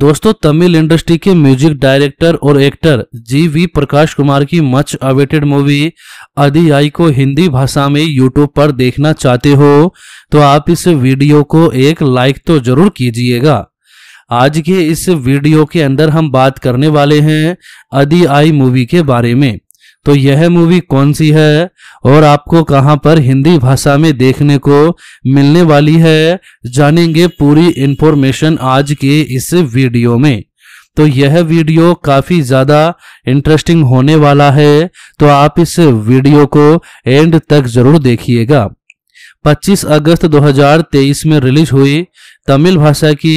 दोस्तों तमिल इंडस्ट्री के music director और actor G V Prakash Kumar की मच अवेटेड मूवी आई को हिंदी भाषा में यूट्यूब पर देखना चाहते हो तो आप इस वीडियो को एक लाइक तो जरूर कीजिएगा आज के इस वीडियो के अंदर हम बात करने वाले हैं आई मूवी के बारे में तो यह मूवी कौन सी है और आपको कहां पर हिंदी भाषा में देखने को मिलने वाली है जानेंगे पूरी इंफॉर्मेशन आज के इस वीडियो में तो यह वीडियो काफी ज्यादा इंटरेस्टिंग होने वाला है तो आप इस वीडियो को एंड तक जरूर देखिएगा 25 अगस्त 2023 में रिलीज हुई तमिल भाषा की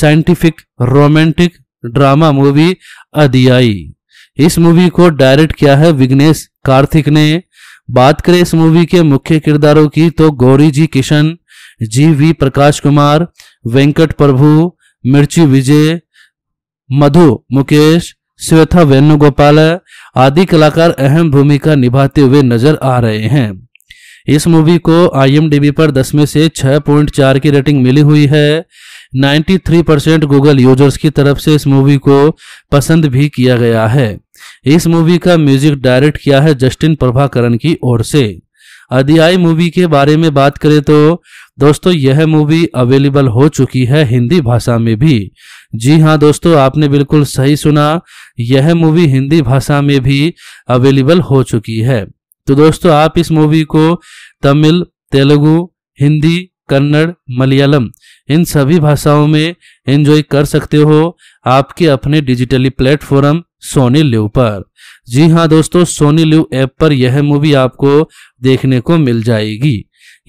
scientific romantic drama movie Adiyae इस मूवी को डायरेक्ट किया है विघ्नेश कार्तिक ने बात करें इस मूवी के मुख्य किरदारों की तो Gouri G Kishan G V Prakash Kumar Venkat Prabhu Mirchi Vijay मधु मुकेश श्वेता वेणुगोपाल आदि कलाकार अहम भूमिका निभाते हुए नजर आ रहे हैं इस मूवी को आईएमडीबी पर 10 में से 6.4 की रेटिंग मिली हुई है 93 परसेंट गूगल यूजर्स की तरफ से इस मूवी को पसंद भी किया गया है इस मूवी का म्यूजिक डायरेक्ट किया है जस्टिन प्रभाकरण की ओर से अध्याय मूवी के बारे में बात करें तो दोस्तों यह मूवी अवेलेबल हो चुकी है हिंदी भाषा में भी जी हाँ दोस्तों आपने बिल्कुल सही सुना यह मूवी हिंदी भाषा में भी अवेलेबल हो चुकी है तो दोस्तों आप इस मूवी को तमिल तेलुगु हिंदी कन्नड़ मलयालम इन सभी भाषाओं में एंजॉय कर सकते हो आपके अपने डिजिटली प्लेटफॉर्म सोनी लिव पर जी हाँ दोस्तों सोनी लिव ऐप पर यह मूवी आपको देखने को मिल जाएगी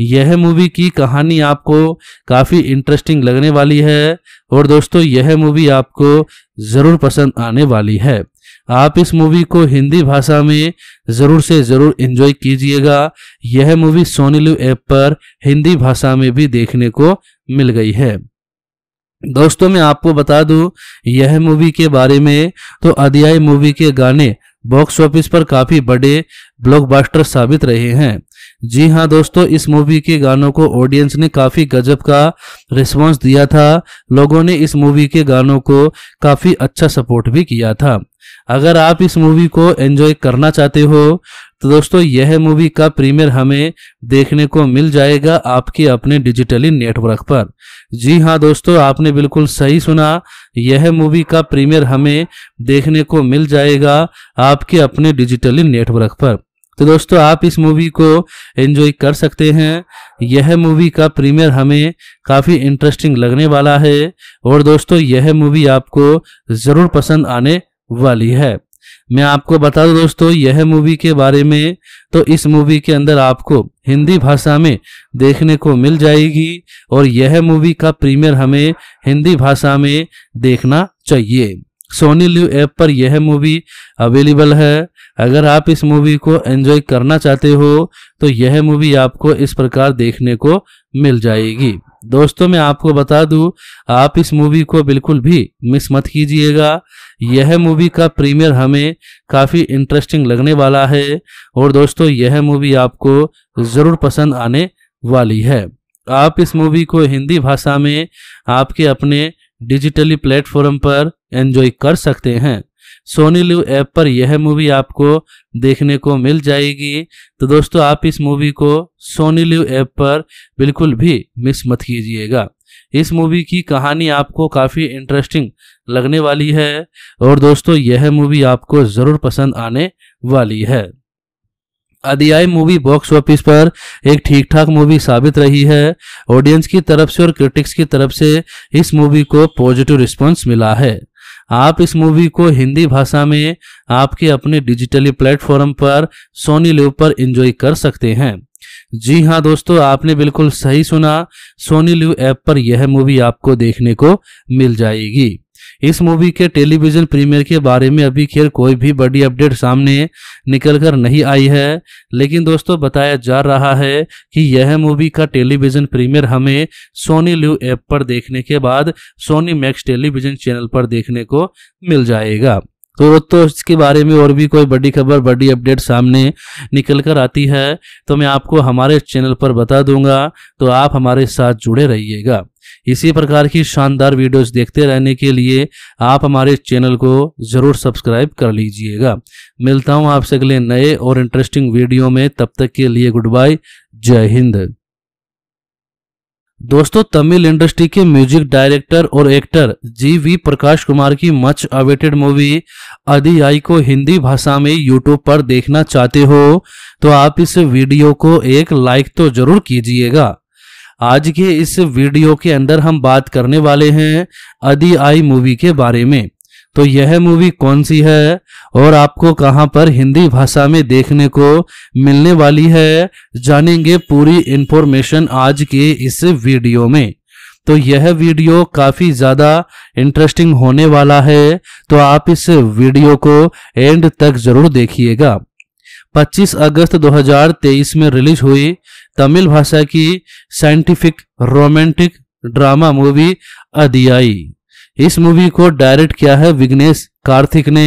यह मूवी की कहानी आपको काफ़ी इंटरेस्टिंग लगने वाली है और दोस्तों यह मूवी आपको ज़रूर पसंद आने वाली है आप इस मूवी को हिंदी भाषा में ज़रूर से ज़रूर एंजॉय कीजिएगा यह मूवी सोनी लिव ऐप पर हिंदी भाषा में भी देखने को मिल गई है दोस्तों मैं आपको बता दूं यह मूवी के बारे में तो अध्याय मूवी के गाने बॉक्स ऑफिस पर काफी बड़े ब्लॉकबस्टर साबित रहे हैं जी हाँ दोस्तों इस मूवी के गानों को ऑडियंस ने काफी गजब का रिस्पांस दिया था लोगों ने इस मूवी के गानों को काफी अच्छा सपोर्ट भी किया था अगर आप इस मूवी को एंजॉय करना चाहते हो तो दोस्तों यह मूवी का प्रीमियर हमें देखने को मिल जाएगा आपके अपने डिजिटली नेटवर्क पर जी हाँ दोस्तों आपने बिल्कुल सही सुना यह मूवी का प्रीमियर हमें देखने को मिल जाएगा आपके अपने डिजिटली नेटवर्क पर तो दोस्तों आप इस मूवी को एंजॉय कर सकते हैं यह मूवी का प्रीमियर हमें काफ़ी इंटरेस्टिंग लगने वाला है और दोस्तों यह मूवी आपको ज़रूर पसंद आने वाली है मैं आपको बता दूं दोस्तों यह मूवी के बारे में तो इस मूवी के अंदर आपको हिंदी भाषा में देखने को मिल जाएगी और यह मूवी का प्रीमियर हमें हिंदी भाषा में देखना चाहिए सोनी लिव ऐप पर यह मूवी अवेलेबल है अगर आप इस मूवी को एंजॉय करना चाहते हो तो यह मूवी आपको इस प्रकार देखने को मिल जाएगी दोस्तों मैं आपको बता दूं आप इस मूवी को बिल्कुल भी मिस मत कीजिएगा यह मूवी का प्रीमियर हमें काफ़ी इंटरेस्टिंग लगने वाला है और दोस्तों यह मूवी आपको ज़रूर पसंद आने वाली है आप इस मूवी को हिंदी भाषा में आपके अपने डिजिटली प्लेटफॉर्म पर एंजॉय कर सकते हैं सोनी लिव ऐप पर यह मूवी आपको देखने को मिल जाएगी तो दोस्तों आप इस मूवी को सोनी लिव ऐप पर बिल्कुल भी मिस मत कीजिएगा इस मूवी की कहानी आपको काफ़ी इंटरेस्टिंग लगने वाली है और दोस्तों यह मूवी आपको ज़रूर पसंद आने वाली है अदियाय मूवी बॉक्स ऑफिस पर एक ठीक ठाक मूवी साबित रही है ऑडियंस की तरफ से और क्रिटिक्स की तरफ से इस मूवी को पॉजिटिव रिस्पांस मिला है आप इस मूवी को हिंदी भाषा में आपके अपने डिजिटली प्लेटफॉर्म पर सोनी लिव पर एंजॉय कर सकते हैं जी हाँ दोस्तों आपने बिल्कुल सही सुना सोनी लिव ऐप पर यह मूवी आपको देखने को मिल जाएगी इस मूवी के टेलीविजन प्रीमियर के बारे में अभी खैर कोई भी बड़ी अपडेट सामने निकल कर नहीं आई है लेकिन दोस्तों बताया जा रहा है कि यह मूवी का टेलीविजन प्रीमियर हमें सोनी लिव ऐप पर देखने के बाद सोनी मैक्स टेलीविजन चैनल पर देखने को मिल जाएगा तो तो इसके बारे में और भी कोई बड़ी खबर बड़ी अपडेट सामने निकल कर आती है तो मैं आपको हमारे चैनल पर बता दूंगा तो आप हमारे साथ जुड़े रहिएगा इसी प्रकार की शानदार वीडियोस देखते रहने के लिए आप हमारे चैनल को ज़रूर सब्सक्राइब कर लीजिएगा मिलता हूँ आपसे अगले नए और इंटरेस्टिंग वीडियो में तब तक के लिए गुड बाय जय हिंद दोस्तों तमिल इंडस्ट्री के म्यूजिक डायरेक्टर और actor G V Prakash Kumar की मच अवेटेड मूवी अधियाई को हिंदी भाषा में यूट्यूब पर देखना चाहते हो तो आप इस वीडियो को एक लाइक तो जरूर कीजिएगा आज के इस वीडियो के अंदर हम बात करने वाले हैं अदि आई मूवी के बारे में तो यह मूवी कौन सी है और आपको कहां पर हिंदी भाषा में देखने को मिलने वाली है जानेंगे पूरी इंफॉर्मेशन आज के इस वीडियो में तो यह वीडियो काफी ज्यादा इंटरेस्टिंग होने वाला है तो आप इस वीडियो को एंड तक जरूर देखिएगा 25 अगस्त 2023 में रिलीज हुई तमिल भाषा की scientific romantic drama movie Adiyae इस मूवी को डायरेक्ट किया है विघ्नेश कार्थिक ने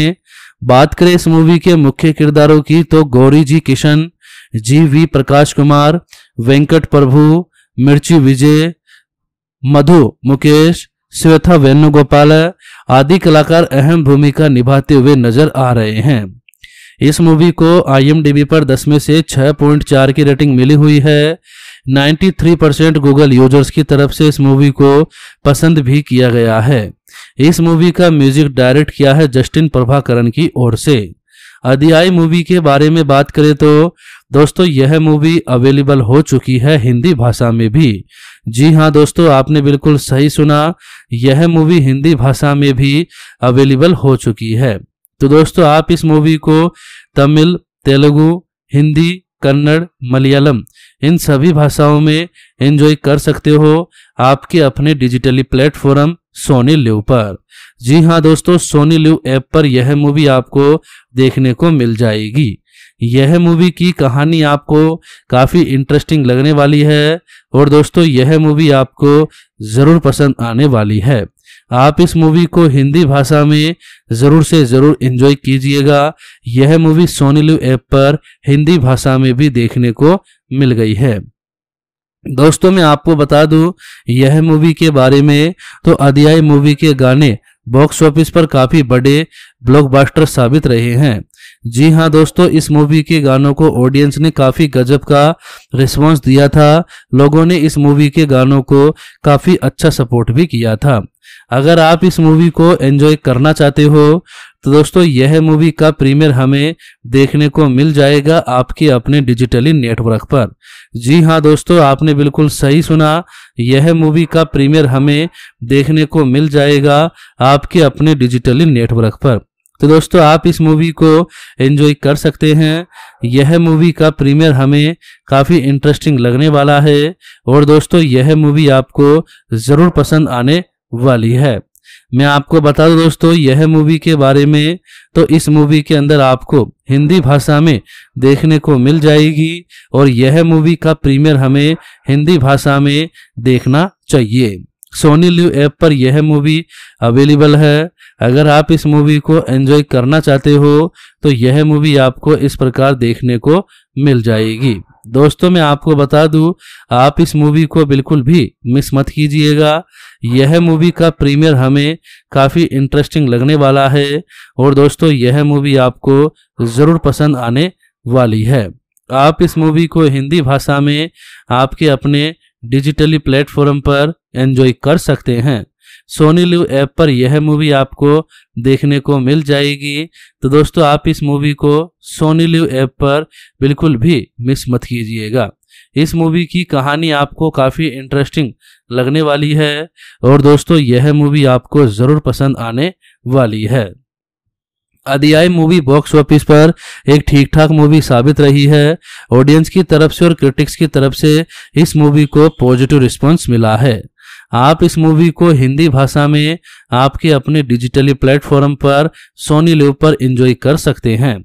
बात करें इस मूवी के मुख्य किरदारों की तो Gouri G Kishan G V Prakash Kumar Venkat Prabhu Mirchi Vijay मधु मुकेश श्वेता वेणुगोपाल आदि कलाकार अहम भूमिका निभाते हुए नजर आ रहे हैं इस मूवी को आईएमडीबी पर 10 में से 6.4 की रेटिंग मिली हुई है 93 परसेंट गूगल यूजर्स की तरफ से इस मूवी को पसंद भी किया गया है इस मूवी का म्यूजिक डायरेक्ट किया है जस्टिन प्रभाकरण की ओर से अध्याय मूवी के बारे में बात करें तो दोस्तों यह मूवी अवेलेबल हो चुकी है हिंदी भाषा में भी जी हाँ दोस्तों आपने बिल्कुल सही सुना यह मूवी हिंदी भाषा में भी अवेलेबल हो चुकी है तो दोस्तों आप इस मूवी को तमिल तेलुगु हिंदी कन्नड़ मलयालम इन सभी भाषाओं में एंजॉय कर सकते हो आपके अपने डिजिटली प्लेटफॉर्म सोनी लिव पर जी हाँ दोस्तों सोनी लिव ऐप पर यह मूवी आपको देखने को मिल जाएगी यह मूवी की कहानी आपको काफ़ी इंटरेस्टिंग लगने वाली है और दोस्तों यह मूवी आपको ज़रूर पसंद आने वाली है आप इस मूवी को हिंदी भाषा में ज़रूर से ज़रूर इंजॉय कीजिएगा यह मूवी सोनीलू ऐप पर हिंदी भाषा में भी देखने को मिल गई है दोस्तों मैं आपको बता दूं यह मूवी के बारे में तो अध्याय मूवी के गाने बॉक्स ऑफिस पर काफ़ी बड़े ब्लॉकबस्टर साबित रहे हैं जी हाँ दोस्तों इस मूवी के गानों को ऑडियंस ने काफ़ी गजब का रिस्पांस दिया था लोगों ने इस मूवी के गानों को काफ़ी अच्छा सपोर्ट भी किया था अगर आप इस मूवी को एंजॉय करना चाहते हो तो दोस्तों यह मूवी का प्रीमियर हमें देखने को मिल जाएगा आपके अपने डिजिटली नेटवर्क पर जी हाँ दोस्तों आपने बिल्कुल सही सुना यह मूवी का प्रीमियर हमें देखने को मिल जाएगा आपके अपने डिजिटली नेटवर्क पर तो दोस्तों आप इस मूवी को एंजॉय कर सकते हैं यह मूवी का प्रीमियर हमें काफ़ी इंटरेस्टिंग लगने वाला है और दोस्तों यह मूवी आपको ज़रूर पसंद आने वाली है मैं आपको बता दूं दोस्तों यह मूवी के बारे में तो इस मूवी के अंदर आपको हिंदी भाषा में देखने को मिल जाएगी और यह मूवी का प्रीमियर हमें हिंदी भाषा में देखना चाहिए सोनी लिव ऐप पर यह मूवी अवेलेबल है अगर आप इस मूवी को एंजॉय करना चाहते हो तो यह मूवी आपको इस प्रकार देखने को मिल जाएगी दोस्तों मैं आपको बता दूं आप इस मूवी को बिल्कुल भी मिस मत कीजिएगा यह मूवी का प्रीमियर हमें काफ़ी इंटरेस्टिंग लगने वाला है और दोस्तों यह मूवी आपको ज़रूर पसंद आने वाली है आप इस मूवी को हिंदी भाषा में आपके अपने डिजिटली प्लेटफॉर्म पर एंजॉय कर सकते हैं सोनी लिव ऐप पर यह मूवी आपको देखने को मिल जाएगी तो दोस्तों आप इस मूवी को सोनी लिव ऐप पर बिल्कुल भी मिस मत कीजिएगा इस मूवी की कहानी आपको काफ़ी इंटरेस्टिंग लगने वाली है और दोस्तों यह मूवी आपको ज़रूर पसंद आने वाली है अदियाई मूवी बॉक्स ऑफिस पर एक ठीक ठाक मूवी साबित रही है ऑडियंस की तरफ से और क्रिटिक्स की तरफ से इस मूवी को पॉजिटिव रिस्पांस मिला है आप इस मूवी को हिंदी भाषा में आपके अपने डिजिटली प्लेटफॉर्म पर सोनी लिव पर एंजॉय कर सकते हैं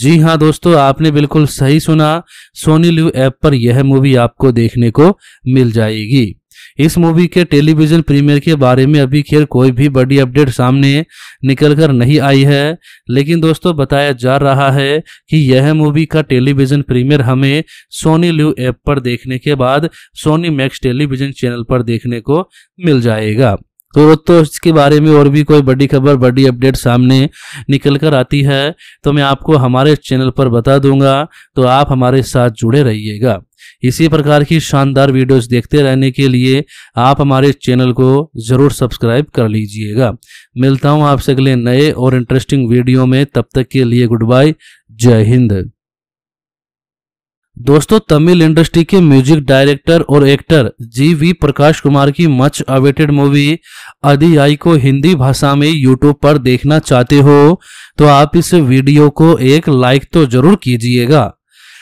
जी हाँ दोस्तों आपने बिल्कुल सही सुना सोनी लिव ऐप पर यह मूवी आपको देखने को मिल जाएगी इस मूवी के टेलीविजन प्रीमियर के बारे में अभी खैर कोई भी बड़ी अपडेट सामने निकल कर नहीं आई है लेकिन दोस्तों बताया जा रहा है कि यह मूवी का टेलीविजन प्रीमियर हमें सोनी ल्यू ऐप पर देखने के बाद सोनी मैक्स टेलीविजन चैनल पर देखने को मिल जाएगा तो दोस्तों इसके बारे में और भी कोई बड़ी खबर बड़ी अपडेट सामने निकल कर आती है तो मैं आपको हमारे चैनल पर बता दूंगा तो आप हमारे साथ जुड़े रहिएगा इसी प्रकार की शानदार वीडियोस देखते रहने के लिए आप हमारे चैनल को ज़रूर सब्सक्राइब कर लीजिएगा मिलता हूँ आपसे अगले नए और इंटरेस्टिंग वीडियो में तब तक के लिए गुड बाय जय हिंद दोस्तों तमिल इंडस्ट्री के म्यूजिक डायरेक्टर और actor G V Prakash Kumar की मच अवेटेड मूवी अधियाई को हिंदी भाषा में यूट्यूब पर देखना चाहते हो तो आप इस वीडियो को एक लाइक तो जरूर कीजिएगा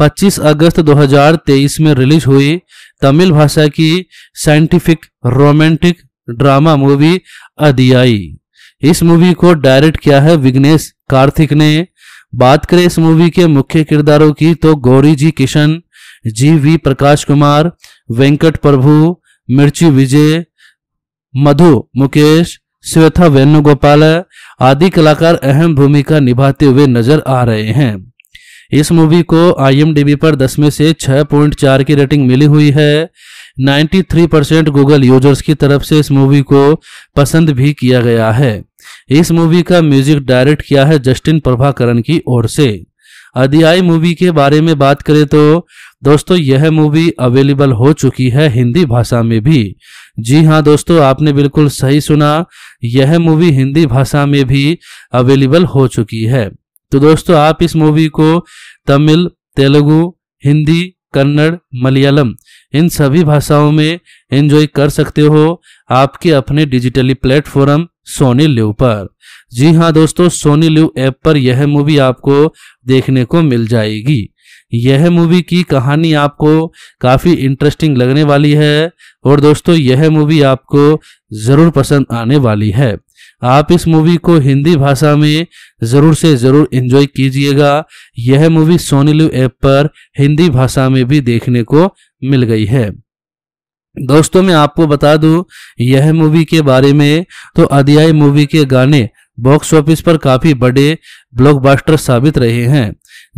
25 अगस्त 2023 में रिलीज हुई तमिल भाषा की scientific romantic drama movie Adiyae इस मूवी को डायरेक्ट किया है विघ्नेश कार्तिक ने बात करें इस मूवी के मुख्य किरदारों की तो Gouri G Kishan G V Prakash Kumar Venkat Prabhu Mirchi Vijay मधु मुकेश श्वेता वेणुगोपाल आदि कलाकार अहम भूमिका निभाते हुए नजर आ रहे हैं इस मूवी को आईएमडीबी पर 10 में से 6.4 की रेटिंग मिली हुई है 93 परसेंट गूगल यूजर्स की तरफ से इस मूवी को पसंद भी किया गया है इस मूवी का म्यूजिक डायरेक्ट किया है जस्टिन प्रभाकरण की ओर से अध्याय मूवी के बारे में बात करें तो दोस्तों यह मूवी अवेलेबल हो चुकी है हिंदी भाषा में भी जी हाँ दोस्तों आपने बिल्कुल सही सुना यह मूवी हिंदी भाषा में भी अवेलेबल हो चुकी है तो दोस्तों आप इस मूवी को तमिल तेलुगु हिंदी कन्नड़ मलयालम इन सभी भाषाओं में एंजॉय कर सकते हो आपके अपने डिजिटली प्लेटफॉर्म सोनी लिव पर जी हाँ दोस्तों सोनी लिव ऐप पर यह मूवी आपको देखने को मिल जाएगी यह मूवी की कहानी आपको काफ़ी इंटरेस्टिंग लगने वाली है और दोस्तों यह मूवी आपको ज़रूर पसंद आने वाली है आप इस मूवी को हिंदी भाषा में ज़रूर से ज़रूर इंजॉय कीजिएगा यह मूवी सोनीलू ऐप पर हिंदी भाषा में भी देखने को मिल गई है दोस्तों मैं आपको बता दूं यह मूवी के बारे में तो अध्याय मूवी के गाने बॉक्स ऑफिस पर काफ़ी बड़े ब्लॉकबस्टर साबित रहे हैं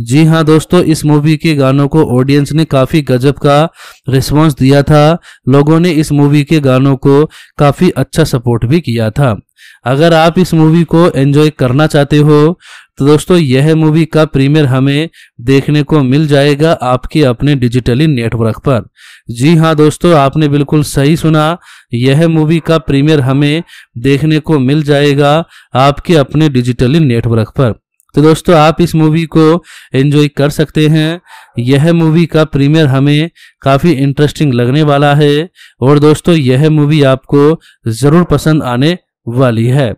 जी हाँ दोस्तों इस मूवी के गानों को ऑडियंस ने काफ़ी गजब का रिस्पांस दिया था लोगों ने इस मूवी के गानों को काफ़ी अच्छा सपोर्ट भी किया था अगर आप इस मूवी को एंजॉय करना चाहते हो तो दोस्तों यह मूवी का प्रीमियर हमें देखने को मिल जाएगा आपके अपने डिजिटली नेटवर्क पर जी हाँ दोस्तों आपने बिल्कुल सही सुना यह मूवी का प्रीमियर हमें देखने को मिल जाएगा आपके अपने डिजिटली नेटवर्क पर तो दोस्तों आप इस मूवी को एंजॉय कर सकते हैं यह मूवी का प्रीमियर हमें काफ़ी इंटरेस्टिंग लगने वाला है और दोस्तों यह मूवी आपको ज़रूर पसंद आने वाली है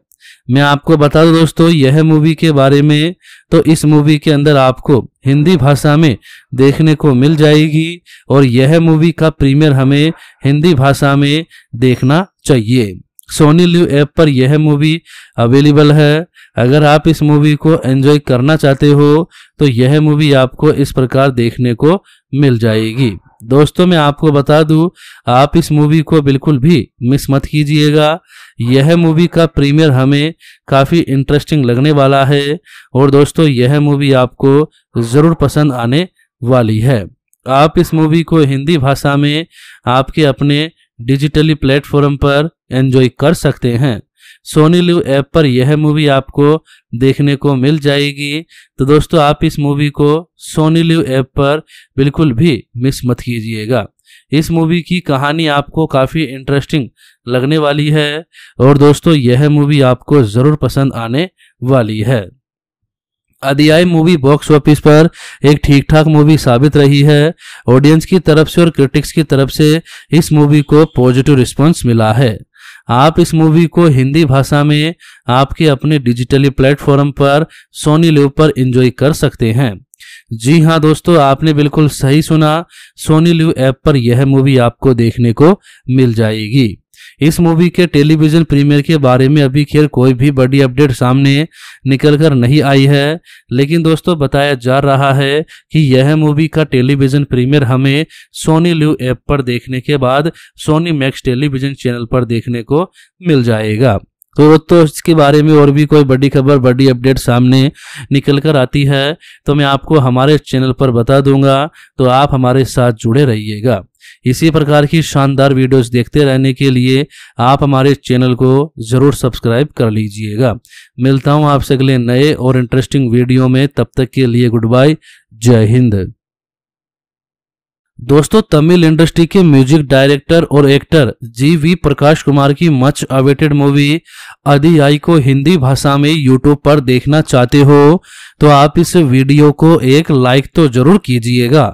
मैं आपको बता दूं दोस्तों यह मूवी के बारे में तो इस मूवी के अंदर आपको हिंदी भाषा में देखने को मिल जाएगी और यह मूवी का प्रीमियर हमें हिंदी भाषा में देखना चाहिए सोनी लिव ऐप पर यह मूवी अवेलेबल है अगर आप इस मूवी को एंजॉय करना चाहते हो तो यह मूवी आपको इस प्रकार देखने को मिल जाएगी दोस्तों मैं आपको बता दूं आप इस मूवी को बिल्कुल भी मिस मत कीजिएगा यह मूवी का प्रीमियर हमें काफ़ी इंटरेस्टिंग लगने वाला है और दोस्तों यह मूवी आपको ज़रूर पसंद आने वाली है आप इस मूवी को हिंदी भाषा में आपके अपने डिजिटली प्लेटफॉर्म पर एंजॉय कर सकते हैं सोनी लिव ऐप पर यह मूवी आपको देखने को मिल जाएगी तो दोस्तों आप इस मूवी को सोनी लिव ऐप पर बिल्कुल भी मिस मत कीजिएगा इस मूवी की कहानी आपको काफ़ी इंटरेस्टिंग लगने वाली है और दोस्तों यह मूवी आपको ज़रूर पसंद आने वाली है अदियाई मूवी बॉक्स ऑफिस पर एक ठीक ठाक मूवी साबित रही है ऑडियंस की तरफ से और क्रिटिक्स की तरफ से इस मूवी को पॉजिटिव रिस्पांस मिला है आप इस मूवी को हिंदी भाषा में आपके अपने डिजिटली प्लेटफॉर्म पर सोनी लिव पर एंजॉय कर सकते हैं जी हाँ दोस्तों आपने बिल्कुल सही सुना सोनी लिव ऐप पर यह मूवी आपको देखने को मिल जाएगी इस मूवी के टेलीविजन प्रीमियर के बारे में अभी खैर कोई भी बड़ी अपडेट सामने निकल कर नहीं आई है लेकिन दोस्तों बताया जा रहा है कि यह मूवी का टेलीविजन प्रीमियर हमें सोनी ल्यू ऐप पर देखने के बाद सोनी मैक्स टेलीविजन चैनल पर देखने को मिल जाएगा तो तो इसके बारे में और भी कोई बड़ी खबर बड़ी अपडेट सामने निकल कर आती है तो मैं आपको हमारे चैनल पर बता दूंगा तो आप हमारे साथ जुड़े रहिएगा इसी प्रकार की शानदार वीडियोस देखते रहने के लिए आप हमारे चैनल को ज़रूर सब्सक्राइब कर लीजिएगा मिलता हूँ आपसे अगले नए और इंटरेस्टिंग वीडियो में तब तक के लिए गुड बाय जय हिंद दोस्तों तमिल इंडस्ट्री के म्यूजिक डायरेक्टर और actor G V Prakash Kumar की मच अवेटेड मूवी अधियाई को हिंदी भाषा में यूट्यूब पर देखना चाहते हो तो आप इस वीडियो को एक लाइक तो जरूर कीजिएगा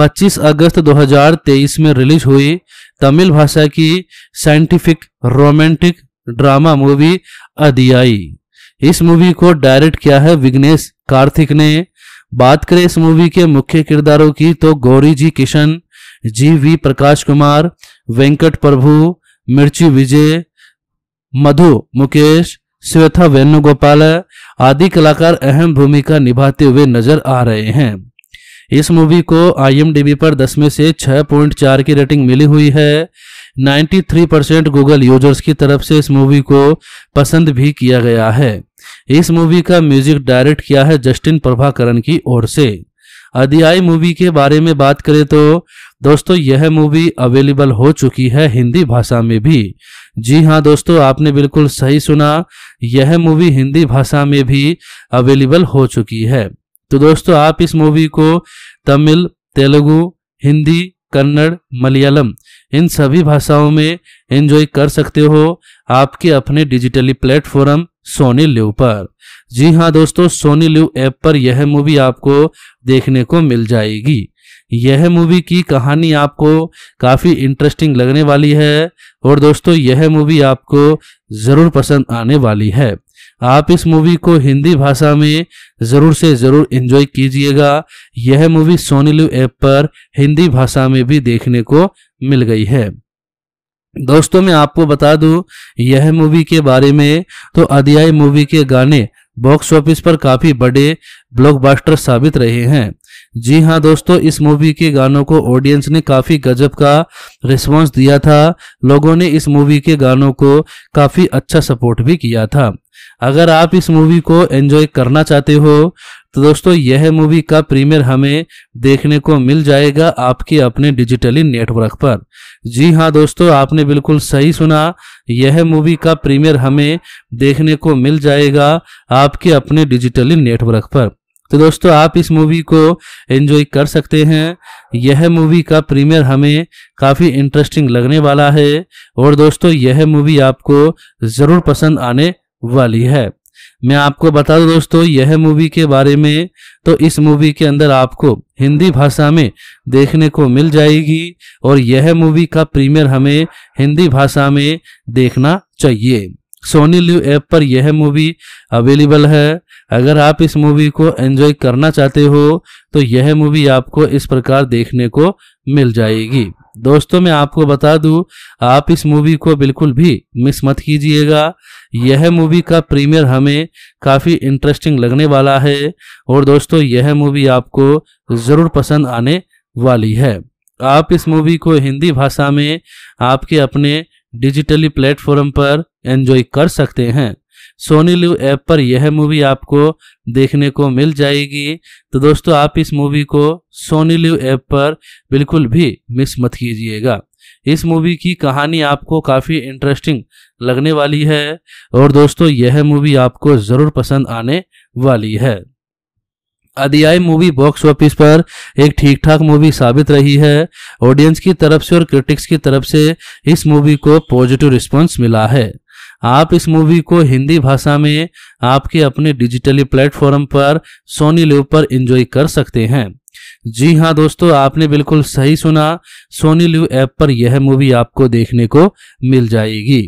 25 अगस्त 2023 में रिलीज हुई तमिल भाषा की scientific romantic drama movie Adiyae इस मूवी को डायरेक्ट किया है विघ्नेश कार्थिक ने बात करें इस मूवी के मुख्य किरदारों की तो Gouri G Kishan G V Prakash Kumar Venkat Prabhu Mirchi Vijay मधु मुकेश श्वेता वेणुगोपाल आदि कलाकार अहम भूमिका निभाते हुए नजर आ रहे हैं इस मूवी को आईएमडीबी पर 10 में से 6.4 की रेटिंग मिली हुई है 93 परसेंट गूगल यूजर्स की तरफ से इस मूवी को पसंद भी किया गया है इस मूवी का म्यूजिक डायरेक्ट किया है जस्टिन प्रभाकरण की ओर से अध्याय मूवी के बारे में बात करें तो दोस्तों यह मूवी अवेलेबल हो चुकी है हिंदी भाषा में भी जी हाँ दोस्तों आपने बिल्कुल सही सुना यह मूवी हिंदी भाषा में भी अवेलेबल हो चुकी है तो दोस्तों आप इस मूवी को तमिल तेलुगु हिंदी कन्नड़ मलयालम इन सभी भाषाओं में एंजॉय कर सकते हो आपके अपने डिजिटली प्लेटफॉर्म सोनी लिव पर जी हाँ दोस्तों सोनी लिव ऐप पर यह मूवी आपको देखने को मिल जाएगी यह मूवी की कहानी आपको काफ़ी इंटरेस्टिंग लगने वाली है और दोस्तों यह मूवी आपको ज़रूर पसंद आने वाली है आप इस मूवी को हिंदी भाषा में ज़रूर से ज़रूर इंजॉय कीजिएगा यह मूवी सोनीलू ऐप पर हिंदी भाषा में भी देखने को मिल गई है दोस्तों मैं आपको बता दूं यह मूवी के बारे में तो अध्याय मूवी के गाने बॉक्स ऑफिस पर काफी बड़े ब्लॉकबस्टर साबित रहे हैं जी हाँ दोस्तों इस मूवी के गानों को ऑडियंस ने काफी गजब का रिस्पांस दिया था लोगों ने इस मूवी के गानों को काफी अच्छा सपोर्ट भी किया था अगर आप इस मूवी को एंजॉय करना चाहते हो तो दोस्तों यह मूवी का प्रीमियर हमें देखने को मिल जाएगा आपके अपने डिजिटली नेटवर्क पर जी हाँ दोस्तों आपने बिल्कुल सही सुना यह मूवी का प्रीमियर हमें देखने को मिल जाएगा आपके अपने डिजिटली नेटवर्क पर तो दोस्तों आप इस मूवी को एंजॉय कर सकते हैं यह मूवी का प्रीमियर हमें काफ़ी इंटरेस्टिंग लगने वाला है और दोस्तों यह मूवी आपको ज़रूर पसंद आने वाली है मैं आपको बता दूं दोस्तों यह मूवी के बारे में तो इस मूवी के अंदर आपको हिंदी भाषा में देखने को मिल जाएगी और यह मूवी का प्रीमियर हमें हिंदी भाषा में देखना चाहिए सोनी लिव ऐप पर यह मूवी अवेलेबल है अगर आप इस मूवी को एंजॉय करना चाहते हो तो यह मूवी आपको इस प्रकार देखने को मिल जाएगी दोस्तों मैं आपको बता दूं आप इस मूवी को बिल्कुल भी मिस मत कीजिएगा यह मूवी का प्रीमियर हमें काफ़ी इंटरेस्टिंग लगने वाला है और दोस्तों यह मूवी आपको ज़रूर पसंद आने वाली है आप इस मूवी को हिंदी भाषा में आपके अपने डिजिटली प्लेटफॉर्म पर एंजॉय कर सकते हैं सोनी लिव ऐप पर यह मूवी आपको देखने को मिल जाएगी तो दोस्तों आप इस मूवी को सोनी लिव ऐप पर बिल्कुल भी मिस मत कीजिएगा इस मूवी की कहानी आपको काफ़ी इंटरेस्टिंग लगने वाली है और दोस्तों यह मूवी आपको ज़रूर पसंद आने वाली है अदियाई मूवी बॉक्स ऑफिस पर एक ठीक ठाक मूवी साबित रही है ऑडियंस की तरफ से और क्रिटिक्स की तरफ से इस मूवी को पॉजिटिव रिस्पांस मिला है आप इस मूवी को हिंदी भाषा में आपके अपने डिजिटली प्लेटफॉर्म पर सोनी लिव पर एंजॉय कर सकते हैं जी हाँ दोस्तों आपने बिल्कुल सही सुना सोनी लिव ऐप पर यह मूवी आपको देखने को मिल जाएगी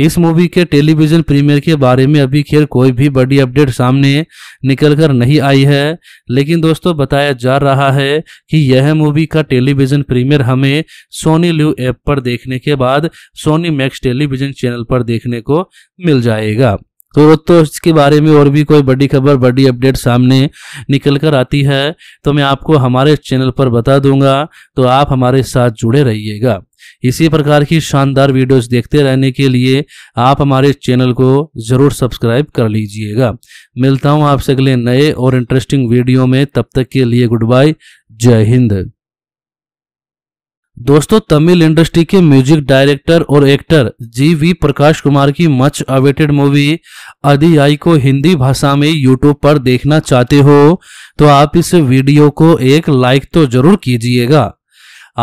इस मूवी के टेलीविजन प्रीमियर के बारे में अभी खैर कोई भी बड़ी अपडेट सामने निकल कर नहीं आई है लेकिन दोस्तों बताया जा रहा है कि यह मूवी का टेलीविजन प्रीमियर हमें सोनी ल्यू ऐप पर देखने के बाद सोनी मैक्स टेलीविजन चैनल पर देखने को मिल जाएगा तो दोस्तों इसके बारे में और भी कोई बड़ी खबर बड़ी अपडेट सामने निकल कर आती है तो मैं आपको हमारे चैनल पर बता दूंगा तो आप हमारे साथ जुड़े रहिएगा इसी प्रकार की शानदार वीडियोस देखते रहने के लिए आप हमारे चैनल को ज़रूर सब्सक्राइब कर लीजिएगा मिलता हूँ आपसे अगले नए और इंटरेस्टिंग वीडियो में तब तक के लिए गुड बाय जय हिंद दोस्तों तमिल इंडस्ट्री के म्यूजिक डायरेक्टर और actor G V Prakash Kumar की मच अवेटेड मूवी अधियाई को हिंदी भाषा में यूट्यूब पर देखना चाहते हो तो आप इस वीडियो को एक लाइक तो जरूर कीजिएगा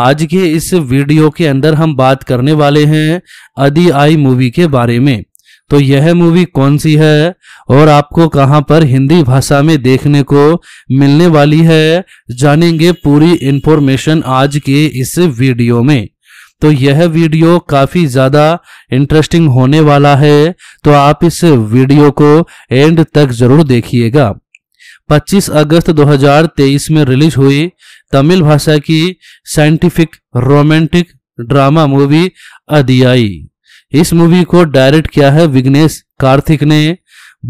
आज के इस वीडियो के अंदर हम बात करने वाले हैं अधियाई मूवी के बारे में तो यह मूवी कौन सी है और आपको कहां पर हिंदी भाषा में देखने को मिलने वाली है जानेंगे पूरी इंफॉर्मेशन आज के इस वीडियो में तो यह वीडियो काफी ज्यादा इंटरेस्टिंग होने वाला है तो आप इस वीडियो को एंड तक जरूर देखिएगा 25 अगस्त 2023 में रिलीज हुई तमिल भाषा की scientific romantic drama movie Adiyae इस मूवी को डायरेक्ट किया है विग्नेश कार्तिक ने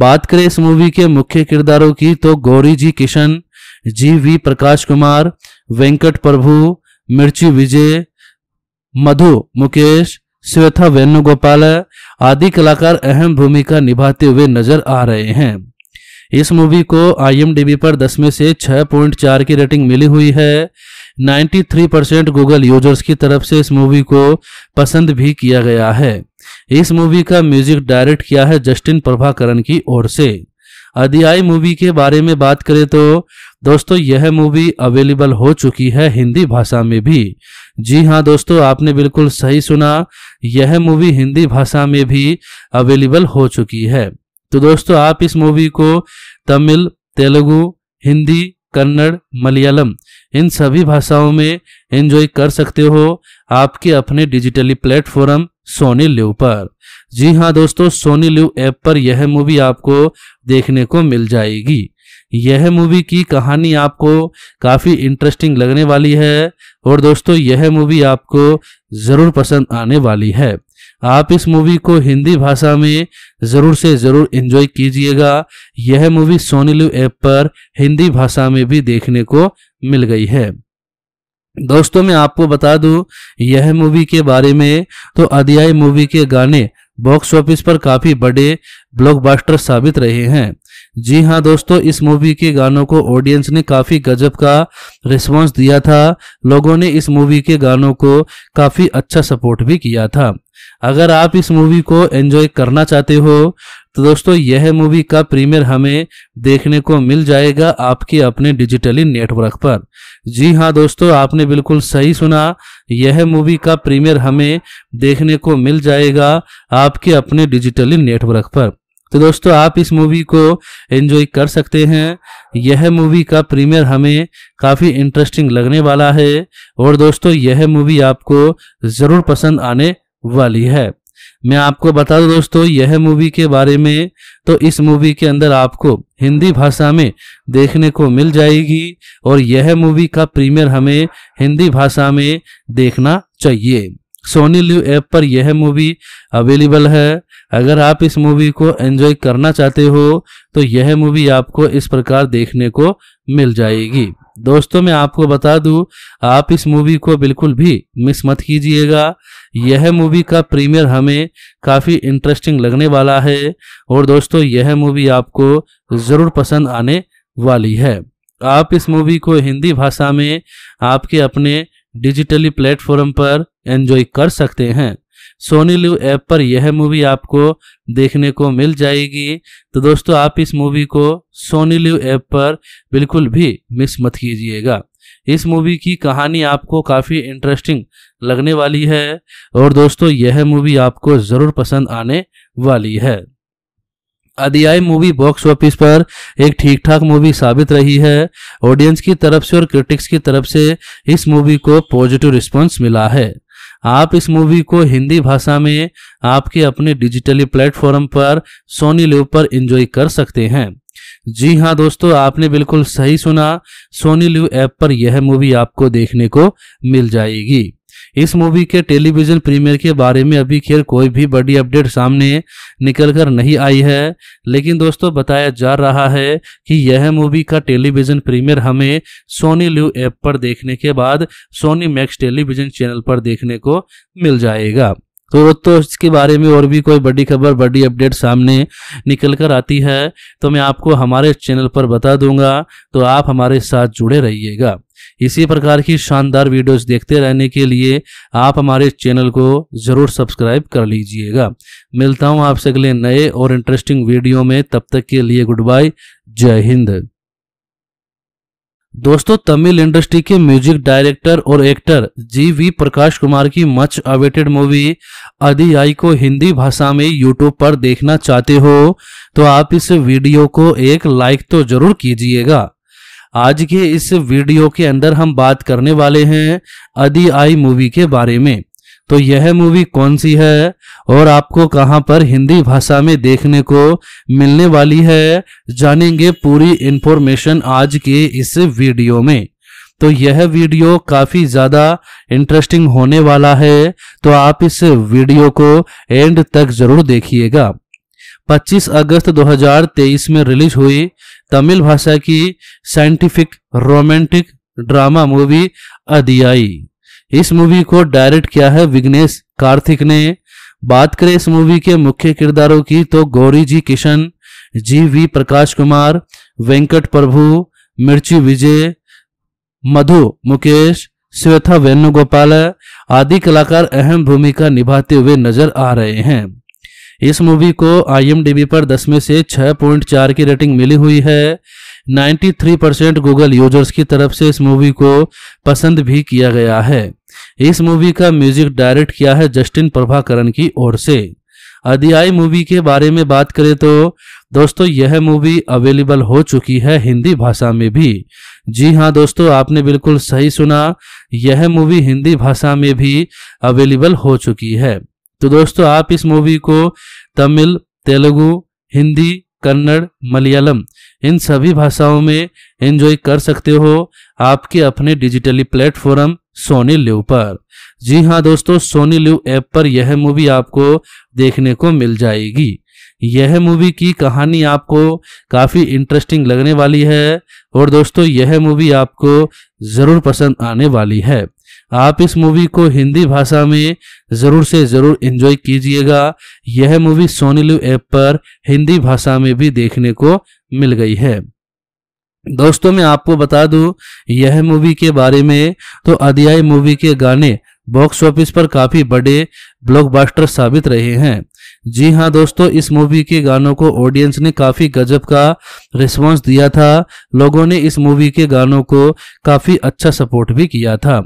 बात करें इस मूवी के मुख्य किरदारों की तो Gouri G Kishan G V Prakash Kumar Venkat Prabhu Mirchi Vijay मधु मुकेश श्वेता वेणुगोपाल आदि कलाकार अहम भूमिका निभाते हुए नजर आ रहे हैं इस मूवी को आईएमडीबी पर 10 में से 6.4 की रेटिंग मिली हुई है 93 परसेंट गूगल यूजर्स की तरफ से इस मूवी को पसंद भी किया गया है इस मूवी का म्यूजिक डायरेक्ट किया है जस्टिन प्रभाकरण की ओर से अध्याय मूवी के बारे में बात करें तो दोस्तों यह मूवी अवेलेबल हो चुकी है हिंदी भाषा में भी जी हाँ दोस्तों आपने बिल्कुल सही सुना यह मूवी हिंदी भाषा में भी अवेलेबल हो चुकी है तो दोस्तों आप इस मूवी को तमिल तेलुगु हिंदी कन्नड़ मलयालम इन सभी भाषाओं में एंजॉय कर सकते हो आपके अपने डिजिटली प्लेटफॉर्म सोनी लिव पर जी हाँ दोस्तों सोनी लिव ऐप पर यह मूवी आपको देखने को मिल जाएगी यह मूवी की कहानी आपको काफ़ी इंटरेस्टिंग लगने वाली है और दोस्तों यह मूवी आपको ज़रूर पसंद आने वाली है आप इस मूवी को हिंदी भाषा में ज़रूर से ज़रूर एंजॉय कीजिएगा यह मूवी सोनी लिव ऐप पर हिंदी भाषा में भी देखने को मिल गई है दोस्तों मैं आपको बता दूं यह मूवी के बारे में तो अध्याय मूवी के गाने बॉक्स ऑफिस पर काफ़ी बड़े ब्लॉकबस्टर साबित रहे हैं जी हाँ दोस्तों इस मूवी के गानों को ऑडियंस ने काफ़ी गजब का रिस्पांस दिया था लोगों ने इस मूवी के गानों को काफ़ी अच्छा सपोर्ट भी किया था अगर आप इस मूवी को एंजॉय करना चाहते हो तो दोस्तों यह मूवी का प्रीमियर हमें देखने को मिल जाएगा आपके अपने डिजिटली नेटवर्क पर जी हाँ दोस्तों आपने बिल्कुल सही सुना यह मूवी का प्रीमियर हमें देखने को मिल जाएगा आपके अपने डिजिटली नेटवर्क पर तो दोस्तों आप इस मूवी को एंजॉय कर सकते हैं यह मूवी का प्रीमियर हमें काफ़ी इंटरेस्टिंग लगने वाला है और दोस्तों यह मूवी आपको ज़रूर पसंद आने वाली है मैं आपको बता दूं दोस्तों यह मूवी के बारे में तो इस मूवी के अंदर आपको हिंदी भाषा में देखने को मिल जाएगी और यह मूवी का प्रीमियर हमें हिंदी भाषा में देखना चाहिए सोनी लिव ऐप पर यह मूवी अवेलेबल है अगर आप इस मूवी को एंजॉय करना चाहते हो तो यह मूवी आपको इस प्रकार देखने को मिल जाएगी दोस्तों मैं आपको बता दूं आप इस मूवी को बिल्कुल भी मिस मत कीजिएगा यह मूवी का प्रीमियर हमें काफ़ी इंटरेस्टिंग लगने वाला है और दोस्तों यह मूवी आपको ज़रूर पसंद आने वाली है आप इस मूवी को हिंदी भाषा में आपके अपने डिजिटली प्लेटफॉर्म पर एंजॉय कर सकते हैं सोनी लिव ऐप पर यह मूवी आपको देखने को मिल जाएगी तो दोस्तों आप इस मूवी को सोनी लिव ऐप पर बिल्कुल भी मिस मत कीजिएगा इस मूवी की कहानी आपको काफ़ी इंटरेस्टिंग लगने वाली है और दोस्तों यह मूवी आपको ज़रूर पसंद आने वाली है अध्याय मूवी बॉक्स ऑफिस पर एक ठीक ठाक मूवी साबित रही है ऑडियंस की तरफ से और क्रिटिक्स की तरफ से इस मूवी को पॉजिटिव रिस्पॉन्स मिला है आप इस मूवी को हिंदी भाषा में आपके अपने डिजिटली प्लेटफॉर्म पर सोनी लिव पर एंजॉय कर सकते हैं जी हाँ दोस्तों आपने बिल्कुल सही सुना सोनी लिव ऐप पर यह मूवी आपको देखने को मिल जाएगी इस मूवी के टेलीविजन प्रीमियर के बारे में अभी खैर कोई भी बड़ी अपडेट सामने निकल कर नहीं आई है लेकिन दोस्तों बताया जा रहा है कि यह मूवी का टेलीविजन प्रीमियर हमें सोनी ल्यू ऐप पर देखने के बाद सोनी मैक्स टेलीविजन चैनल पर देखने को मिल जाएगा तो दोस्तों इसके बारे में और भी कोई बड़ी खबर बड़ी अपडेट सामने निकल कर आती है तो मैं आपको हमारे चैनल पर बता दूंगा तो आप हमारे साथ जुड़े रहिएगा इसी प्रकार की शानदार वीडियोस देखते रहने के लिए आप हमारे चैनल को ज़रूर सब्सक्राइब कर लीजिएगा मिलता हूँ आपसे अगले नए और इंटरेस्टिंग वीडियो में तब तक के लिए गुड बाय जय हिंद दोस्तों तमिल इंडस्ट्री के म्यूजिक डायरेक्टर और actor G V Prakash Kumar की मच अवेटेड मूवी अधियाई को हिंदी भाषा में यूट्यूब पर देखना चाहते हो तो आप इस वीडियो को एक लाइक तो जरूर कीजिएगा आज के इस वीडियो के अंदर हम बात करने वाले हैं अधियाई मूवी के बारे में तो यह मूवी कौन सी है और आपको कहां पर हिंदी भाषा में देखने को मिलने वाली है जानेंगे पूरी इंफॉर्मेशन आज के इस वीडियो में तो यह वीडियो काफी ज्यादा इंटरेस्टिंग होने वाला है तो आप इस वीडियो को एंड तक जरूर देखिएगा 25 अगस्त 2023 में रिलीज हुई तमिल भाषा की scientific romantic drama movie Adiyae इस मूवी को डायरेक्ट किया है विघ्नेश कार्तिक ने बात करें इस मूवी के मुख्य किरदारों की तो Gouri G Kishan G V Prakash Kumar Venkat Prabhu Mirchi Vijay मधु मुकेश श्वेता वेणुगोपाल आदि कलाकार अहम भूमिका निभाते हुए नजर आ रहे हैं इस मूवी को आईएमडीबी पर 10 में से 6.4 की रेटिंग मिली हुई है 93 परसेंट गूगल यूजर्स की तरफ से इस मूवी को पसंद भी किया गया है इस मूवी का म्यूजिक डायरेक्ट किया है जस्टिन प्रभाकरण की ओर से अध्याय मूवी के बारे में बात करें तो दोस्तों यह मूवी अवेलेबल हो चुकी है हिंदी भाषा में भी जी हाँ दोस्तों आपने बिल्कुल सही सुना यह मूवी हिंदी भाषा में भी अवेलेबल हो चुकी है तो दोस्तों आप इस मूवी को तमिल तेलुगु हिंदी कन्नड़ मलयालम इन सभी भाषाओं में एंजॉय कर सकते हो आपके अपने डिजिटली प्लेटफॉर्म सोनी लिव पर जी हाँ दोस्तों सोनी लिव ऐप पर यह मूवी आपको देखने को मिल जाएगी यह मूवी की कहानी आपको काफ़ी इंटरेस्टिंग लगने वाली है और दोस्तों यह मूवी आपको ज़रूर पसंद आने वाली है आप इस मूवी को हिंदी भाषा में ज़रूर से ज़रूर एंजॉय कीजिएगा यह मूवी सोनी लिव ऐप पर हिंदी भाषा में भी देखने को मिल गई है दोस्तों मैं आपको बता दूं यह मूवी के बारे में तो अध्याय मूवी के गाने बॉक्स ऑफिस पर काफ़ी बड़े ब्लॉकबस्टर साबित रहे हैं जी हाँ दोस्तों इस मूवी के गानों को ऑडियंस ने काफ़ी गजब का रिस्पांस दिया था लोगों ने इस मूवी के गानों को काफ़ी अच्छा सपोर्ट भी किया था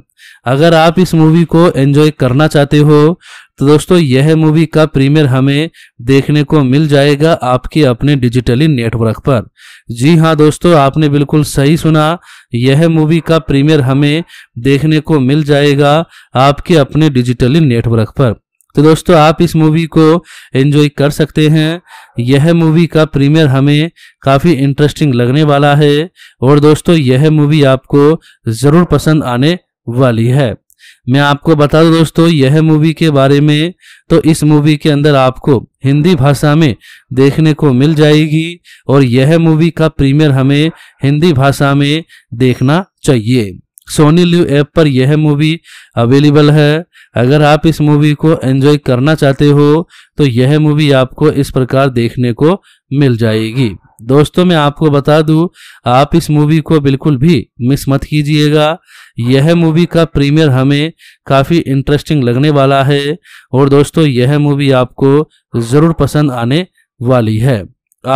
अगर आप इस मूवी को एंजॉय करना चाहते हो तो दोस्तों यह मूवी का प्रीमियर हमें देखने को मिल जाएगा आपके अपने डिजिटली नेटवर्क पर जी हाँ दोस्तों आपने बिल्कुल सही सुना यह मूवी का प्रीमियर हमें देखने को मिल जाएगा आपके अपने डिजिटली नेटवर्क पर तो दोस्तों आप इस मूवी को एंजॉय कर सकते हैं यह मूवी का प्रीमियर हमें काफ़ी इंटरेस्टिंग लगने वाला है और दोस्तों यह मूवी आपको ज़रूर पसंद आने वाली है मैं आपको बता दूं दोस्तों यह मूवी के बारे में तो इस मूवी के अंदर आपको हिंदी भाषा में देखने को मिल जाएगी और यह मूवी का प्रीमियर हमें हिंदी भाषा में देखना चाहिए सोनी लिव ऐप पर यह मूवी अवेलेबल है अगर आप इस मूवी को एंजॉय करना चाहते हो तो यह मूवी आपको इस प्रकार देखने को मिल जाएगी दोस्तों मैं आपको बता दूं आप इस मूवी को बिल्कुल भी मिस मत कीजिएगा यह मूवी का प्रीमियर हमें काफ़ी इंटरेस्टिंग लगने वाला है और दोस्तों यह मूवी आपको ज़रूर पसंद आने वाली है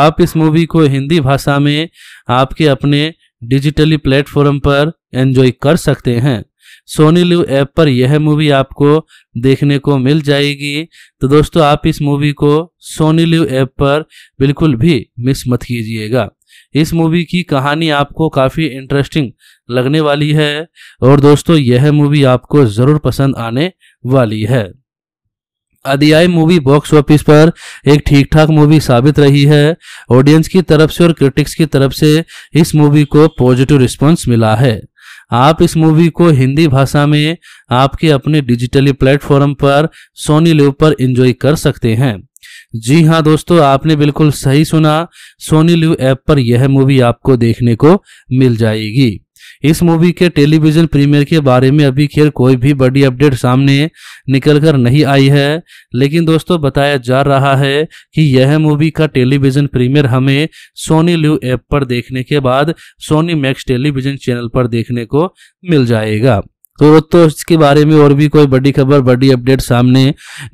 आप इस मूवी को हिंदी भाषा में आपके अपने डिजिटली प्लेटफॉर्म पर एंजॉय कर सकते हैं सोनी लिव ऐप पर यह मूवी आपको देखने को मिल जाएगी तो दोस्तों आप इस मूवी को सोनी लिव ऐप पर बिल्कुल भी मिस मत कीजिएगा इस मूवी की कहानी आपको काफ़ी इंटरेस्टिंग लगने वाली है और दोस्तों यह मूवी आपको ज़रूर पसंद आने वाली है अदियाई मूवी बॉक्स ऑफिस पर एक ठीक ठाक मूवी साबित रही है ऑडियंस की तरफ से और क्रिटिक्स की तरफ से इस मूवी को पॉजिटिव रिस्पांस मिला है आप इस मूवी को हिंदी भाषा में आपके अपने डिजिटली प्लेटफॉर्म पर सोनी लिव पर एंजॉय कर सकते हैं जी हाँ दोस्तों आपने बिल्कुल सही सुना सोनी लिव ऐप पर यह मूवी आपको देखने को मिल जाएगी इस मूवी के टेलीविजन प्रीमियर के बारे में अभी खैर कोई भी बड़ी अपडेट सामने निकल कर नहीं आई है लेकिन दोस्तों बताया जा रहा है कि यह मूवी का टेलीविजन प्रीमियर हमें सोनी ल्यू ऐप पर देखने के बाद सोनी मैक्स टेलीविजन चैनल पर देखने को मिल जाएगा तो दोस्तों इसके बारे में और भी कोई बड़ी खबर बड़ी अपडेट सामने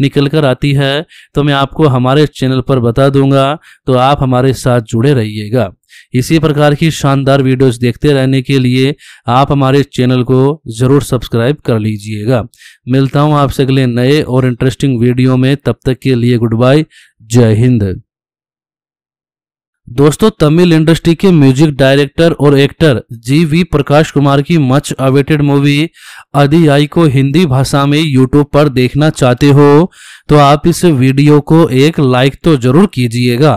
निकल कर आती है तो मैं आपको हमारे चैनल पर बता दूंगा तो आप हमारे साथ जुड़े रहिएगा इसी प्रकार की शानदार वीडियोस देखते रहने के लिए आप हमारे चैनल को ज़रूर सब्सक्राइब कर लीजिएगा मिलता हूँ आपसे अगले नए और इंटरेस्टिंग वीडियो में तब तक के लिए गुड बाय जय हिंद दोस्तों तमिल इंडस्ट्री के म्यूजिक डायरेक्टर और actor G V Prakash Kumar की मच अवेटेड मूवी अधियाई को हिंदी भाषा में यूट्यूब पर देखना चाहते हो तो आप इस वीडियो को एक लाइक तो जरूर कीजिएगा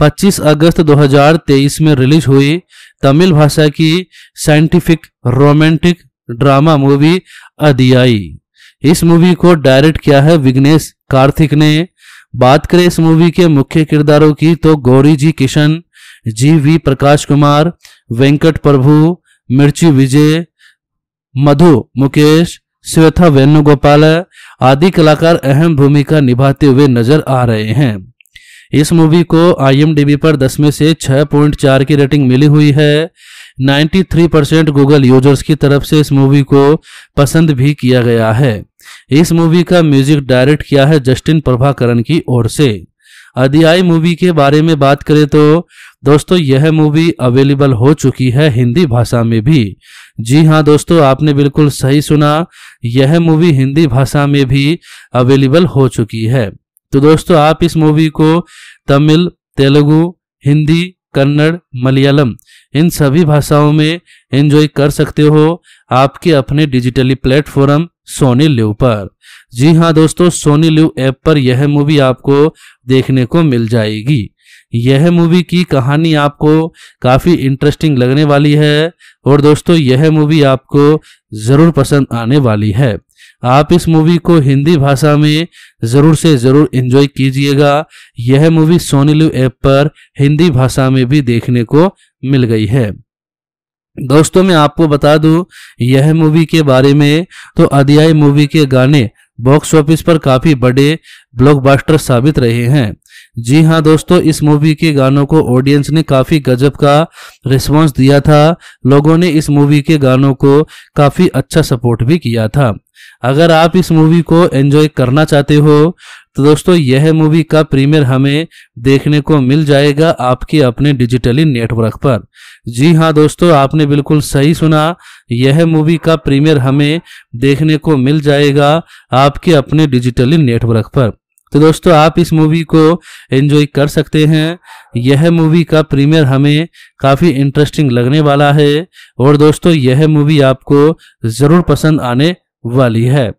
25 अगस्त 2023 में रिलीज हुई तमिल भाषा की scientific romantic drama movie Adiyae इस मूवी को डायरेक्ट किया है विघ्नेश कार्थिक ने बात करें इस मूवी के मुख्य किरदारों की तो Gouri G Kishan G V Prakash Kumar Venkat Prabhu Mirchi Vijay मधु मुकेश श्वेता वेणुगोपाल आदि कलाकार अहम भूमिका निभाते हुए नजर आ रहे हैं इस मूवी को आईएमडीबी पर 10 में से 6.4 की रेटिंग मिली हुई है 93 परसेंट गूगल यूजर्स की तरफ से इस मूवी को पसंद भी किया गया है इस मूवी का म्यूजिक डायरेक्ट किया है जस्टिन प्रभाकरण की ओर से अध्याय मूवी के बारे में बात करें तो दोस्तों यह मूवी अवेलेबल हो चुकी है हिंदी भाषा में भी जी हाँ दोस्तों आपने बिल्कुल सही सुना यह मूवी हिंदी भाषा में भी अवेलेबल हो चुकी है तो दोस्तों आप इस मूवी को तमिल तेलुगु हिंदी कन्नड़ मलयालम इन सभी भाषाओं में एंजॉय कर सकते हो आपके अपने डिजिटली प्लेटफॉर्म सोनी लिव पर जी हाँ दोस्तों सोनी लिव ऐप पर यह मूवी आपको देखने को मिल जाएगी यह मूवी की कहानी आपको काफ़ी इंटरेस्टिंग लगने वाली है और दोस्तों यह मूवी आपको ज़रूर पसंद आने वाली है आप इस मूवी को हिंदी भाषा में ज़रूर से ज़रूर एंजॉय कीजिएगा यह मूवी सोनी लिव ऐप पर हिंदी भाषा में भी देखने को मिल गई है दोस्तों मैं आपको बता दूं यह मूवी के बारे में तो अध्याय मूवी के गाने बॉक्स ऑफिस पर काफ़ी बड़े ब्लॉकबस्टर साबित रहे हैं जी हाँ दोस्तों इस मूवी के गानों को ऑडियंस ने काफी गजब का रिस्पांस दिया था लोगों ने इस मूवी के गानों को काफी अच्छा सपोर्ट भी किया था अगर आप इस मूवी को एंजॉय करना चाहते हो तो दोस्तों यह मूवी का प्रीमियर हमें देखने को मिल जाएगा आपके अपने डिजिटली नेटवर्क पर जी हाँ दोस्तों आपने बिल्कुल सही सुना यह मूवी का प्रीमियर हमें देखने को मिल जाएगा आपके अपने डिजिटली नेटवर्क पर तो दोस्तों आप इस मूवी को एंजॉय कर सकते हैं यह मूवी का प्रीमियर हमें काफ़ी इंटरेस्टिंग लगने वाला है और दोस्तों यह मूवी आपको ज़रूर पसंद आने वाली है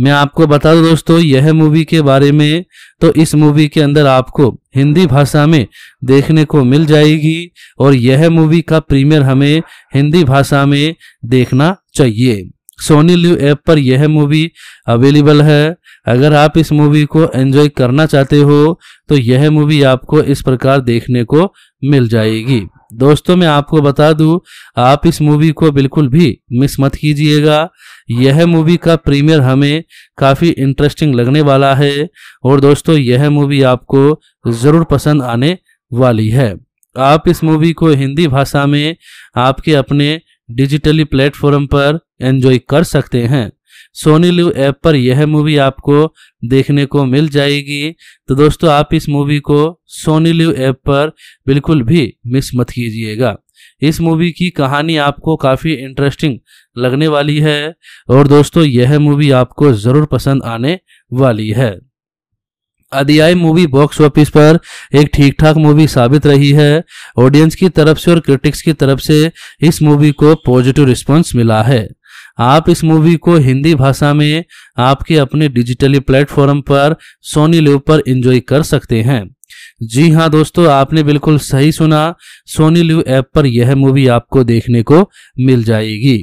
मैं आपको बता दूं दोस्तों यह मूवी के बारे में तो इस मूवी के अंदर आपको हिंदी भाषा में देखने को मिल जाएगी और यह मूवी का प्रीमियर हमें हिंदी भाषा में देखना चाहिए सोनी लिव ऐप पर यह मूवी अवेलेबल है अगर आप इस मूवी को एंजॉय करना चाहते हो तो यह मूवी आपको इस प्रकार देखने को मिल जाएगी दोस्तों मैं आपको बता दूं आप इस मूवी को बिल्कुल भी मिस मत कीजिएगा यह मूवी का प्रीमियर हमें काफ़ी इंटरेस्टिंग लगने वाला है और दोस्तों यह मूवी आपको ज़रूर पसंद आने वाली है आप इस मूवी को हिंदी भाषा में आपके अपने डिजिटली प्लेटफॉर्म पर एंजॉय कर सकते हैं सोनी लिव ऐप पर यह मूवी आपको देखने को मिल जाएगी तो दोस्तों आप इस मूवी को सोनी लिव ऐप पर बिल्कुल भी मिस मत कीजिएगा इस मूवी की कहानी आपको काफ़ी इंटरेस्टिंग लगने वाली है और दोस्तों यह मूवी आपको ज़रूर पसंद आने वाली है अध्याय मूवी बॉक्स ऑफिस पर एक ठीक ठाक मूवी साबित रही है ऑडियंस की तरफ से और क्रिटिक्स की तरफ से इस मूवी को पॉजिटिव रिस्पांस मिला है आप इस मूवी को हिंदी भाषा में आपके अपने डिजिटली प्लेटफॉर्म पर सोनी लिव पर एंजॉय कर सकते हैं जी हाँ दोस्तों आपने बिल्कुल सही सुना सोनी लिव ऐप पर यह मूवी आपको देखने को मिल जाएगी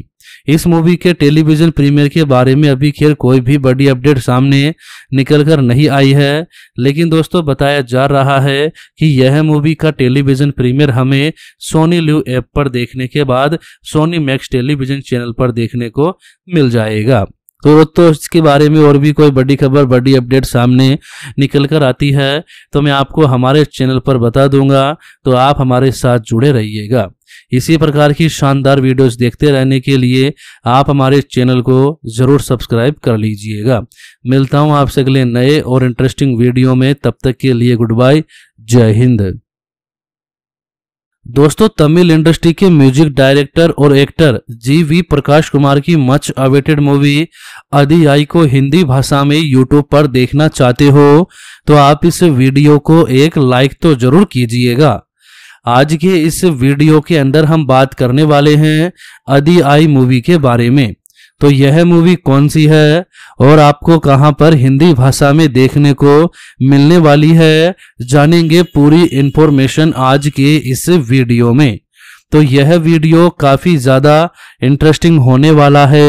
इस मूवी के टेलीविजन प्रीमियर के बारे में अभी खैर कोई भी बड़ी अपडेट सामने निकल कर नहीं आई है लेकिन दोस्तों बताया जा रहा है कि यह मूवी का टेलीविजन प्रीमियर हमें सोनी ल्यू ऐप पर देखने के बाद सोनी मैक्स टेलीविजन चैनल पर देखने को मिल जाएगा तो तो इसके बारे में और भी कोई बड़ी खबर बड़ी अपडेट सामने निकल कर आती है तो मैं आपको हमारे चैनल पर बता दूंगा तो आप हमारे साथ जुड़े रहिएगा इसी प्रकार की शानदार वीडियोस देखते रहने के लिए आप हमारे चैनल को ज़रूर सब्सक्राइब कर लीजिएगा मिलता हूँ आपसे अगले नए और इंटरेस्टिंग वीडियो में तब तक के लिए गुड बाय जय हिंद दोस्तों तमिल इंडस्ट्री के म्यूजिक डायरेक्टर और actor G V Prakash Kumar की मच अवेटेड मूवी अधियाई को हिंदी भाषा में यूट्यूब पर देखना चाहते हो तो आप इस वीडियो को एक लाइक तो जरूर कीजिएगा आज के इस वीडियो के अंदर हम बात करने वाले हैं अधियाई मूवी के बारे में तो यह मूवी कौन सी है और आपको कहां पर हिंदी भाषा में देखने को मिलने वाली है जानेंगे पूरी इंफॉर्मेशन आज के इस वीडियो में तो यह वीडियो काफ़ी ज़्यादा इंटरेस्टिंग होने वाला है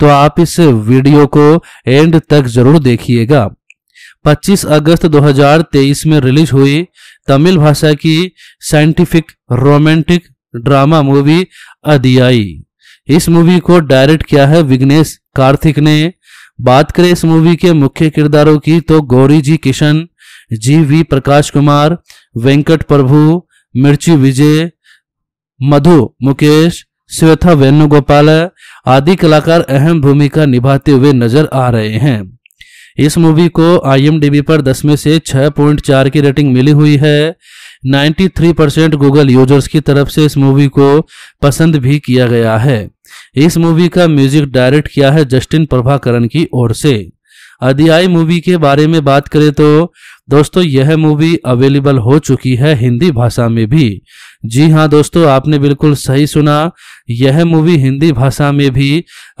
तो आप इस वीडियो को एंड तक ज़रूर देखिएगा 25 अगस्त 2023 में रिलीज हुई तमिल भाषा की scientific romantic drama movie Adiyae इस मूवी को डायरेक्ट किया है विघ्नेश कार्तिक ने बात करें इस मूवी के मुख्य किरदारों की तो Gouri G Kishan G V Prakash Kumar Venkat Prabhu Mirchi Vijay मधु मुकेश श्वेता वेणुगोपाल आदि कलाकार अहम भूमिका निभाते हुए नजर आ रहे हैं इस मूवी को आईएमडीबी पर 10 में से 6.4 की रेटिंग मिली हुई है 93 परसेंट गूगल यूजर्स की तरफ से इस मूवी को पसंद भी किया गया है इस मूवी का म्यूजिक डायरेक्ट किया है जस्टिन प्रभाकरण की ओर से अधियाई मूवी के बारे में बात करें तो दोस्तों यह मूवी अवेलेबल हो चुकी है हिंदी भाषा में भी जी हाँ दोस्तों आपने बिल्कुल सही सुना यह मूवी हिंदी भाषा में भी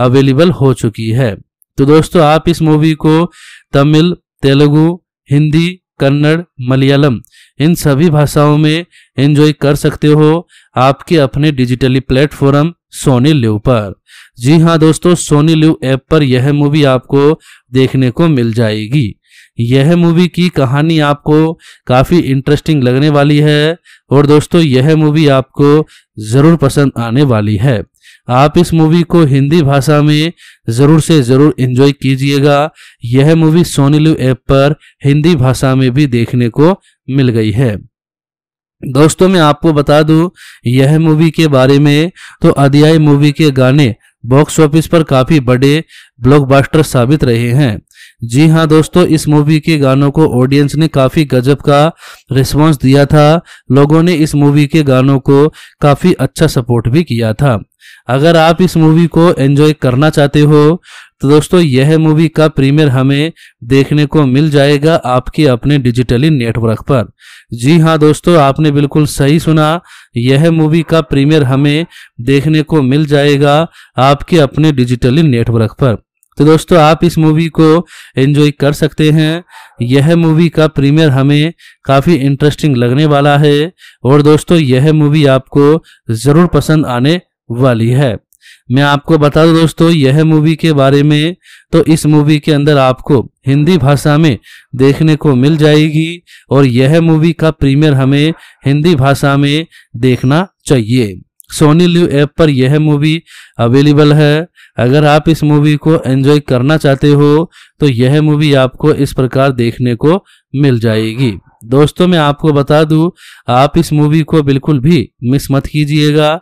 अवेलेबल हो चुकी है तो दोस्तों आप इस मूवी को तमिल तेलुगु हिंदी कन्नड़ मलयालम इन सभी भाषाओं में एंजॉय कर सकते हो आपके अपने डिजिटली प्लेटफॉर्म सोनी लिव पर जी हाँ दोस्तों सोनी लिव ऐप पर यह मूवी आपको देखने को मिल जाएगी यह मूवी की कहानी आपको काफ़ी इंटरेस्टिंग लगने वाली है और दोस्तों यह मूवी आपको ज़रूर पसंद आने वाली है आप इस मूवी को हिंदी भाषा में ज़रूर से ज़रूर एंजॉय कीजिएगा यह मूवी सोनीलू ऐप पर हिंदी भाषा में भी देखने को मिल गई है दोस्तों मैं आपको बता दूं यह मूवी के बारे में तो अध्याय मूवी के गाने बॉक्स ऑफिस पर काफ़ी बड़े ब्लॉकबस्टर साबित रहे हैं जी हाँ दोस्तों इस मूवी के गानों को ऑडियंस ने काफ़ी गजब का रिस्पांस दिया था लोगों ने इस मूवी के गानों को काफ़ी अच्छा सपोर्ट भी किया था अगर आप इस मूवी को एंजॉय करना चाहते हो तो दोस्तों यह मूवी का प्रीमियर हमें देखने को मिल जाएगा आपके अपने डिजिटली नेटवर्क पर जी हाँ दोस्तों आपने बिल्कुल सही सुना यह मूवी का प्रीमियर हमें देखने को मिल जाएगा आपके अपने डिजिटली नेटवर्क पर तो दोस्तों आप इस मूवी को एंजॉय कर सकते हैं यह मूवी का प्रीमियर हमें काफ़ी इंटरेस्टिंग लगने वाला है और दोस्तों यह मूवी आपको ज़रूर पसंद आने वाली है मैं आपको बता दूं दोस्तों यह मूवी के बारे में तो इस मूवी के अंदर आपको हिंदी भाषा में देखने को मिल जाएगी और यह मूवी का प्रीमियर हमें हिंदी भाषा में देखना चाहिए सोनी लिव ऐप पर यह मूवी अवेलेबल है अगर आप इस मूवी को एंजॉय करना चाहते हो तो यह मूवी आपको इस प्रकार देखने को मिल जाएगी दोस्तों मैं आपको बता दूं आप इस मूवी को बिल्कुल भी मिस मत कीजिएगा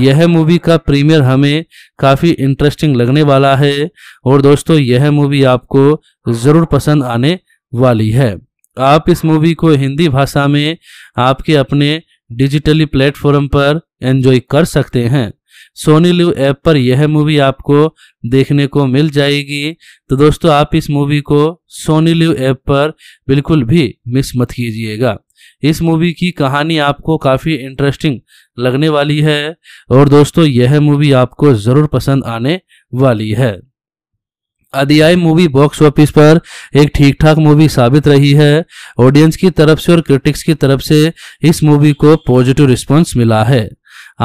यह मूवी का प्रीमियर हमें काफ़ी इंटरेस्टिंग लगने वाला है और दोस्तों यह मूवी आपको ज़रूर पसंद आने वाली है आप इस मूवी को हिंदी भाषा में आपके अपने डिजिटली प्लेटफॉर्म पर एंजॉय कर सकते हैं सोनी लिव ऐप पर यह मूवी आपको देखने को मिल जाएगी तो दोस्तों आप इस मूवी को सोनी लिव ऐप पर बिल्कुल भी मिस मत कीजिएगा इस मूवी की कहानी आपको काफ़ी इंटरेस्टिंग लगने वाली है और दोस्तों यह मूवी आपको ज़रूर पसंद आने वाली है अदियाई मूवी बॉक्स ऑफिस पर एक ठीक ठाक मूवी साबित रही है ऑडियंस की तरफ से और क्रिटिक्स की तरफ से इस मूवी को पॉजिटिव रिस्पॉन्स मिला है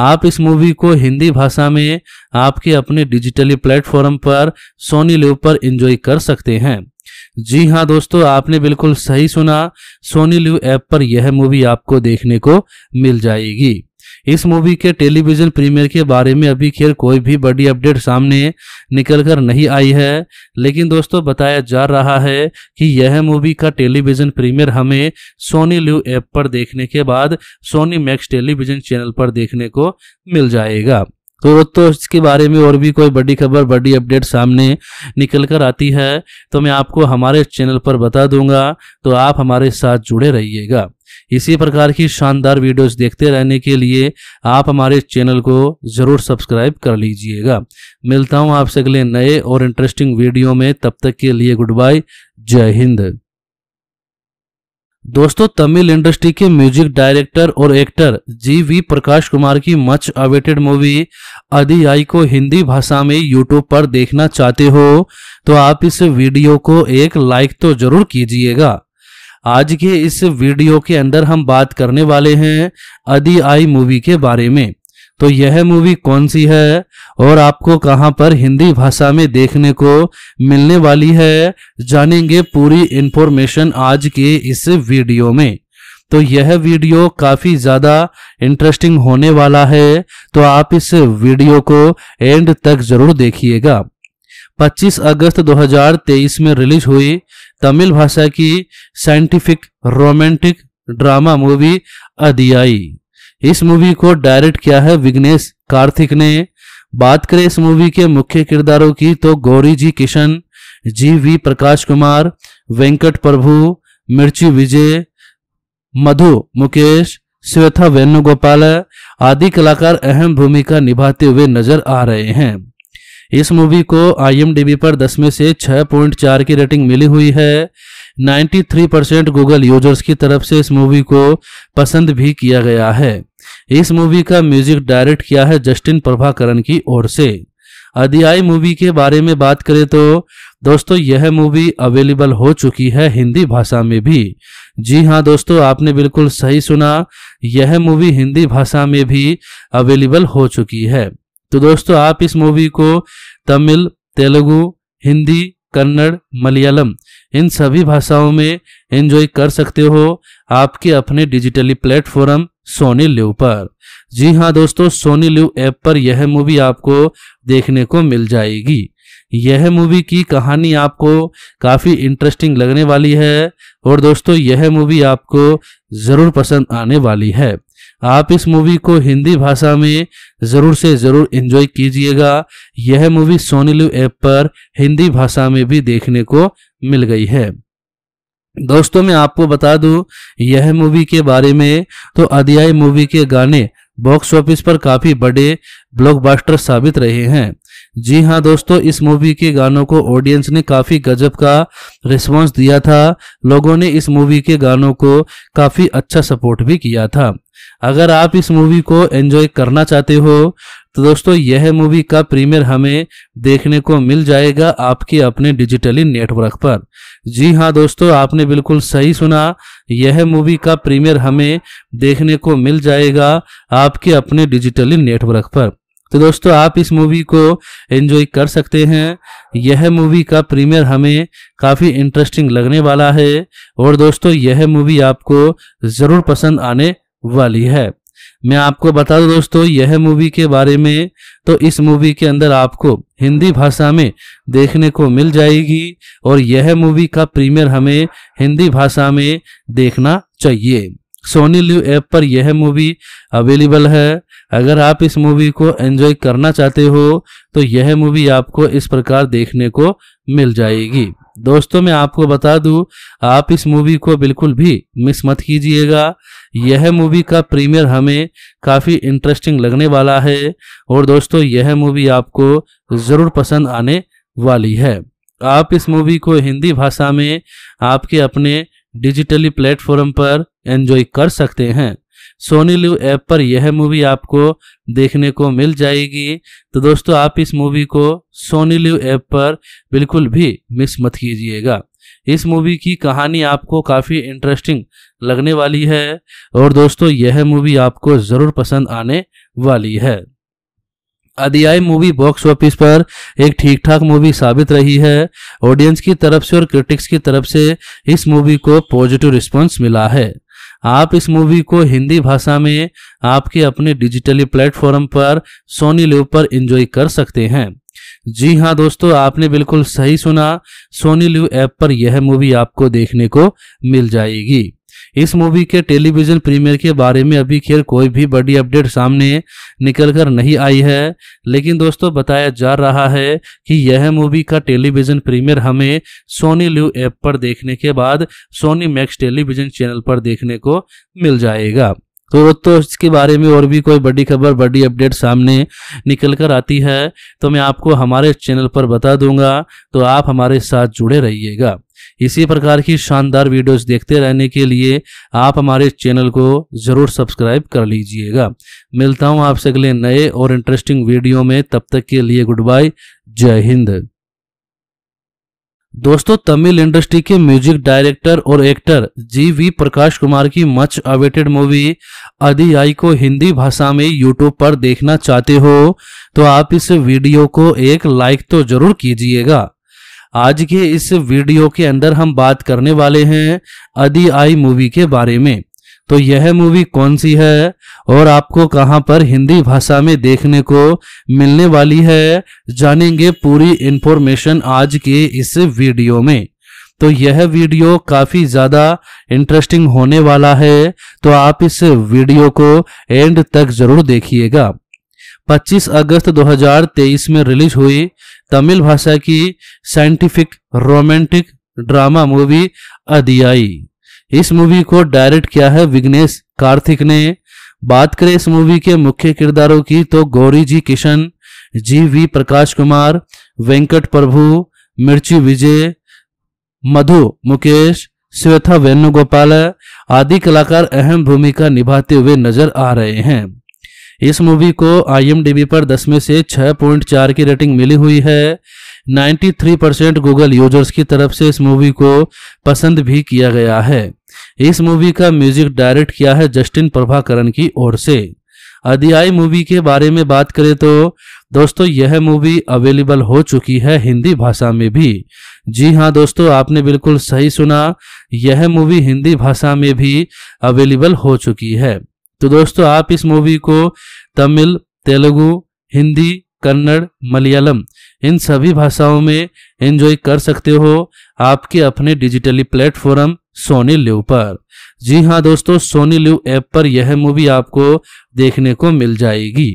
आप इस मूवी को हिंदी भाषा में आपके अपने डिजिटली प्लेटफॉर्म पर सोनी लिव पर एंजॉय कर सकते हैं जी हाँ दोस्तों आपने बिल्कुल सही सुना सोनी लिव ऐप पर यह मूवी आपको देखने को मिल जाएगी इस मूवी के टेलीविजन प्रीमियर के बारे में अभी खैर कोई भी बड़ी अपडेट सामने निकल कर नहीं आई है लेकिन दोस्तों बताया जा रहा है कि यह मूवी का टेलीविजन प्रीमियर हमें सोनी लिव ऐप पर देखने के बाद सोनी मैक्स टेलीविजन चैनल पर देखने को मिल जाएगा तो तो इसके बारे में और भी कोई बड़ी खबर बड़ी अपडेट सामने निकल कर आती है तो मैं आपको हमारे चैनल पर बता दूंगा तो आप हमारे साथ जुड़े रहिएगा इसी प्रकार की शानदार वीडियोस देखते रहने के लिए आप हमारे चैनल को ज़रूर सब्सक्राइब कर लीजिएगा मिलता हूँ आपसे अगले नए और इंटरेस्टिंग वीडियो में तब तक के लिए गुड बाय जय हिंद दोस्तों तमिल इंडस्ट्री के म्यूजिक डायरेक्टर और actor G V Prakash Kumar की मच अवेटेड मूवी आई को हिंदी भाषा में यूट्यूब पर देखना चाहते हो तो आप इस वीडियो को एक लाइक तो जरूर कीजिएगा आज के इस वीडियो के अंदर हम बात करने वाले हैं अदी आई मूवी के बारे में तो यह मूवी कौन सी है और आपको कहां पर हिंदी भाषा में देखने को मिलने वाली है जानेंगे पूरी इंफॉर्मेशन आज के इस वीडियो में तो यह वीडियो काफ़ी ज़्यादा इंटरेस्टिंग होने वाला है तो आप इस वीडियो को एंड तक ज़रूर देखिएगा 25 अगस्त 2023 में रिलीज हुई तमिल भाषा की scientific romantic drama movie Adiyae इस मूवी को डायरेक्ट किया है विग्नेश कार्तिक ने बात करें इस मूवी के मुख्य किरदारों की तो Gouri G Kishan G V Prakash Kumar Venkat Prabhu Mirchi Vijay मधु मुकेश श्वेता वेणुगोपाल आदि कलाकार अहम भूमिका निभाते हुए नजर आ रहे हैं इस मूवी को आईएमडीबी पर 10 में से 6.4 की रेटिंग मिली हुई है 93 परसेंट गूगल यूजर्स की तरफ से इस मूवी को पसंद भी किया गया है इस मूवी का म्यूजिक डायरेक्ट किया है जस्टिन प्रभाकरण की ओर से अध्याय मूवी के बारे में बात करें तो दोस्तों यह मूवी अवेलेबल हो चुकी है हिंदी भाषा में भी जी हाँ दोस्तों आपने बिल्कुल सही सुना यह मूवी हिंदी भाषा में भी अवेलेबल हो चुकी है तो दोस्तों आप इस मूवी को तमिल तेलुगु हिंदी कन्नड़ मलयालम इन सभी भाषाओं में एंजॉय कर सकते हो आपके अपने डिजिटली प्लेटफॉर्म सोनी लिव पर जी हाँ दोस्तों सोनी लिव ऐप पर यह मूवी आपको देखने को मिल जाएगी यह मूवी की कहानी आपको काफ़ी इंटरेस्टिंग लगने वाली है और दोस्तों यह मूवी आपको ज़रूर पसंद आने वाली है आप इस मूवी को हिंदी भाषा में ज़रूर से ज़रूर इंजॉय कीजिएगा यह मूवी सोनीलू ऐप पर हिंदी भाषा में भी देखने को मिल गई है दोस्तों मैं आपको बता दूं यह मूवी के बारे में तो अध्याय मूवी के गाने बॉक्स ऑफिस पर काफ़ी बड़े ब्लॉकबस्टर साबित रहे हैं जी हाँ दोस्तों इस मूवी के गानों को ऑडियंस ने काफ़ी गजब का रिस्पांस दिया था लोगों ने इस मूवी के गानों को काफ़ी अच्छा सपोर्ट भी किया था अगर आप इस मूवी को एंजॉय करना चाहते हो तो दोस्तों यह मूवी का प्रीमियर हमें देखने को मिल जाएगा आपके अपने डिजिटली नेटवर्क पर जी हाँ दोस्तों आपने बिल्कुल सही सुना यह मूवी का प्रीमियर हमें देखने को मिल जाएगा आपके अपने डिजिटली नेटवर्क पर तो दोस्तों आप इस मूवी को एंजॉय कर सकते हैं यह मूवी का प्रीमियर हमें काफ़ी इंटरेस्टिंग लगने वाला है और दोस्तों यह मूवी आपको ज़रूर पसंद आने वाली है मैं आपको बता दूं दोस्तों यह मूवी के बारे में तो इस मूवी के अंदर आपको हिंदी भाषा में देखने को मिल जाएगी और यह मूवी का प्रीमियर हमें हिंदी भाषा में देखना चाहिए सोनी लिव ऐप पर यह मूवी अवेलेबल है अगर आप इस मूवी को एंजॉय करना चाहते हो तो यह मूवी आपको इस प्रकार देखने को मिल जाएगी दोस्तों मैं आपको बता दूं आप इस मूवी को बिल्कुल भी मिस मत कीजिएगा यह मूवी का प्रीमियर हमें काफ़ी इंटरेस्टिंग लगने वाला है और दोस्तों यह मूवी आपको ज़रूर पसंद आने वाली है आप इस मूवी को हिंदी भाषा में आपके अपने डिजिटली प्लेटफॉर्म पर एंजॉय कर सकते हैं सोनी लिव ऐप पर यह मूवी आपको देखने को मिल जाएगी तो दोस्तों आप इस मूवी को सोनी लिव ऐप पर बिल्कुल भी मिस मत कीजिएगा इस मूवी की कहानी आपको काफ़ी इंटरेस्टिंग लगने वाली है और दोस्तों यह मूवी आपको ज़रूर पसंद आने वाली है अध्याय मूवी बॉक्स ऑफिस पर एक ठीक ठाक मूवी साबित रही है ऑडियंस की तरफ से और क्रिटिक्स की तरफ से इस मूवी को पॉजिटिव रिस्पांस मिला है आप इस मूवी को हिंदी भाषा में आपके अपने डिजिटली प्लेटफॉर्म पर सोनी लिव पर एंजॉय कर सकते हैं जी हाँ दोस्तों आपने बिल्कुल सही सुना सोनी लिव ऐप पर यह मूवी आपको देखने को मिल जाएगी इस मूवी के टेलीविजन प्रीमियर के बारे में अभी खैर कोई भी बड़ी अपडेट सामने निकल कर नहीं आई है लेकिन दोस्तों बताया जा रहा है कि यह मूवी का टेलीविजन प्रीमियर हमें सोनी लिव ऐप पर देखने के बाद सोनी मैक्स टेलीविजन चैनल पर देखने को मिल जाएगा तो दोस्तों इसके बारे में और भी कोई बड़ी खबर बड़ी अपडेट सामने निकल कर आती है तो मैं आपको हमारे चैनल पर बता दूंगा तो आप हमारे साथ जुड़े रहिएगा इसी प्रकार की शानदार वीडियोस देखते रहने के लिए आप हमारे चैनल को ज़रूर सब्सक्राइब कर लीजिएगा मिलता हूँ आपसे अगले नए और इंटरेस्टिंग वीडियो में तब तक के लिए गुड बाय जय हिंद दोस्तों तमिल इंडस्ट्री के म्यूजिक डायरेक्टर और actor G V Prakash Kumar की मच अवेटेड मूवी आई को हिंदी भाषा में यूट्यूब पर देखना चाहते हो तो आप इस वीडियो को एक लाइक तो जरूर कीजिएगा आज के इस वीडियो के अंदर हम बात करने वाले हैं अदि आई मूवी के बारे में तो यह मूवी कौन सी है और आपको कहां पर हिंदी भाषा में देखने को मिलने वाली है जानेंगे पूरी इंफॉर्मेशन आज के इस वीडियो में तो यह वीडियो काफी ज्यादा इंटरेस्टिंग होने वाला है तो आप इस वीडियो को एंड तक जरूर देखिएगा 25 अगस्त 2023 में रिलीज हुई तमिल भाषा की scientific romantic drama movie Adiyae इस मूवी को डायरेक्ट किया है विग्नेश कार्थिक ने बात करें इस मूवी के मुख्य किरदारों की तो Gouri G Kishan G V Prakash Kumar Venkat Prabhu Mirchi Vijay मधु मुकेश श्वेता वेणुगोपाल आदि कलाकार अहम भूमिका निभाते हुए नजर आ रहे हैं इस मूवी को आईएमडीबी पर 10 में से 6.4 की रेटिंग मिली हुई है 93 परसेंट गूगल यूजर्स की तरफ से इस मूवी को पसंद भी किया गया है इस मूवी का म्यूजिक डायरेक्ट किया है जस्टिन प्रभाकरण की ओर से अध्याय मूवी के बारे में बात करें तो दोस्तों यह मूवी अवेलेबल हो चुकी है हिंदी भाषा में भी जी हाँ दोस्तों आपने बिल्कुल सही सुना यह मूवी हिंदी भाषा में भी अवेलेबल हो चुकी है तो दोस्तों आप इस मूवी को तमिल तेलुगु हिंदी कन्नड़ मलयालम इन सभी भाषाओं में एंजॉय कर सकते हो आपके अपने डिजिटली प्लेटफॉर्म सोनी लिव पर जी हाँ दोस्तों सोनी लिव ऐप पर यह मूवी आपको देखने को मिल जाएगी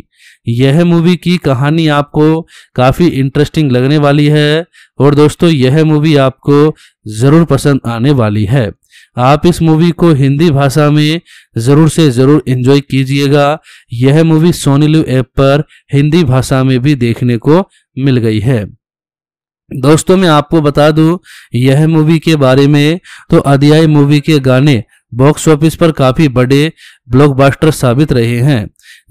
यह मूवी की कहानी आपको काफ़ी इंटरेस्टिंग लगने वाली है और दोस्तों यह मूवी आपको ज़रूर पसंद आने वाली है आप इस मूवी को हिंदी भाषा में ज़रूर से ज़रूर इंजॉय कीजिएगा यह मूवी सोनीलू ऐप पर हिंदी भाषा में भी देखने को मिल गई है दोस्तों मैं आपको बता दूं यह मूवी के बारे में तो अध्याय मूवी के गाने बॉक्स ऑफिस पर काफ़ी बड़े ब्लॉकबस्टर साबित रहे हैं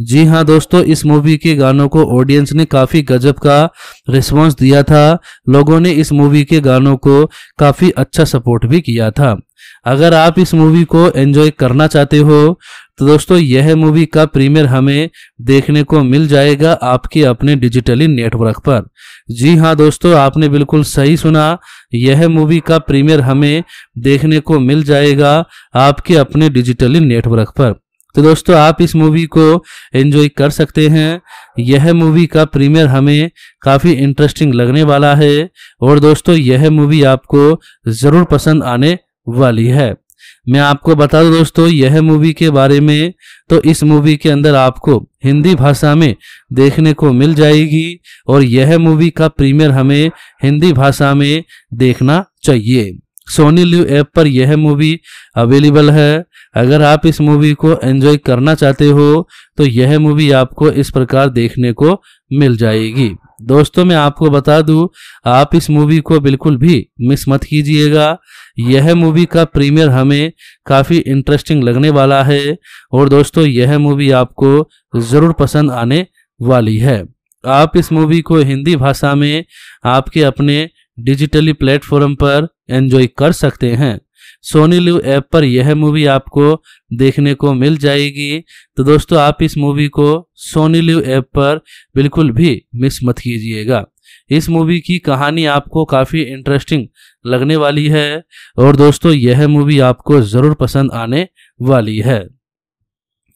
जी हाँ दोस्तों इस मूवी के गानों को ऑडियंस ने काफी गजब का रिस्पांस दिया था लोगों ने इस मूवी के गानों को काफी अच्छा सपोर्ट भी किया था अगर आप इस मूवी को एंजॉय करना चाहते हो तो दोस्तों यह मूवी का प्रीमियर हमें देखने को मिल जाएगा आपके अपने डिजिटली नेटवर्क पर जी हाँ दोस्तों आपने बिल्कुल सही सुना यह मूवी का प्रीमियर हमें देखने को मिल जाएगा आपके अपने डिजिटली नेटवर्क पर तो दोस्तों आप इस मूवी को एंजॉय कर सकते हैं यह मूवी का प्रीमियर हमें काफ़ी इंटरेस्टिंग लगने वाला है और दोस्तों यह मूवी आपको ज़रूर पसंद आने वाली है मैं आपको बता दूं दोस्तों यह मूवी के बारे में तो इस मूवी के अंदर आपको हिंदी भाषा में देखने को मिल जाएगी और यह मूवी का प्रीमियर हमें हिंदी भाषा में देखना चाहिए सोनी लिव ऐप पर यह मूवी अवेलेबल है अगर आप इस मूवी को एंजॉय करना चाहते हो तो यह मूवी आपको इस प्रकार देखने को मिल जाएगी दोस्तों मैं आपको बता दूं आप इस मूवी को बिल्कुल भी मिस मत कीजिएगा यह मूवी का प्रीमियर हमें काफ़ी इंटरेस्टिंग लगने वाला है और दोस्तों यह मूवी आपको ज़रूर पसंद आने वाली है आप इस मूवी को हिंदी भाषा में आपके अपने डिजिटली प्लेटफॉर्म पर एंजॉय कर सकते हैं सोनी लिव ऐप पर यह मूवी आपको देखने को मिल जाएगी तो दोस्तों आप इस मूवी को सोनी लिव ऐप पर बिल्कुल भी मिस मत कीजिएगा इस मूवी की कहानी आपको काफ़ी इंटरेस्टिंग लगने वाली है और दोस्तों यह मूवी आपको ज़रूर पसंद आने वाली है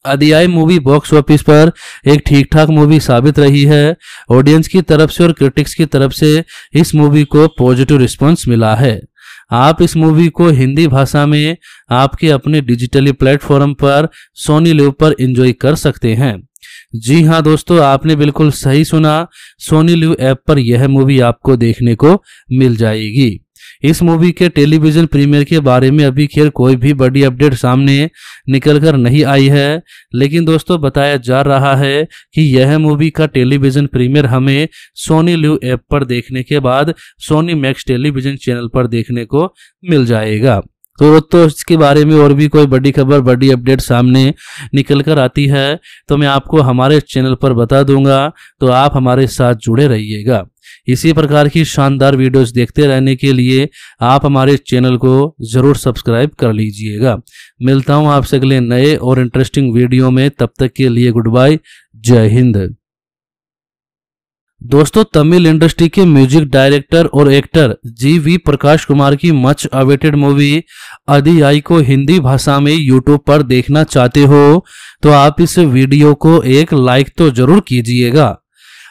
अध्याय मूवी बॉक्स ऑफिस पर एक ठीक ठाक मूवी साबित रही है ऑडियंस की तरफ से और क्रिटिक्स की तरफ से इस मूवी को पॉजिटिव रिस्पांस मिला है आप इस मूवी को हिंदी भाषा में आपके अपने डिजिटली प्लेटफॉर्म पर सोनी लिव पर एंजॉय कर सकते हैं जी हाँ दोस्तों आपने बिल्कुल सही सुना सोनी लिव ऐप पर यह मूवी आपको देखने को मिल जाएगी इस मूवी के टेलीविजन प्रीमियर के बारे में अभी खैर कोई भी बड़ी अपडेट सामने निकल कर नहीं आई है लेकिन दोस्तों बताया जा रहा है कि यह मूवी का टेलीविजन प्रीमियर हमें सोनी लिव ऐप पर देखने के बाद सोनी मैक्स टेलीविजन चैनल पर देखने को मिल जाएगा तो तो इसके बारे में और भी कोई बड़ी खबर बड़ी अपडेट सामने निकल कर आती है तो मैं आपको हमारे चैनल पर बता दूंगा तो आप हमारे साथ जुड़े रहिएगा इसी प्रकार की शानदार वीडियोस देखते रहने के लिए आप हमारे चैनल को ज़रूर सब्सक्राइब कर लीजिएगा मिलता हूँ आपसे अगले नए और इंटरेस्टिंग वीडियो में तब तक के लिए गुड बाय जय हिंद दोस्तों तमिल इंडस्ट्री के म्यूजिक डायरेक्टर और actor G V Prakash Kumar की मच अवेटेड मूवी आई को हिंदी भाषा में यूट्यूब पर देखना चाहते हो तो आप इस वीडियो को एक लाइक तो जरूर कीजिएगा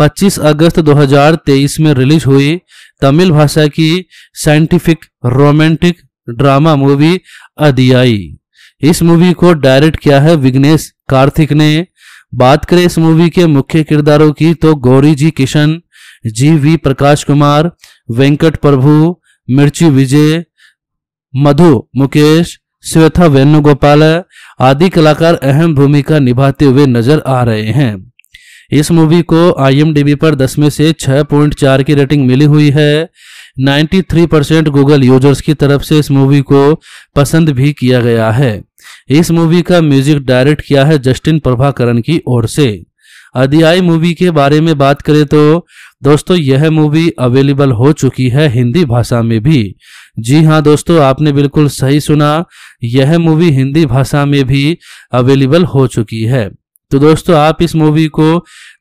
25 अगस्त 2023 में रिलीज हुई तमिल भाषा की scientific romantic drama movie Adiyae इस मूवी को डायरेक्ट किया है विघ्नेश कार्थिक ने बात करें इस मूवी के मुख्य किरदारों की तो Gouri G Kishan G V Prakash Kumar Venkat Prabhu Mirchi Vijay मधु मुकेश श्वेता वेणुगोपाल आदि कलाकार अहम भूमिका निभाते हुए नजर आ रहे हैं इस मूवी को आईएमडीबी पर 10 में से 6.4 की रेटिंग मिली हुई है 93 परसेंट गूगल यूजर्स की तरफ से इस मूवी को पसंद भी किया गया है इस मूवी का म्यूजिक डायरेक्ट किया है जस्टिन प्रभाकरण की ओर से अध्याय मूवी के बारे में बात करें तो दोस्तों यह मूवी अवेलेबल हो चुकी है हिंदी भाषा में भी जी हाँ दोस्तों आपने बिल्कुल सही सुना यह मूवी हिंदी भाषा में भी अवेलेबल हो चुकी है तो दोस्तों आप इस मूवी को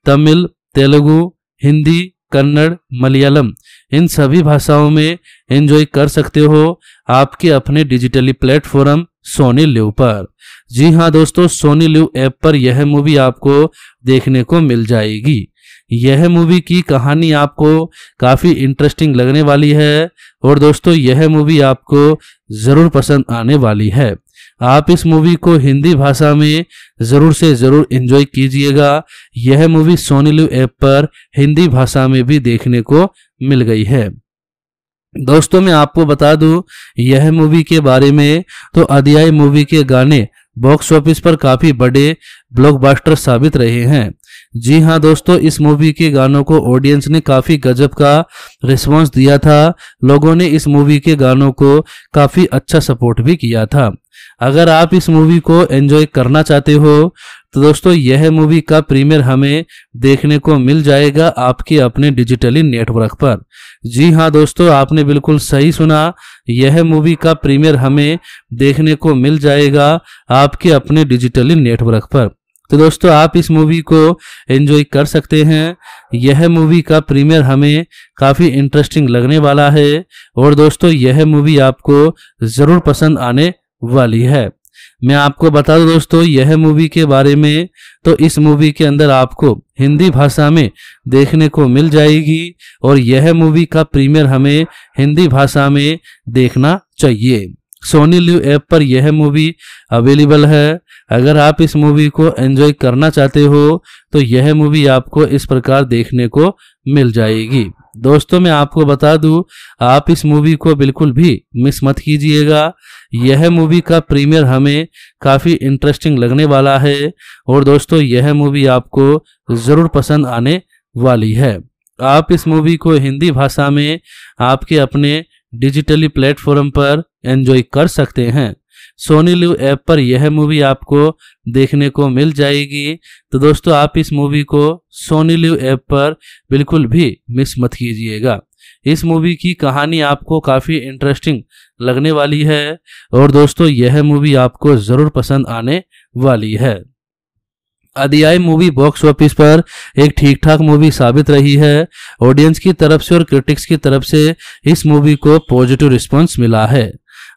तमिल तेलुगु हिंदी कन्नड़ मलयालम इन सभी भाषाओं में एंजॉय कर सकते हो आपके अपने डिजिटली प्लेटफॉर्म सोनी लिव पर जी हाँ दोस्तों सोनी लिव ऐप पर यह मूवी आपको देखने को मिल जाएगी यह मूवी की कहानी आपको काफ़ी इंटरेस्टिंग लगने वाली है और दोस्तों यह मूवी आपको ज़रूर पसंद आने वाली है आप इस मूवी को हिंदी भाषा में ज़रूर से ज़रूर इंजॉय कीजिएगा यह मूवी सोनीलू ऐप पर हिंदी भाषा में भी देखने को मिल गई है दोस्तों मैं आपको बता दूं यह मूवी के बारे में तो अध्याय मूवी के गाने बॉक्स ऑफिस पर काफी बड़े ब्लॉकबस्टर साबित रहे हैं जी हाँ दोस्तों इस मूवी के गानों को ऑडियंस ने काफी गजब का रिस्पांस दिया था लोगों ने इस मूवी के गानों को काफी अच्छा सपोर्ट भी किया था अगर आप इस मूवी को एंजॉय करना चाहते हो तो दोस्तों यह मूवी का प्रीमियर हमें देखने को मिल जाएगा आपके अपने डिजिटली नेटवर्क पर जी हाँ दोस्तों आपने बिल्कुल सही सुना यह मूवी का प्रीमियर हमें देखने को मिल जाएगा आपके अपने डिजिटली नेटवर्क पर तो दोस्तों आप इस मूवी को एंजॉय कर सकते हैं यह मूवी का प्रीमियर हमें काफ़ी इंटरेस्टिंग लगने वाला है और दोस्तों यह मूवी आपको ज़रूर पसंद आने वाली है मैं आपको बता दूं दोस्तों यह मूवी के बारे में तो इस मूवी के अंदर आपको हिंदी भाषा में देखने को मिल जाएगी और यह मूवी का प्रीमियर हमें हिंदी भाषा में देखना चाहिए सोनी लिव ऐप पर यह मूवी अवेलेबल है अगर आप इस मूवी को एंजॉय करना चाहते हो तो यह मूवी आपको इस प्रकार देखने को मिल जाएगी दोस्तों मैं आपको बता दूं आप इस मूवी को बिल्कुल भी मिस मत कीजिएगा यह मूवी का प्रीमियर हमें काफ़ी इंटरेस्टिंग लगने वाला है और दोस्तों यह मूवी आपको ज़रूर पसंद आने वाली है आप इस मूवी को हिंदी भाषा में आपके अपने डिजिटली प्लेटफॉर्म पर एंजॉय कर सकते हैं सोनी लिव ऐप पर यह मूवी आपको देखने को मिल जाएगी तो दोस्तों आप इस मूवी को सोनी लिव ऐप पर बिल्कुल भी मिस मत कीजिएगा इस मूवी की कहानी आपको काफ़ी इंटरेस्टिंग लगने वाली है और दोस्तों यह मूवी आपको ज़रूर पसंद आने वाली है अदियाय मूवी बॉक्स ऑफिस पर एक ठीक ठाक मूवी साबित रही है ऑडियंस की तरफ से और क्रिटिक्स की तरफ से इस मूवी को पॉजिटिव रिस्पांस मिला है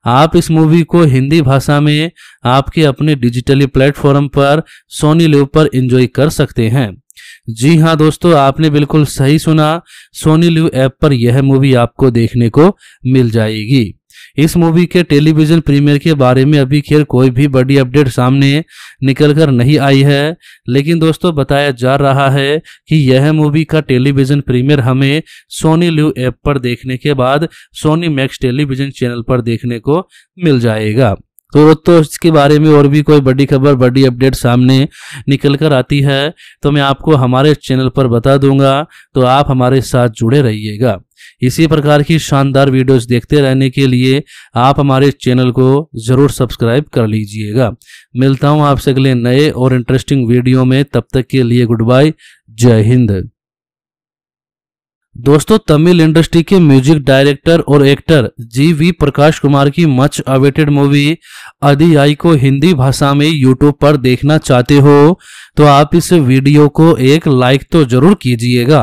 आप इस मूवी को हिंदी भाषा में आपके अपने डिजिटली प्लेटफॉर्म पर सोनी लिव पर एंजॉय कर सकते हैं जी हाँ दोस्तों आपने बिल्कुल सही सुना सोनी लिव ऐप पर यह मूवी आपको देखने को मिल जाएगी इस मूवी के टेलीविजन प्रीमियर के बारे में अभी खैर कोई भी बड़ी अपडेट सामने निकल कर नहीं आई है लेकिन दोस्तों बताया जा रहा है कि यह मूवी का टेलीविजन प्रीमियर हमें सोनी लिव ऐप पर देखने के बाद सोनी मैक्स टेलीविजन चैनल पर देखने को मिल जाएगा तो तो इसके बारे में और भी कोई बड़ी खबर बड़ी अपडेट सामने निकल कर आती है तो मैं आपको हमारे चैनल पर बता दूंगा तो आप हमारे साथ जुड़े रहिएगा इसी प्रकार की शानदार वीडियोस देखते रहने के लिए आप हमारे चैनल को ज़रूर सब्सक्राइब कर लीजिएगा मिलता हूँ आपसे अगले नए और इंटरेस्टिंग वीडियो में तब तक के लिए गुड बाय जय हिंद दोस्तों तमिल इंडस्ट्री के म्यूजिक डायरेक्टर और actor G V Prakash Kumar की मच अवेटेड मूवी आई को हिंदी भाषा में यूट्यूब पर देखना चाहते हो तो आप इस वीडियो को एक लाइक तो जरूर कीजिएगा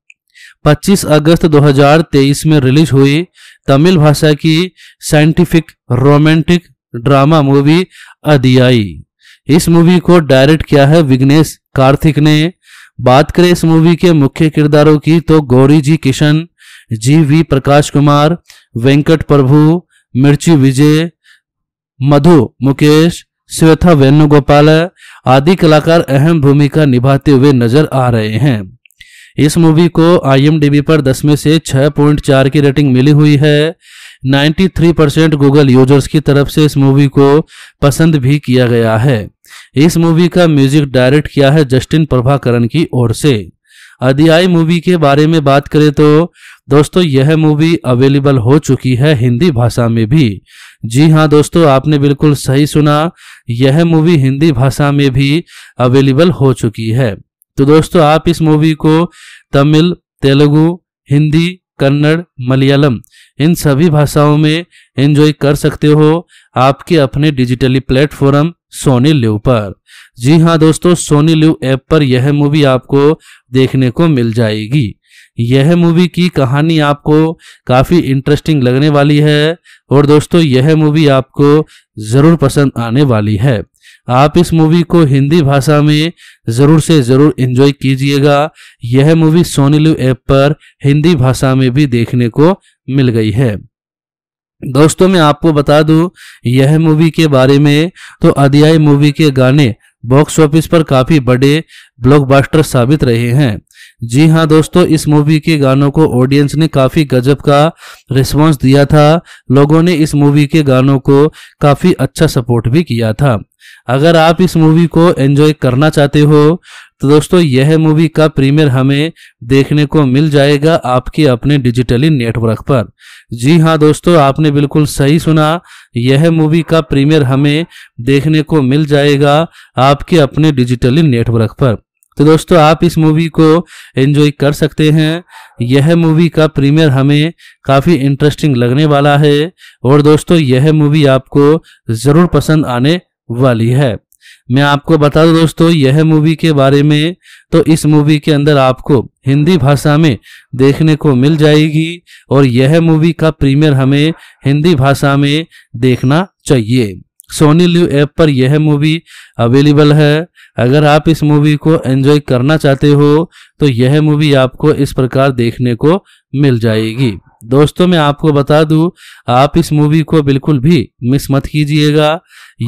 25 अगस्त 2023 में रिलीज हुई तमिल भाषा की scientific romantic drama movie Adiyae इस मूवी को डायरेक्ट किया है विघ्नेश कार्थिक ने बात करें इस मूवी के मुख्य किरदारों की तो Gouri G Kishan G V Prakash Kumar Venkat Prabhu Mirchi Vijay मधु मुकेश श्वेता वेणुगोपाल आदि कलाकार अहम भूमिका निभाते हुए नजर आ रहे हैं इस मूवी को आईएमडीबी पर 10 में से 6.4 की रेटिंग मिली हुई है 93 परसेंट गूगल यूजर्स की तरफ से इस मूवी को पसंद भी किया गया है इस मूवी का म्यूजिक डायरेक्ट किया है जस्टिन प्रभाकरण की ओर से अध्याय मूवी के बारे में बात करें तो दोस्तों यह मूवी अवेलेबल हो चुकी है हिंदी भाषा में भी जी हाँ दोस्तों आपने बिल्कुल सही सुना यह मूवी हिंदी भाषा में भी अवेलेबल हो चुकी है तो दोस्तों आप इस मूवी को तमिल तेलुगु हिंदी कन्नड़ मलयालम इन सभी भाषाओं में एंजॉय कर सकते हो आपके अपने डिजिटली प्लेटफॉर्म सोनी लिव पर जी हाँ दोस्तों सोनी लिव ऐप पर यह मूवी आपको देखने को मिल जाएगी यह मूवी की कहानी आपको काफ़ी इंटरेस्टिंग लगने वाली है और दोस्तों यह मूवी आपको ज़रूर पसंद आने वाली है आप इस मूवी को हिंदी भाषा में ज़रूर से ज़रूर इंजॉय कीजिएगा यह मूवी सोनी लिव ऐप पर हिंदी भाषा में भी देखने को मिल गई है दोस्तों मैं आपको बता दूं यह मूवी के बारे में तो अध्याय मूवी के गाने बॉक्स ऑफिस पर काफ़ी बड़े ब्लॉकबस्टर साबित रहे हैं जी हाँ दोस्तों इस मूवी के गानों को ऑडियंस ने काफ़ी गजब का रिस्पांस दिया था लोगों ने इस मूवी के गानों को काफ़ी अच्छा सपोर्ट भी किया था अगर आप इस मूवी को एंजॉय करना चाहते हो तो दोस्तों यह मूवी का प्रीमियर हमें देखने को मिल जाएगा आपके अपने डिजिटली नेटवर्क पर जी हाँ दोस्तों आपने बिल्कुल सही सुना यह मूवी का प्रीमियर हमें देखने को मिल जाएगा आपके अपने डिजिटली नेटवर्क पर तो दोस्तों आप इस मूवी को एंजॉय कर सकते हैं यह मूवी का प्रीमियर हमें काफ़ी इंटरेस्टिंग लगने वाला है और दोस्तों यह मूवी आपको ज़रूर पसंद आने वाली है मैं आपको बता दूं दोस्तों यह मूवी के बारे में तो इस मूवी के अंदर आपको हिंदी भाषा में देखने को मिल जाएगी और यह मूवी का प्रीमियर हमें हिंदी भाषा में देखना चाहिए सोनी लिव ऐप पर यह मूवी अवेलेबल है अगर आप इस मूवी को एंजॉय करना चाहते हो तो यह मूवी आपको इस प्रकार देखने को मिल जाएगी दोस्तों मैं आपको बता दूं आप इस मूवी को बिल्कुल भी मिस मत कीजिएगा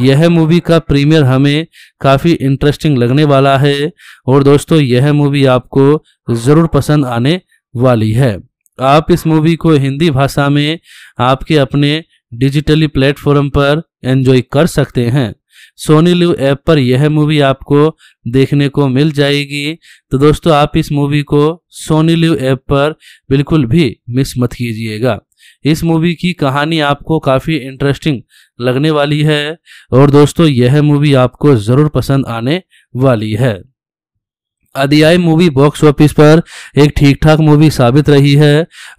यह मूवी का प्रीमियर हमें काफ़ी इंटरेस्टिंग लगने वाला है और दोस्तों यह मूवी आपको ज़रूर पसंद आने वाली है आप इस मूवी को हिंदी भाषा में आपके अपने डिजिटली प्लेटफॉर्म पर एंजॉय कर सकते हैं सोनी लिव ऐप पर यह मूवी आपको देखने को मिल जाएगी तो दोस्तों आप इस मूवी को सोनी लिव ऐप पर बिल्कुल भी मिस मत कीजिएगा इस मूवी की कहानी आपको काफ़ी इंटरेस्टिंग लगने वाली है और दोस्तों यह मूवी आपको ज़रूर पसंद आने वाली है अदियाय मूवी बॉक्स ऑफिस पर एक ठीक ठाक मूवी साबित रही है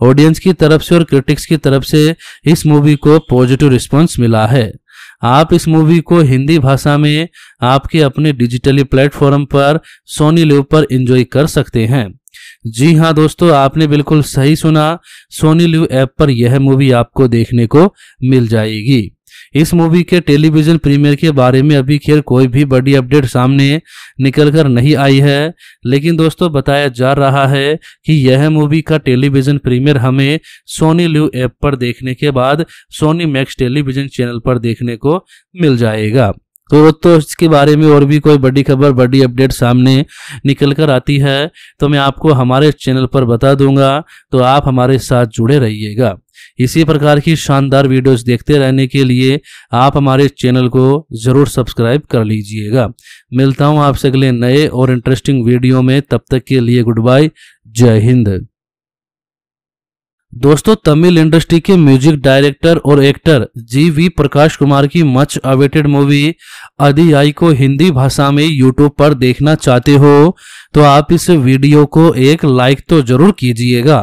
ऑडियंस की तरफ से और क्रिटिक्स की तरफ से इस मूवी को पॉजिटिव रिस्पांस मिला है आप इस मूवी को हिंदी भाषा में आपके अपने डिजिटली प्लेटफॉर्म पर सोनी लिव पर एंजॉय कर सकते हैं जी हाँ दोस्तों आपने बिल्कुल सही सुना सोनी लिव ऐप पर यह मूवी आपको देखने को मिल जाएगी इस मूवी के टेलीविजन प्रीमियर के बारे में अभी खैर कोई भी बड़ी अपडेट सामने निकल कर नहीं आई है लेकिन दोस्तों बताया जा रहा है कि यह मूवी का टेलीविजन प्रीमियर हमें सोनी लिव ऐप पर देखने के बाद सोनी मैक्स टेलीविजन चैनल पर देखने को मिल जाएगा तो दोस्तों इसके बारे में और भी कोई बड़ी खबर बड़ी अपडेट सामने निकल कर आती है तो मैं आपको हमारे चैनल पर बता दूंगा तो आप हमारे साथ जुड़े रहिएगा इसी प्रकार की शानदार वीडियोस देखते रहने के लिए आप हमारे चैनल को ज़रूर सब्सक्राइब कर लीजिएगा मिलता हूँ आपसे अगले नए और इंटरेस्टिंग वीडियो में तब तक के लिए गुड बाय जय हिंद दोस्तों तमिल इंडस्ट्री के म्यूजिक डायरेक्टर और actor G V Prakash Kumar की मच अवेटेड मूवी अदियाई को हिंदी भाषा में यूट्यूब पर देखना चाहते हो तो आप इस वीडियो को एक लाइक तो जरूर कीजिएगा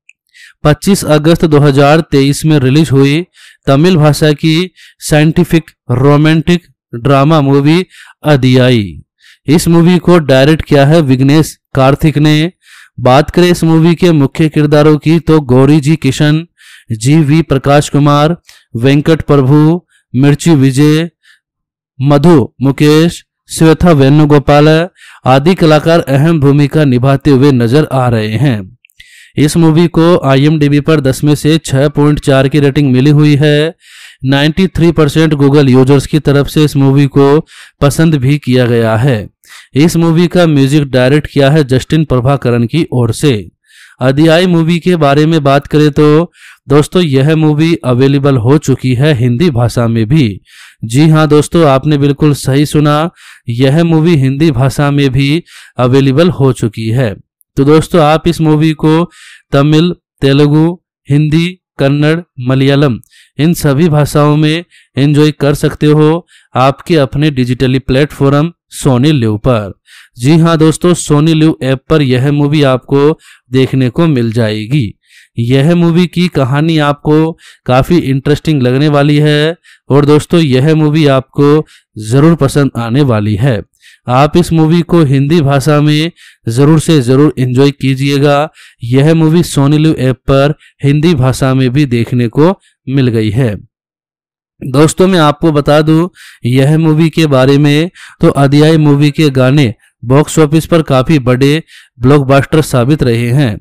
25 अगस्त 2023 में रिलीज हुई तमिल भाषा की scientific romantic drama movie Adiyae इस मूवी को डायरेक्ट किया है विघ्नेश कार्थिक ने बात करें इस मूवी के मुख्य किरदारों की तो Gouri G Kishan G V Prakash Kumar Venkat Prabhu Mirchi Vijay मधु मुकेश श्वेता वेणुगोपाल आदि कलाकार अहम भूमिका निभाते हुए नजर आ रहे हैं इस मूवी को आईएमडीबी पर 10 में से 6.4 की रेटिंग मिली हुई है 93 परसेंट गूगल यूजर्स की तरफ से इस मूवी को पसंद भी किया गया है इस मूवी का म्यूजिक डायरेक्ट किया है जस्टिन प्रभाकरण की ओर से अध्याय मूवी के बारे में बात करें तो दोस्तों यह मूवी अवेलेबल हो चुकी है हिंदी भाषा में भी जी हाँ दोस्तों आपने बिल्कुल सही सुना यह मूवी हिंदी भाषा में भी अवेलेबल हो चुकी है तो दोस्तों आप इस मूवी को तमिल तेलुगु हिंदी कन्नड़ मलयालम इन सभी भाषाओं में एंजॉय कर सकते हो आपके अपने डिजिटली प्लेटफॉर्म सोनी लिव पर जी हाँ दोस्तों सोनी लिव ऐप पर यह मूवी आपको देखने को मिल जाएगी यह मूवी की कहानी आपको काफ़ी इंटरेस्टिंग लगने वाली है और दोस्तों यह मूवी आपको ज़रूर पसंद आने वाली है आप इस मूवी को हिंदी भाषा में ज़रूर से ज़रूर इंजॉय कीजिएगा यह मूवी सोनी लिव ऐप पर हिंदी भाषा में भी देखने को मिल गई है दोस्तों मैं आपको बता दूं यह मूवी के बारे में तो अध्याय मूवी के गाने बॉक्स ऑफिस पर काफ़ी बड़े ब्लॉकबस्टर साबित रहे हैं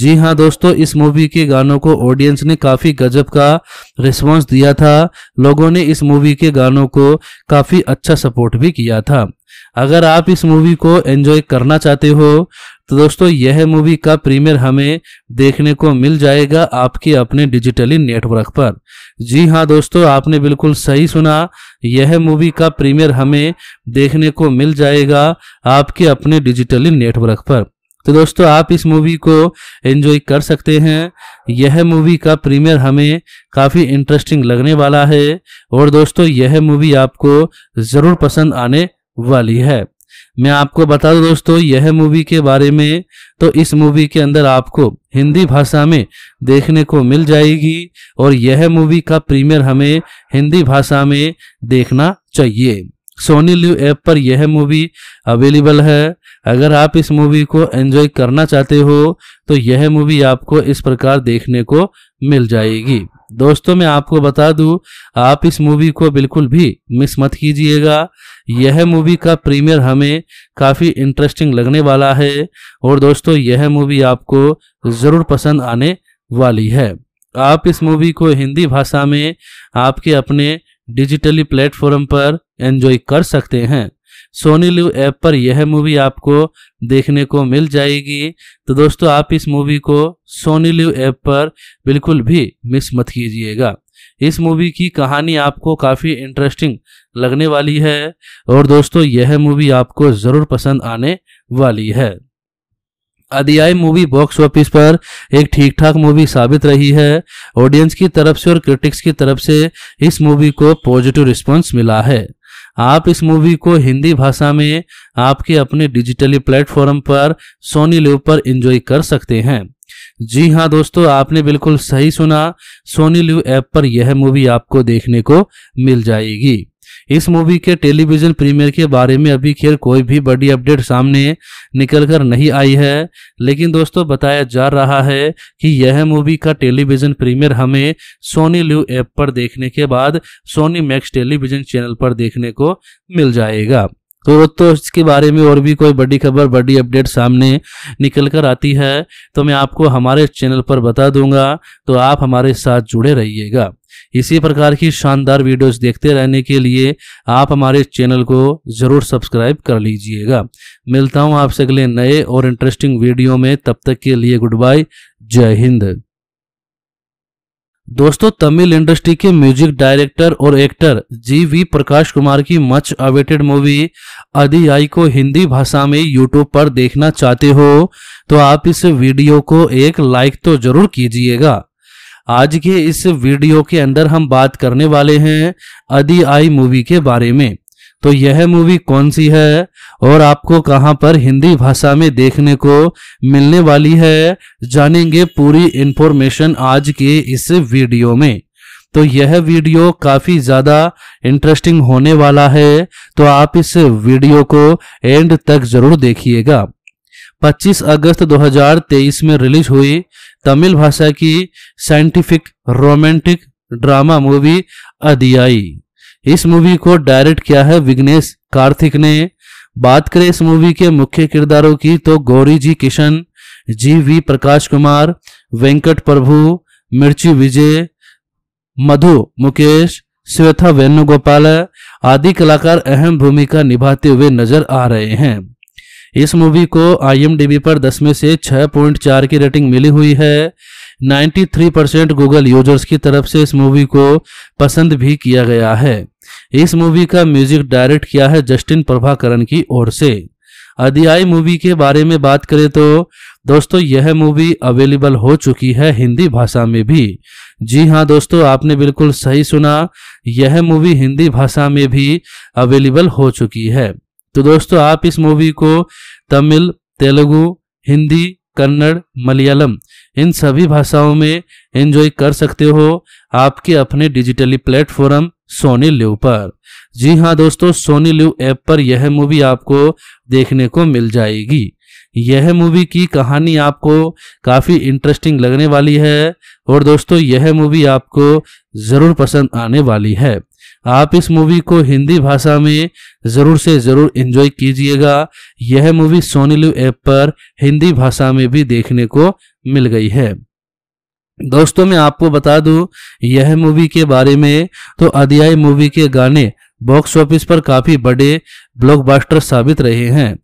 जी हाँ दोस्तों इस मूवी के गानों को ऑडियंस ने काफ़ी गजब का रिस्पांस दिया था लोगों ने इस मूवी के गानों को काफ़ी अच्छा सपोर्ट भी किया था अगर आप इस मूवी को एंजॉय करना चाहते हो तो दोस्तों यह मूवी का प्रीमियर हमें देखने को मिल जाएगा आपके अपने डिजिटली नेटवर्क पर जी हाँ दोस्तों आपने बिल्कुल सही सुना यह मूवी का प्रीमियर हमें देखने को मिल जाएगा आपके अपने डिजिटली नेटवर्क पर तो दोस्तों आप इस मूवी को एंजॉय कर सकते हैं यह मूवी का प्रीमियर हमें काफ़ी इंटरेस्टिंग लगने वाला है और दोस्तों यह मूवी आपको ज़रूर पसंद आने वाली है मैं आपको बता दूं दोस्तों यह मूवी के बारे में तो इस मूवी के अंदर आपको हिंदी भाषा में देखने को मिल जाएगी और यह मूवी का प्रीमियर हमें हिंदी भाषा में देखना चाहिए सोनी लिव ऐप पर यह मूवी अवेलेबल है अगर आप इस मूवी को एंजॉय करना चाहते हो तो यह मूवी आपको इस प्रकार देखने को मिल जाएगी दोस्तों मैं आपको बता दूं आप इस मूवी को बिल्कुल भी मिस मत कीजिएगा यह मूवी का प्रीमियर हमें काफ़ी इंटरेस्टिंग लगने वाला है और दोस्तों यह मूवी आपको ज़रूर पसंद आने वाली है आप इस मूवी को हिंदी भाषा में आपके अपने डिजिटली प्लेटफॉर्म पर एंजॉय कर सकते हैं सोनी लिव ऐप पर यह मूवी आपको देखने को मिल जाएगी तो दोस्तों आप इस मूवी को सोनी लिव ऐप पर बिल्कुल भी मिस मत कीजिएगा इस मूवी की कहानी आपको काफ़ी इंटरेस्टिंग लगने वाली है और दोस्तों यह मूवी आपको ज़रूर पसंद आने वाली है अदियाय मूवी बॉक्स ऑफिस पर एक ठीक ठाक मूवी साबित रही है ऑडियंस की तरफ से और क्रिटिक्स की तरफ से इस मूवी को पॉजिटिव रिस्पांस मिला है आप इस मूवी को हिंदी भाषा में आपके अपने डिजिटली प्लेटफॉर्म पर सोनी लिव पर एंजॉय कर सकते हैं जी हाँ दोस्तों आपने बिल्कुल सही सुना सोनी लिव ऐप पर यह मूवी आपको देखने को मिल जाएगी इस मूवी के टेलीविजन प्रीमियर के बारे में अभी खैर कोई भी बड़ी अपडेट सामने निकल कर नहीं आई है लेकिन दोस्तों बताया जा रहा है कि यह मूवी का टेलीविजन प्रीमियर हमें सोनी लिव ऐप पर देखने के बाद सोनी मैक्स टेलीविजन चैनल पर देखने को मिल जाएगा तो तो इसके बारे में और भी कोई बड़ी खबर बड़ी अपडेट सामने निकल कर आती है तो मैं आपको हमारे चैनल पर बता दूंगा तो आप हमारे साथ जुड़े रहिएगा इसी प्रकार की शानदार वीडियोस देखते रहने के लिए आप हमारे चैनल को ज़रूर सब्सक्राइब कर लीजिएगा मिलता हूँ आपसे अगले नए और इंटरेस्टिंग वीडियो में तब तक के लिए गुड बाय जय हिंद दोस्तों तमिल इंडस्ट्री के म्यूजिक डायरेक्टर और actor G V Prakash Kumar की मच अवेटेड मूवी आई को हिंदी भाषा में यूट्यूब पर देखना चाहते हो तो आप इस वीडियो को एक लाइक तो जरूर कीजिएगा आज के इस वीडियो के अंदर हम बात करने वाले हैं अदी आई मूवी के बारे में तो यह मूवी कौन सी है और आपको कहां पर हिंदी भाषा में देखने को मिलने वाली है जानेंगे पूरी इंफॉर्मेशन आज के इस वीडियो में तो यह वीडियो काफी ज्यादा इंटरेस्टिंग होने वाला है तो आप इस वीडियो को एंड तक जरूर देखिएगा 25 अगस्त 2023 में रिलीज हुई तमिल भाषा की scientific romantic drama movie Adiyae इस मूवी को डायरेक्ट किया है विघ्नेश कार्तिक ने बात करें इस मूवी के मुख्य किरदारों की तो Gouri G Kishan G V Prakash Kumar Venkat Prabhu Mirchi Vijay मधु मुकेश श्वेता वेणुगोपाल आदि कलाकार अहम भूमिका निभाते हुए नजर आ रहे हैं इस मूवी को आईएमडीबी पर 10 में से 6.4 की रेटिंग मिली हुई है 93 परसेंट गूगल यूजर्स की तरफ से इस मूवी को पसंद भी किया गया है इस मूवी का म्यूजिक डायरेक्ट किया है जस्टिन प्रभाकरण की ओर से अध्याय मूवी के बारे में बात करें तो दोस्तों यह मूवी अवेलेबल हो चुकी है हिंदी भाषा में भी जी हाँ दोस्तों आपने बिल्कुल सही सुना यह मूवी हिंदी भाषा में भी अवेलेबल हो चुकी है तो दोस्तों आप इस मूवी को तमिल तेलुगु हिंदी कन्नड़ मलयालम इन सभी भाषाओं में एंजॉय कर सकते हो आपके अपने डिजिटली प्लेटफॉर्म सोनी लिव पर जी हाँ दोस्तों सोनी लिव ऐप पर यह मूवी आपको देखने को मिल जाएगी यह मूवी की कहानी आपको काफ़ी इंटरेस्टिंग लगने वाली है और दोस्तों यह मूवी आपको ज़रूर पसंद आने वाली है आप इस मूवी को हिंदी भाषा में ज़रूर से ज़रूर इंजॉय कीजिएगा यह मूवी सोनीलू ऐप पर हिंदी भाषा में भी देखने को मिल गई है दोस्तों मैं आपको बता दूं यह मूवी के बारे में तो अध्याय मूवी के गाने बॉक्स ऑफिस पर काफ़ी बड़े ब्लॉकबस्टर साबित रहे हैं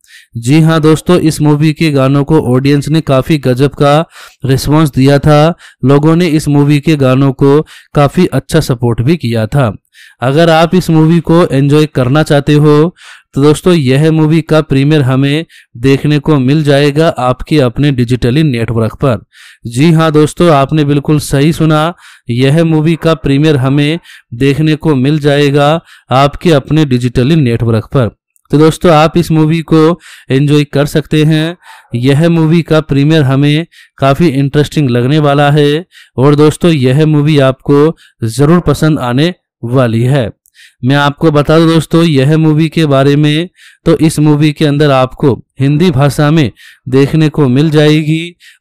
जी हाँ दोस्तों इस मूवी के गानों को ऑडियंस ने काफ़ी गजब का रिस्पांस दिया था लोगों ने इस मूवी के गानों को काफ़ी अच्छा सपोर्ट भी किया था अगर आप इस मूवी को एंजॉय करना चाहते हो तो दोस्तों यह मूवी का प्रीमियर हमें देखने को मिल जाएगा आपके अपने डिजिटली नेटवर्क पर जी हाँ दोस्तों आपने बिल्कुल सही सुना यह मूवी का प्रीमियर हमें देखने को मिल जाएगा आपके अपने डिजिटली नेटवर्क पर तो दोस्तों आप इस मूवी को एंजॉय कर सकते हैं यह मूवी का प्रीमियर हमें काफ़ी इंटरेस्टिंग लगने वाला है और दोस्तों यह मूवी आपको ज़रूर पसंद आने वाली है मैं आपको बता दूं दोस्तों यह मूवी के बारे में तो इस मूवी के अंदर आपको हिंदी भाषा में देखने को मिल जाएगी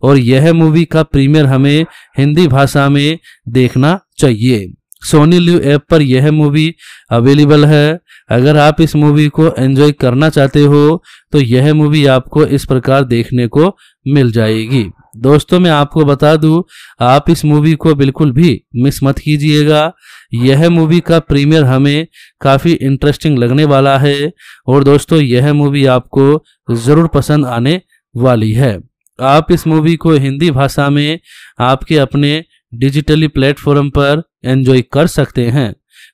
और यह मूवी का प्रीमियर हमें हिंदी भाषा में देखना चाहिए सोनी लिव ऐप पर यह मूवी अवेलेबल है अगर आप इस मूवी को एंजॉय करना चाहते हो तो यह मूवी आपको इस प्रकार देखने को मिल जाएगी दोस्तों मैं आपको बता दूं आप इस मूवी को बिल्कुल भी मिस मत कीजिएगा यह मूवी का प्रीमियर हमें काफ़ी इंटरेस्टिंग लगने वाला है और दोस्तों यह मूवी आपको ज़रूर पसंद आने वाली है आप इस मूवी को हिंदी भाषा में आपके अपने डिजिटली प्लेटफॉर्म पर एंजॉय कर सकते हैं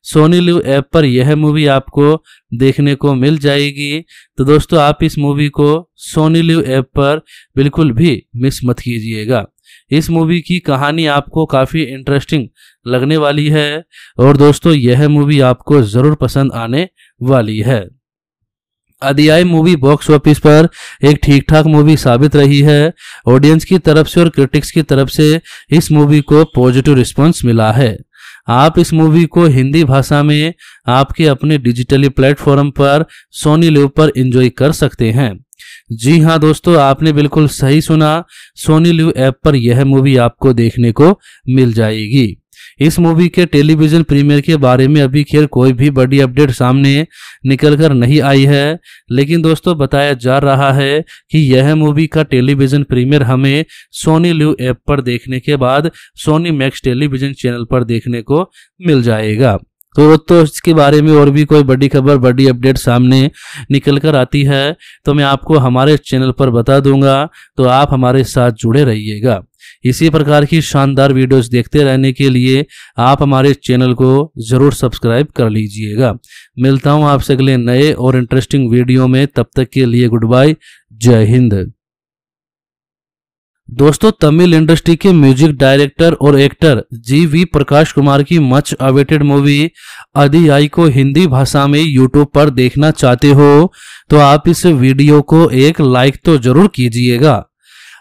सोनी लिव ऐप पर यह मूवी आपको देखने को मिल जाएगी तो दोस्तों आप इस मूवी को सोनी लिव ऐप पर बिल्कुल भी मिस मत कीजिएगा इस मूवी की कहानी आपको काफ़ी इंटरेस्टिंग लगने वाली है और दोस्तों यह मूवी आपको ज़रूर पसंद आने वाली है अदियाई मूवी बॉक्स ऑफिस पर एक ठीक ठाक मूवी साबित रही है ऑडियंस की तरफ से और क्रिटिक्स की तरफ से इस मूवी को पॉजिटिव रिस्पांस मिला है आप इस मूवी को हिंदी भाषा में आपके अपने डिजिटली प्लेटफॉर्म पर सोनी लिव पर एंजॉय कर सकते हैं जी हाँ दोस्तों आपने बिल्कुल सही सुना सोनी लिव ऐप पर यह मूवी आपको देखने को मिल जाएगी इस मूवी के टेलीविजन प्रीमियर के बारे में अभी खैर कोई भी बड़ी अपडेट सामने निकल कर नहीं आई है लेकिन दोस्तों बताया जा रहा है कि यह मूवी का टेलीविजन प्रीमियर हमें सोनी ल्यू ऐप पर देखने के बाद सोनी मैक्स टेलीविजन चैनल पर देखने को मिल जाएगा तो तो इसके बारे में और भी कोई बड़ी खबर बड़ी अपडेट सामने निकल कर आती है तो मैं आपको हमारे चैनल पर बता दूंगा तो आप हमारे साथ जुड़े रहिएगा इसी प्रकार की शानदार वीडियोस देखते रहने के लिए आप हमारे चैनल को ज़रूर सब्सक्राइब कर लीजिएगा मिलता हूँ आपसे अगले नए और इंटरेस्टिंग वीडियो में तब तक के लिए गुड बाय जय हिंद दोस्तों तमिल इंडस्ट्री के म्यूजिक डायरेक्टर और actor G V Prakash Kumar की मच अवेटेड मूवी अधियाई को हिंदी भाषा में यूट्यूब पर देखना चाहते हो तो आप इस वीडियो को एक लाइक तो जरूर कीजिएगा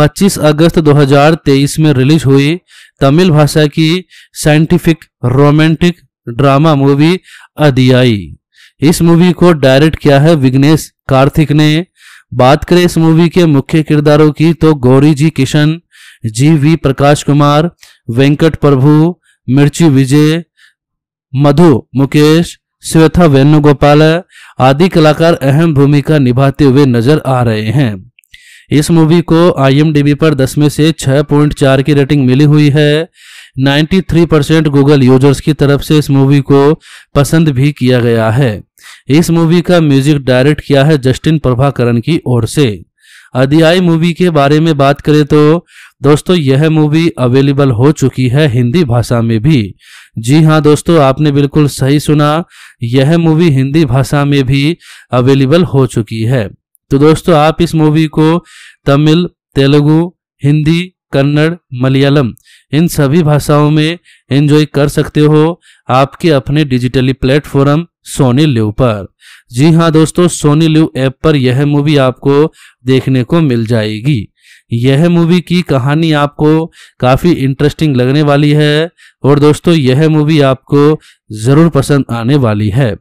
25 अगस्त 2023 में रिलीज हुई तमिल भाषा की scientific romantic drama movie Adiyae इस मूवी को डायरेक्ट किया है विघ्नेश कार्तिक ने बात करें इस मूवी के मुख्य किरदारों की तो Gouri G Kishan G V Prakash Kumar Venkat Prabhu Mirchi Vijay मधु मुकेश श्वेता वेणुगोपाल आदि कलाकार अहम भूमिका निभाते हुए नजर आ रहे हैं इस मूवी को आईएमडीबी पर 10 में से 6.4 की रेटिंग मिली हुई है 93 परसेंट गूगल यूजर्स की तरफ से इस मूवी को पसंद भी किया गया है इस मूवी का म्यूजिक डायरेक्ट किया है जस्टिन प्रभाकरण की ओर से अध्याय मूवी के बारे में बात करें तो दोस्तों यह मूवी अवेलेबल हो चुकी है हिंदी भाषा में भी जी हाँ दोस्तों आपने बिल्कुल सही सुना यह मूवी हिंदी भाषा में भी अवेलेबल हो चुकी है तो दोस्तों आप इस मूवी को तमिल तेलुगु हिंदी कन्नड़ मलयालम इन सभी भाषाओं में एंजॉय कर सकते हो आपके अपने डिजिटली प्लेटफॉर्म सोनी लिव पर जी हाँ दोस्तों सोनी लिव ऐप पर यह मूवी आपको देखने को मिल जाएगी यह मूवी की कहानी आपको काफ़ी इंटरेस्टिंग लगने वाली है और दोस्तों यह मूवी आपको ज़रूर पसंद आने वाली है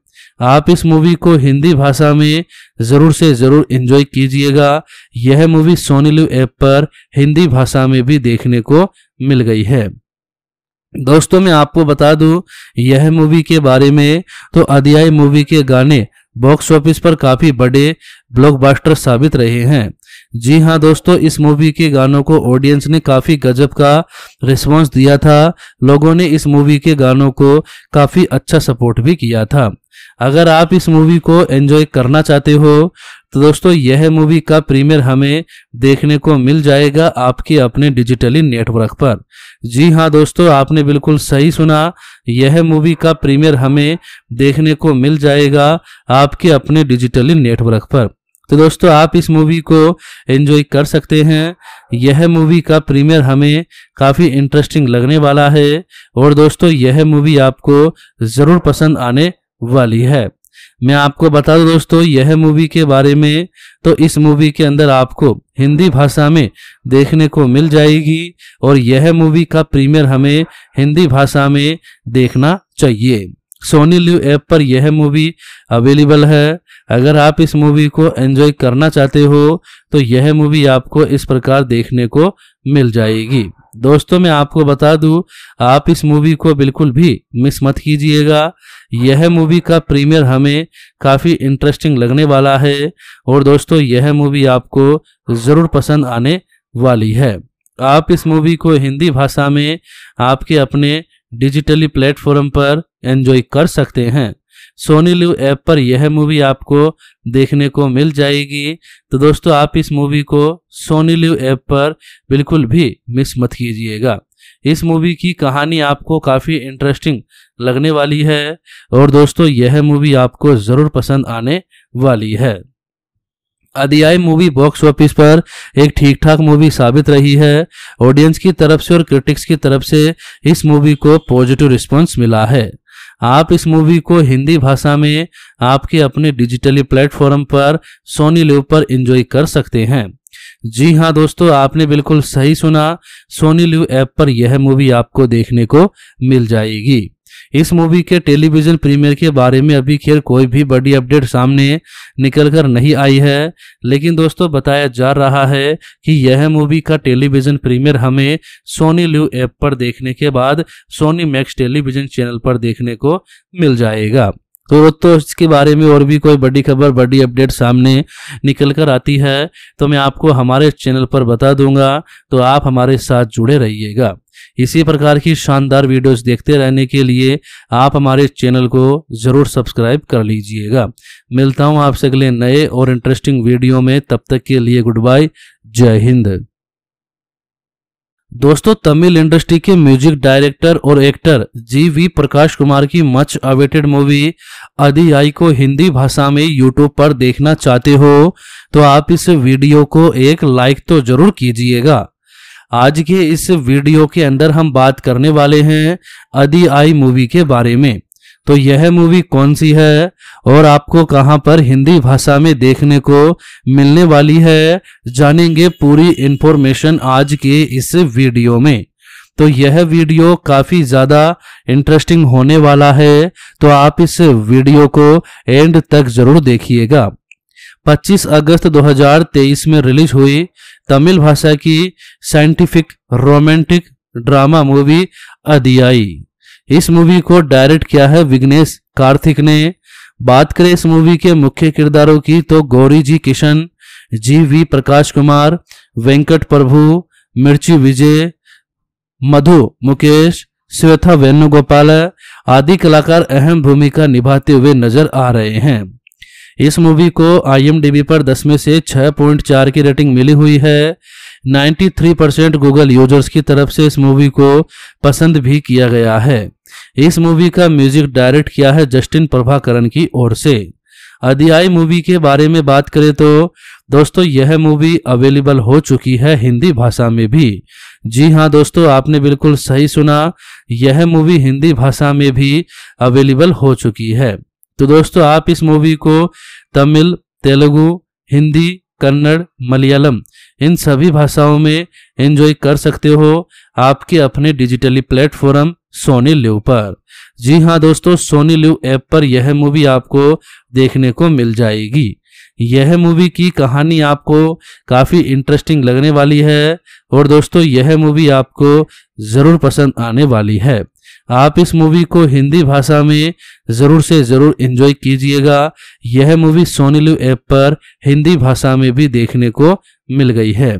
आप इस मूवी को हिंदी भाषा में ज़रूर से ज़रूर इंजॉय कीजिएगा यह मूवी सोनीलू ऐप पर हिंदी भाषा में भी देखने को मिल गई है दोस्तों मैं आपको बता दूं यह मूवी के बारे में तो अध्याय मूवी के गाने बॉक्स ऑफिस पर काफ़ी बड़े ब्लॉकबस्टर साबित रहे हैं जी हाँ दोस्तों इस मूवी के गानों को ऑडियंस ने काफ़ी गजब का रिस्पांस दिया था लोगों ने इस मूवी के गानों को काफ़ी अच्छा सपोर्ट भी किया था अगर आप इस मूवी को एंजॉय करना चाहते हो तो दोस्तों यह मूवी का प्रीमियर हमें देखने को मिल जाएगा आपके अपने डिजिटली नेटवर्क पर जी हाँ दोस्तों आपने बिल्कुल सही सुना यह मूवी का प्रीमियर हमें देखने को मिल जाएगा आपके अपने डिजिटली नेटवर्क पर तो दोस्तों आप इस मूवी को एंजॉय कर सकते हैं यह मूवी का प्रीमियर हमें काफ़ी इंटरेस्टिंग लगने वाला है और दोस्तों यह मूवी आपको ज़रूर पसंद आने वाली है मैं आपको बता दूं दोस्तों यह मूवी के बारे में तो इस मूवी के अंदर आपको हिंदी भाषा में देखने को मिल जाएगी और यह मूवी का प्रीमियर हमें हिंदी भाषा में देखना चाहिए सोनी लिव ऐप पर यह मूवी अवेलेबल है अगर आप इस मूवी को एंजॉय करना चाहते हो तो यह मूवी आपको इस प्रकार देखने को मिल जाएगी दोस्तों मैं आपको बता दूं आप इस मूवी को बिल्कुल भी मिस मत कीजिएगा यह मूवी का प्रीमियर हमें काफ़ी इंटरेस्टिंग लगने वाला है और दोस्तों यह मूवी आपको ज़रूर पसंद आने वाली है आप इस मूवी को हिंदी भाषा में आपके अपने डिजिटली प्लेटफॉर्म पर एंजॉय कर सकते हैं सोनी लिव ऐप पर यह मूवी आपको देखने को मिल जाएगी तो दोस्तों आप इस मूवी को सोनी लिव ऐप पर बिल्कुल भी मिस मत कीजिएगा इस मूवी की कहानी आपको काफ़ी इंटरेस्टिंग लगने वाली है और दोस्तों यह मूवी आपको ज़रूर पसंद आने वाली है अध्याय मूवी बॉक्स ऑफिस पर एक ठीक ठाक मूवी साबित रही है ऑडियंस की तरफ से और क्रिटिक्स की तरफ से इस मूवी को पॉजिटिव रिस्पांस मिला है आप इस मूवी को हिंदी भाषा में आपके अपने डिजिटली प्लेटफॉर्म पर सोनी लिव पर एंजॉय कर सकते हैं जी हाँ दोस्तों आपने बिल्कुल सही सुना सोनी लिव ऐप पर यह मूवी आपको देखने को मिल जाएगी इस मूवी के टेलीविजन प्रीमियर के बारे में अभी खैर कोई भी बड़ी अपडेट सामने निकल कर नहीं आई है लेकिन दोस्तों बताया जा रहा है कि यह मूवी का टेलीविजन प्रीमियर हमें सोनी लिव ऐप पर देखने के बाद सोनी मैक्स टेलीविजन चैनल पर देखने को मिल जाएगा तो दोस्तों इसके बारे में और भी कोई बड़ी खबर बड़ी अपडेट सामने निकल कर आती है तो मैं आपको हमारे चैनल पर बता दूंगा तो आप हमारे साथ जुड़े रहिएगा इसी प्रकार की शानदार वीडियोस देखते रहने के लिए आप हमारे चैनल को ज़रूर सब्सक्राइब कर लीजिएगा मिलता हूँ आपसे अगले नए और इंटरेस्टिंग वीडियो में तब तक के लिए गुड बाय जय हिंद दोस्तों तमिल इंडस्ट्री के म्यूजिक डायरेक्टर और actor G V Prakash Kumar की मच अवेटेड मूवी अधियाई को हिंदी भाषा में यूट्यूब पर देखना चाहते हो तो आप इस वीडियो को एक लाइक तो जरूर कीजिएगा आज के इस वीडियो के अंदर हम बात करने वाले हैं अधियाई मूवी के बारे में तो यह मूवी कौन सी है और आपको कहां पर हिंदी भाषा में देखने को मिलने वाली है जानेंगे पूरी इंफॉर्मेशन आज के इस वीडियो में तो यह वीडियो काफी ज्यादा इंटरेस्टिंग होने वाला है तो आप इस वीडियो को एंड तक जरूर देखिएगा 25 अगस्त 2023 में रिलीज हुई तमिल भाषा की scientific romantic drama movie Adiyae इस मूवी को डायरेक्ट किया है विघ्नेश कार्तिक ने बात करें इस मूवी के मुख्य किरदारों की तो Gouri G Kishan G V Prakash Kumar Venkat Prabhu Mirchi Vijay मधु मुकेश श्वेता वेणुगोपाल आदि कलाकार अहम भूमिका निभाते हुए नजर आ रहे हैं इस मूवी को आईएमडीबी पर 10 में से 6.4 की रेटिंग मिली हुई है 93 परसेंट गूगल यूजर्स की तरफ से इस मूवी को पसंद भी किया गया है इस मूवी का म्यूजिक डायरेक्ट किया है जस्टिन प्रभाकरण की ओर से अध्याय मूवी के बारे में बात करें तो दोस्तों यह मूवी अवेलेबल हो चुकी है हिंदी भाषा में भी जी हाँ दोस्तों आपने बिल्कुल सही सुना यह मूवी हिंदी भाषा में भी अवेलेबल हो चुकी है तो दोस्तों आप इस मूवी को तमिल तेलुगु हिंदी कन्नड़ मलयालम इन सभी भाषाओं में एंजॉय कर सकते हो आपके अपने डिजिटली प्लेटफॉर्म सोनी लिव पर जी हाँ दोस्तों सोनी लिव ऐप पर यह मूवी आपको देखने को मिल जाएगी यह मूवी की कहानी आपको काफ़ी इंटरेस्टिंग लगने वाली है और दोस्तों यह मूवी आपको ज़रूर पसंद आने वाली है आप इस मूवी को हिंदी भाषा में ज़रूर से ज़रूर एंजॉय कीजिएगा यह मूवी सोनी लिव ऐप पर हिंदी भाषा में भी देखने को मिल गई है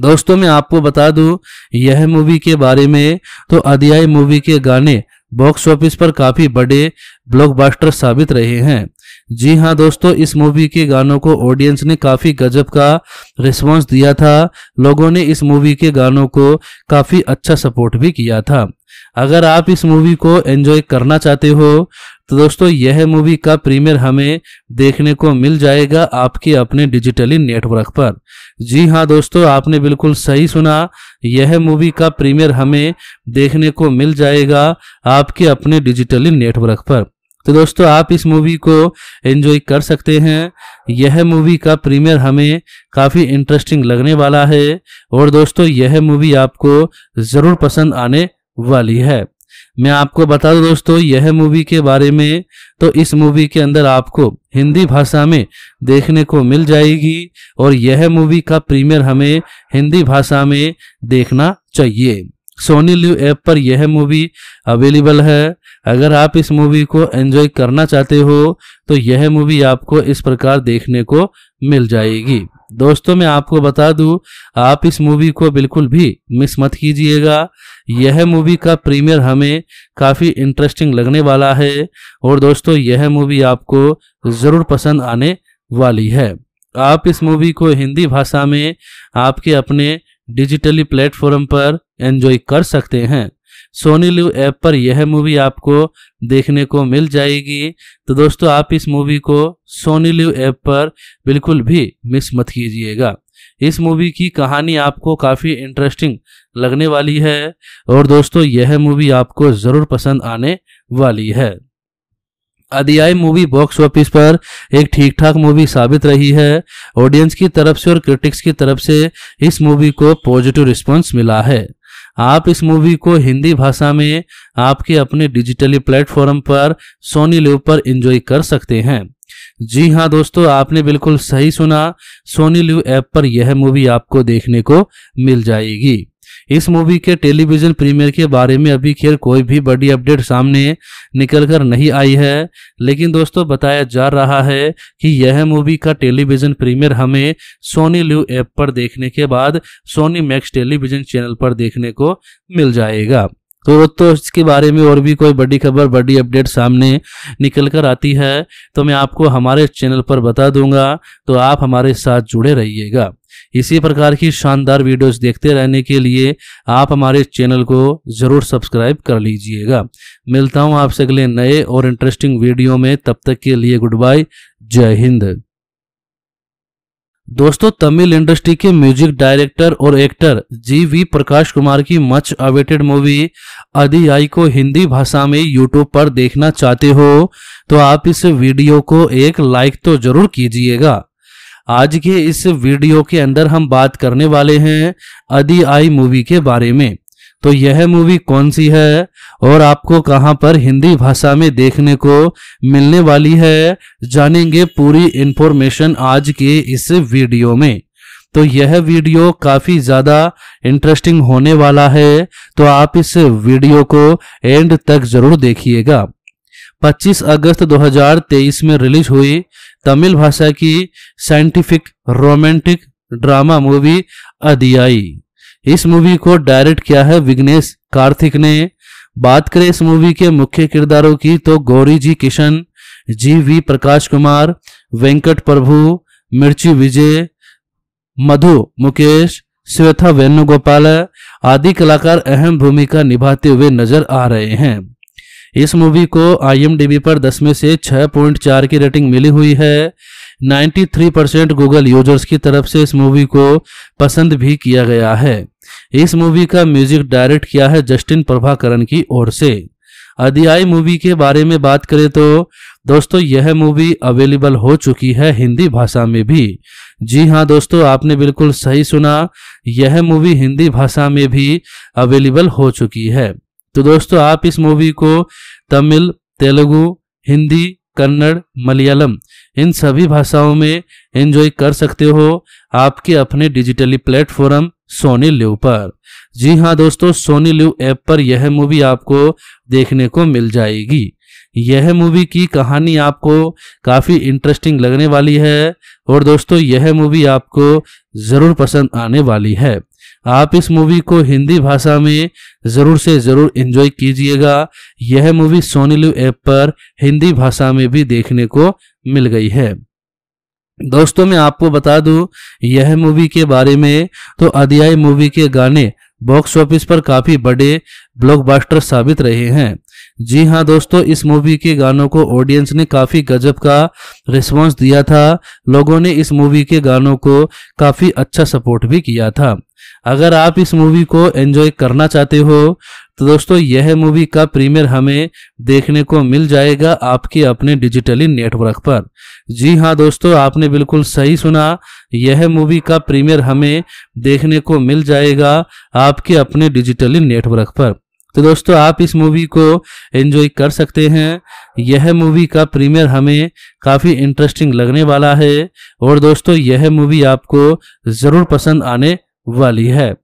दोस्तों मैं आपको बता दूं यह मूवी के बारे में तो अध्याय मूवी के गाने बॉक्स ऑफिस पर काफी बड़े ब्लॉकबस्टर साबित रहे हैं जी हाँ दोस्तों इस मूवी के गानों को ऑडियंस ने काफी गजब का रिस्पांस दिया था लोगों ने इस मूवी के गानों को काफी अच्छा सपोर्ट भी किया था अगर आप इस मूवी को एंजॉय करना चाहते हो तो दोस्तों यह मूवी का प्रीमियर हमें देखने को मिल जाएगा आपके अपने डिजिटली नेटवर्क पर जी हाँ दोस्तों आपने बिल्कुल सही सुना यह मूवी का प्रीमियर हमें देखने को मिल जाएगा आपके अपने डिजिटली नेटवर्क पर तो दोस्तों आप इस मूवी को एंजॉय कर सकते हैं यह मूवी का प्रीमियर हमें काफ़ी इंटरेस्टिंग लगने वाला है और दोस्तों यह मूवी आपको ज़रूर पसंद आने वाली है मैं आपको बता दूं दोस्तों यह मूवी के बारे में तो इस मूवी के अंदर आपको हिंदी भाषा में देखने को मिल जाएगी और यह मूवी का प्रीमियर हमें हिंदी भाषा में देखना चाहिए सोनी लिव ऐप पर यह मूवी अवेलेबल है अगर आप इस मूवी को एंजॉय करना चाहते हो तो यह मूवी आपको इस प्रकार देखने को मिल जाएगी दोस्तों मैं आपको बता दूं आप इस मूवी को बिल्कुल भी मिस मत कीजिएगा यह मूवी का प्रीमियर हमें काफ़ी इंटरेस्टिंग लगने वाला है और दोस्तों यह मूवी आपको ज़रूर पसंद आने वाली है आप इस मूवी को हिंदी भाषा में आपके अपने डिजिटली प्लेटफॉर्म पर एंजॉय कर सकते हैं सोनी लिव ऐप पर यह मूवी आपको देखने को मिल जाएगी तो दोस्तों आप इस मूवी को सोनी लिव ऐप पर बिल्कुल भी मिस मत कीजिएगा इस मूवी की कहानी आपको काफ़ी इंटरेस्टिंग लगने वाली है और दोस्तों यह मूवी आपको ज़रूर पसंद आने वाली है अदियाई मूवी बॉक्स ऑफिस पर एक ठीक ठाक मूवी साबित रही है ऑडियंस की तरफ से और क्रिटिक्स की तरफ से इस मूवी को पॉजिटिव रिस्पांस मिला है आप इस मूवी को हिंदी भाषा में आपके अपने डिजिटली प्लेटफॉर्म पर सोनी लिव पर एंजॉय कर सकते हैं जी हाँ दोस्तों आपने बिल्कुल सही सुना सोनी लिव ऐप पर यह मूवी आपको देखने को मिल जाएगी इस मूवी के टेलीविजन प्रीमियर के बारे में अभी खैर कोई भी बड़ी अपडेट सामने निकल कर नहीं आई है लेकिन दोस्तों बताया जा रहा है कि यह मूवी का टेलीविजन प्रीमियर हमें सोनी ल्यू ऐप पर देखने के बाद सोनी मैक्स टेलीविजन चैनल पर देखने को मिल जाएगा तो तो इसके बारे में और भी कोई बड़ी खबर बड़ी अपडेट सामने निकल कर आती है तो मैं आपको हमारे चैनल पर बता दूंगा तो आप हमारे साथ जुड़े रहिएगा इसी प्रकार की शानदार वीडियोस देखते रहने के लिए आप हमारे चैनल को ज़रूर सब्सक्राइब कर लीजिएगा मिलता हूँ आपसे अगले नए और इंटरेस्टिंग वीडियो में तब तक के लिए गुड बाय जय हिंद दोस्तों तमिल इंडस्ट्री के म्यूजिक डायरेक्टर और actor G V Prakash Kumar की मच अवेटेड मूवी अधियाई को हिंदी भाषा में यूट्यूब पर देखना चाहते हो तो आप इस वीडियो को एक लाइक तो जरूर कीजिएगा आज के इस वीडियो के अंदर हम बात करने वाले हैं अदि आई मूवी के बारे में तो यह मूवी कौन सी है और आपको कहां पर हिंदी भाषा में देखने को मिलने वाली है जानेंगे पूरी इंफॉर्मेशन आज के इस वीडियो में तो यह वीडियो काफ़ी ज़्यादा इंटरेस्टिंग होने वाला है तो आप इस वीडियो को एंड तक ज़रूर देखिएगा 25 अगस्त 2023 में रिलीज हुई तमिल भाषा की scientific romantic drama movie Adiyae इस मूवी को डायरेक्ट किया है विघ्नेश कार्तिक ने बात करें इस मूवी के मुख्य किरदारों की तो Gouri G Kishan G V Prakash Kumar Venkat Prabhu Mirchi Vijay मधु मुकेश श्वेता वेणुगोपाल आदि कलाकार अहम भूमिका निभाते हुए नजर आ रहे हैं इस मूवी को आईएमडीबी पर 10 में से 6.4 की रेटिंग मिली हुई है 93 परसेंट गूगल यूजर्स की तरफ से इस मूवी को पसंद भी किया गया है इस मूवी का म्यूजिक डायरेक्ट किया है जस्टिन प्रभाकरण की ओर से अध्याय मूवी के बारे में बात करें तो दोस्तों यह मूवी अवेलेबल हो चुकी है हिंदी भाषा में भी जी हाँ दोस्तों आपने बिल्कुल सही सुना यह मूवी हिंदी भाषा में भी अवेलेबल हो चुकी है तो दोस्तों आप इस मूवी को तमिल तेलुगु हिंदी कन्नड़ मलयालम इन सभी भाषाओं में एंजॉय कर सकते हो आपके अपने डिजिटली प्लेटफॉर्म सोनी लिव पर जी हाँ दोस्तों सोनी लिव ऐप पर यह मूवी आपको देखने को मिल जाएगी यह मूवी की कहानी आपको काफ़ी इंटरेस्टिंग लगने वाली है और दोस्तों यह मूवी आपको ज़रूर पसंद आने वाली है आप इस मूवी को हिंदी भाषा में ज़रूर से ज़रूर इंजॉय कीजिएगा यह मूवी सोनी लिव ऐप पर हिंदी भाषा में भी देखने को मिल गई है दोस्तों मैं आपको बता दूं यह मूवी के बारे में तो अध्याय मूवी के गाने बॉक्स ऑफिस पर काफ़ी बड़े ब्लॉकबस्टर साबित रहे हैं जी हाँ दोस्तों इस मूवी के गानों को ऑडियंस ने काफ़ी गजब का रिस्पांस दिया था लोगों ने इस मूवी के गानों को काफ़ी अच्छा सपोर्ट भी किया था अगर आप इस मूवी को एंजॉय करना चाहते हो तो दोस्तों यह मूवी का प्रीमियर हमें देखने को मिल जाएगा आपके अपने डिजिटली नेटवर्क पर जी हाँ दोस्तों आपने बिल्कुल सही सुना यह मूवी का प्रीमियर हमें देखने को मिल जाएगा आपके अपने डिजिटली नेटवर्क पर तो दोस्तों आप इस मूवी को एंजॉय कर सकते हैं यह मूवी का प्रीमियर हमें काफ़ी इंटरेस्टिंग लगने वाला है और दोस्तों यह मूवी आपको ज़रूर पसंद आने वाली है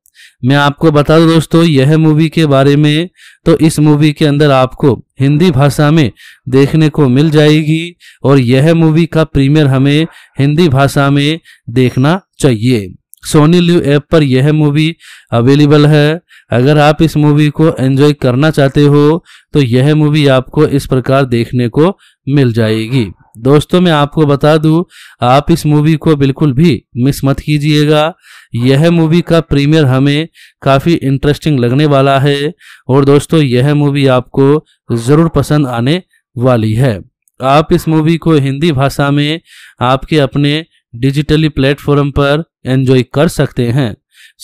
मैं आपको बता दूं दोस्तों यह मूवी के बारे में तो इस मूवी के अंदर आपको हिंदी भाषा में देखने को मिल जाएगी और यह मूवी का प्रीमियर हमें हिंदी भाषा में देखना चाहिए सोनी लिव ऐप पर यह मूवी अवेलेबल है अगर आप इस मूवी को एंजॉय करना चाहते हो तो यह मूवी आपको इस प्रकार देखने को मिल जाएगी दोस्तों मैं आपको बता दूं आप इस मूवी को बिल्कुल भी मिस मत कीजिएगा यह मूवी का प्रीमियर हमें काफ़ी इंटरेस्टिंग लगने वाला है और दोस्तों यह मूवी आपको ज़रूर पसंद आने वाली है आप इस मूवी को हिंदी भाषा में आपके अपने डिजिटली प्लेटफॉर्म पर एंजॉय कर सकते हैं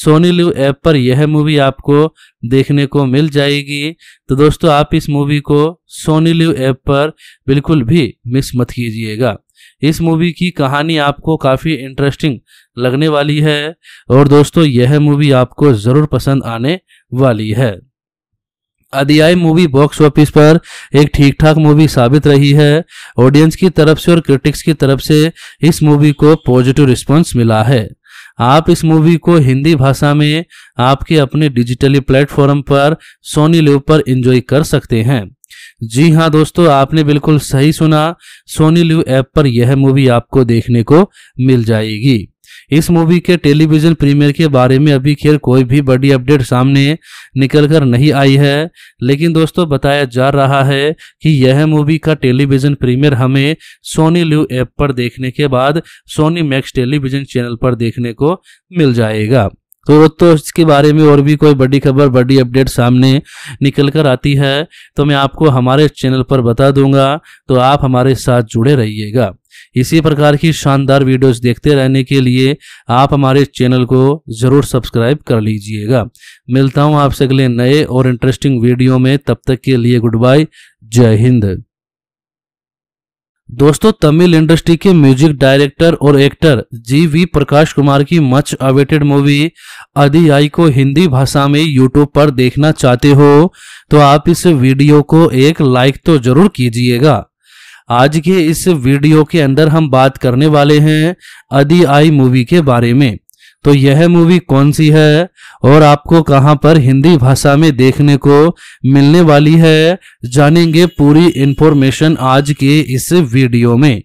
सोनी लिव ऐप पर यह मूवी आपको देखने को मिल जाएगी तो दोस्तों आप इस मूवी को सोनी लिव ऐप पर बिल्कुल भी मिस मत कीजिएगा इस मूवी की कहानी आपको काफ़ी इंटरेस्टिंग लगने वाली है और दोस्तों यह मूवी आपको ज़रूर पसंद आने वाली है अध्याय मूवी बॉक्स ऑफिस पर एक ठीक ठाक मूवी साबित रही है ऑडियंस की तरफ से और क्रिटिक्स की तरफ से इस मूवी को पॉजिटिव रिस्पांस मिला है आप इस मूवी को हिंदी भाषा में आपके अपने डिजिटली प्लेटफॉर्म पर सोनी लिव पर एंजॉय कर सकते हैं जी हाँ दोस्तों आपने बिल्कुल सही सुना सोनी लिव ऐप पर यह मूवी आपको देखने को मिल जाएगी इस मूवी के टेलीविजन प्रीमियर के बारे में अभी खैर कोई भी बड़ी अपडेट सामने निकल कर नहीं आई है लेकिन दोस्तों बताया जा रहा है कि यह मूवी का टेलीविजन प्रीमियर हमें सोनी ल्यू ऐप पर देखने के बाद सोनी मैक्स टेलीविजन चैनल पर देखने को मिल जाएगा तो दोस्तों इसके बारे में और भी कोई बड़ी खबर बड़ी अपडेट सामने निकल कर आती है तो मैं आपको हमारे चैनल पर बता दूंगा तो आप हमारे साथ जुड़े रहिएगा इसी प्रकार की शानदार वीडियोस देखते रहने के लिए आप हमारे चैनल को ज़रूर सब्सक्राइब कर लीजिएगा मिलता हूँ आपसे अगले नए और इंटरेस्टिंग वीडियो में तब तक के लिए गुड बाय जय हिंद दोस्तों तमिल इंडस्ट्री के म्यूजिक डायरेक्टर और actor G V Prakash Kumar की मच अवेटेड मूवी अधियाई को हिंदी भाषा में यूट्यूब पर देखना चाहते हो तो आप इस वीडियो को एक लाइक तो जरूर कीजिएगा आज के इस वीडियो के अंदर हम बात करने वाले हैं अधियाई मूवी के बारे में तो यह मूवी कौन सी है और आपको कहां पर हिंदी भाषा में देखने को मिलने वाली है जानेंगे पूरी इंफॉर्मेशन आज के इस वीडियो में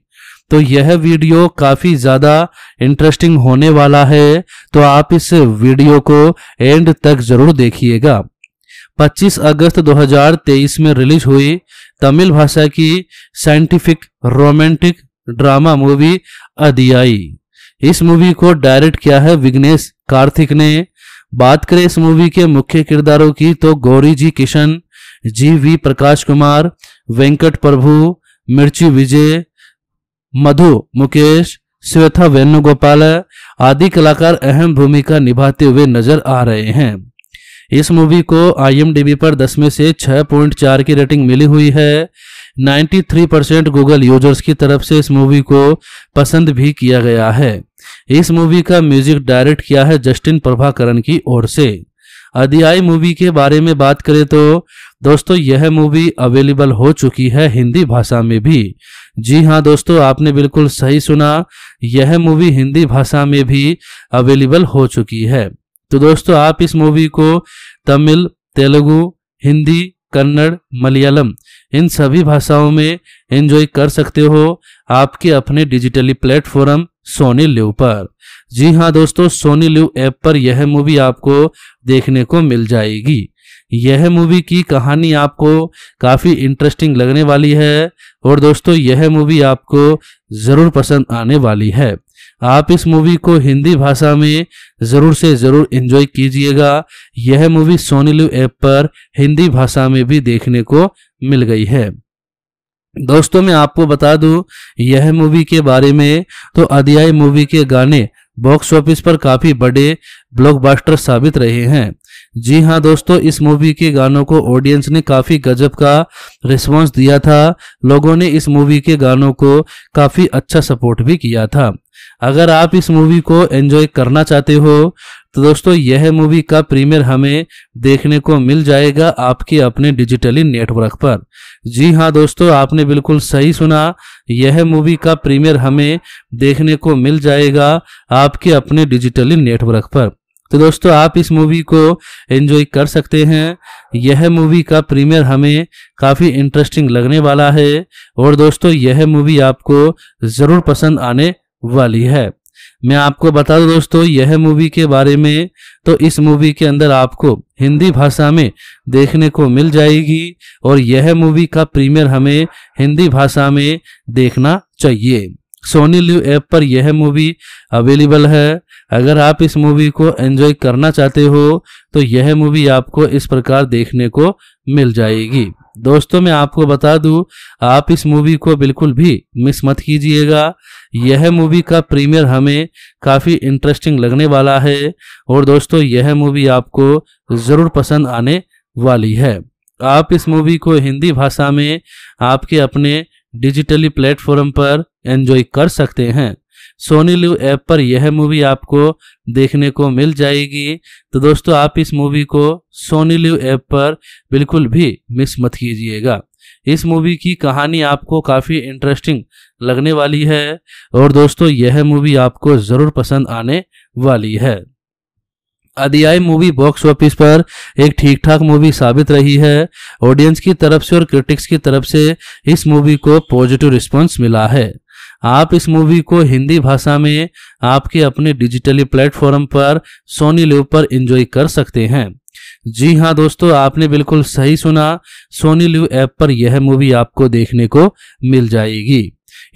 तो यह वीडियो काफी ज्यादा इंटरेस्टिंग होने वाला है तो आप इस वीडियो को एंड तक जरूर देखिएगा 25 अगस्त 2023 में रिलीज हुई तमिल भाषा की scientific romantic drama movie Adiyae इस मूवी को डायरेक्ट किया है विघ्नेश कार्तिक ने बात करें इस मूवी के मुख्य किरदारों की तो Gouri G Kishan G V Prakash Kumar Venkat Prabhu Mirchi Vijay मधु मुकेश श्वेता वेणुगोपाल आदि कलाकार अहम भूमिका निभाते हुए नजर आ रहे हैं इस मूवी को आईएमडीबी पर 10 में से 6.4 की रेटिंग मिली हुई है 93 परसेंट गूगल यूजर्स की तरफ से इस मूवी को पसंद भी किया गया है इस मूवी का म्यूजिक डायरेक्ट किया है जस्टिन प्रभाकरण की ओर से अध्याय मूवी के बारे में बात करें तो दोस्तों यह मूवी अवेलेबल हो चुकी है हिंदी भाषा में भी जी हाँ दोस्तों आपने बिल्कुल सही सुना यह मूवी हिंदी भाषा में भी अवेलेबल हो चुकी है तो दोस्तों आप इस मूवी को तमिल तेलुगु हिंदी कन्नड़ मलयालम इन सभी भाषाओं में एंजॉय कर सकते हो आपके अपने डिजिटली प्लेटफॉर्म सोनी लिव पर जी हाँ दोस्तों सोनी लिव ऐप पर यह मूवी आपको देखने को मिल जाएगी यह मूवी की कहानी आपको काफ़ी इंटरेस्टिंग लगने वाली है और दोस्तों यह मूवी आपको ज़रूर पसंद आने वाली है आप इस मूवी को हिंदी भाषा में ज़रूर से ज़रूर इंजॉय कीजिएगा यह मूवी सोनी लिव ऐप पर हिंदी भाषा में भी देखने को मिल गई है दोस्तों मैं आपको बता दूं यह मूवी के बारे में तो अध्याय मूवी के गाने बॉक्स ऑफिस पर काफ़ी बड़े ब्लॉकबस्टर साबित रहे हैं जी हाँ दोस्तों इस मूवी के गानों को ऑडियंस ने काफ़ी गजब का रिस्पांस दिया था लोगों ने इस मूवी के गानों को काफ़ी अच्छा सपोर्ट भी किया था अगर आप इस मूवी को एंजॉय करना चाहते हो तो दोस्तों यह मूवी का प्रीमियर हमें देखने को मिल जाएगा आपके अपने डिजिटली नेटवर्क पर जी हाँ दोस्तों आपने बिल्कुल सही सुना यह मूवी का प्रीमियर हमें देखने को मिल जाएगा आपके अपने डिजिटली नेटवर्क पर तो दोस्तों आप इस मूवी को एंजॉय कर सकते हैं यह मूवी का प्रीमियर हमें काफ़ी इंटरेस्टिंग लगने वाला है और दोस्तों यह मूवी आपको ज़रूर पसंद आने वाली है मैं आपको बता दूं दोस्तों यह मूवी के बारे में तो इस मूवी के अंदर आपको हिंदी भाषा में देखने को मिल जाएगी और यह मूवी का प्रीमियर हमें हिंदी भाषा में देखना चाहिए सोनी लिव ऐप पर यह मूवी अवेलेबल है अगर आप इस मूवी को एंजॉय करना चाहते हो तो यह मूवी आपको इस प्रकार देखने को मिल जाएगी दोस्तों मैं आपको बता दूं आप इस मूवी को बिल्कुल भी मिस मत कीजिएगा यह मूवी का प्रीमियर हमें काफ़ी इंटरेस्टिंग लगने वाला है और दोस्तों यह मूवी आपको ज़रूर पसंद आने वाली है आप इस मूवी को हिंदी भाषा में आपके अपने डिजिटली प्लेटफॉर्म पर एंजॉय कर सकते हैं सोनी लिव ऐप पर यह मूवी आपको देखने को मिल जाएगी तो दोस्तों आप इस मूवी को सोनी लिव ऐप पर बिल्कुल भी मिस मत कीजिएगा इस मूवी की कहानी आपको काफ़ी इंटरेस्टिंग लगने वाली है और दोस्तों यह मूवी आपको ज़रूर पसंद आने वाली है अध्याय मूवी बॉक्स ऑफिस पर एक ठीक ठाक मूवी साबित रही है ऑडियंस की तरफ से और क्रिटिक्स की तरफ से इस मूवी को पॉजिटिव रिस्पांस मिला है आप इस मूवी को हिंदी भाषा में आपके अपने डिजिटली प्लेटफॉर्म पर सोनी लिव पर एंजॉय कर सकते हैं जी हाँ दोस्तों आपने बिल्कुल सही सुना सोनी लिव ऐप पर यह मूवी आपको देखने को मिल जाएगी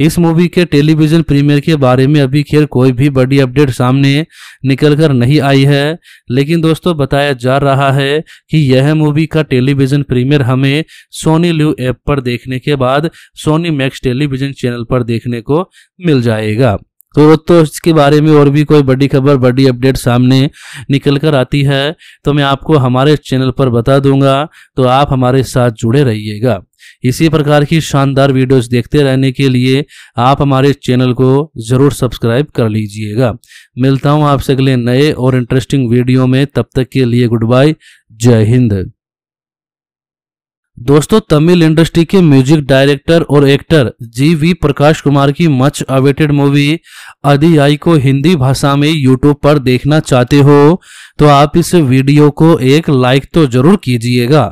इस मूवी के टेलीविजन प्रीमियर के बारे में अभी खैर कोई भी बड़ी अपडेट सामने निकल कर नहीं आई है लेकिन दोस्तों बताया जा रहा है कि यह मूवी का टेलीविजन प्रीमियर हमें सोनी ल्यू ऐप पर देखने के बाद सोनी मैक्स टेलीविजन चैनल पर देखने को मिल जाएगा तो तो इसके बारे में और भी कोई बड़ी खबर बड़ी अपडेट सामने निकल कर आती है तो मैं आपको हमारे चैनल पर बता दूंगा तो आप हमारे साथ जुड़े रहिएगा इसी प्रकार की शानदार वीडियोस देखते रहने के लिए आप हमारे चैनल को ज़रूर सब्सक्राइब कर लीजिएगा मिलता हूँ आपसे अगले नए और इंटरेस्टिंग वीडियो में तब तक के लिए गुड बाय जय हिंद दोस्तों तमिल इंडस्ट्री के म्यूजिक डायरेक्टर और actor G V Prakash Kumar की मच अवेटेड मूवी अधियाई को हिंदी भाषा में यूट्यूब पर देखना चाहते हो तो आप इस वीडियो को एक लाइक तो जरूर कीजिएगा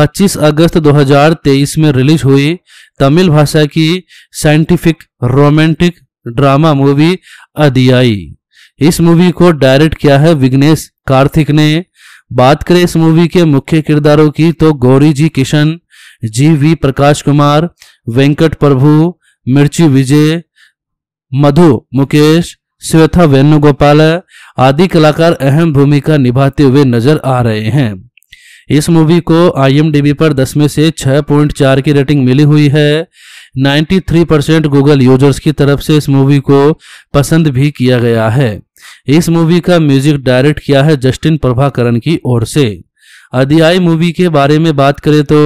25 अगस्त 2023 में रिलीज हुई तमिल भाषा की scientific romantic drama movie Adiyae इस मूवी को डायरेक्ट किया है विग्नेश कार्थिक ने बात करें इस मूवी के मुख्य किरदारों की तो Gouri G Kishan G V Prakash Kumar Venkat Prabhu Mirchi Vijay मधु मुकेश श्वेता वेणुगोपाल आदि कलाकार अहम भूमिका निभाते हुए नजर आ रहे हैं इस मूवी को आईएमडीबी पर 10 में से 6.4 की रेटिंग मिली हुई है 93 परसेंट गूगल यूजर्स की तरफ से इस मूवी को पसंद भी किया गया है इस मूवी का म्यूजिक डायरेक्ट किया है जस्टिन प्रभाकरण की ओर से अध्याय मूवी के बारे में बात करें तो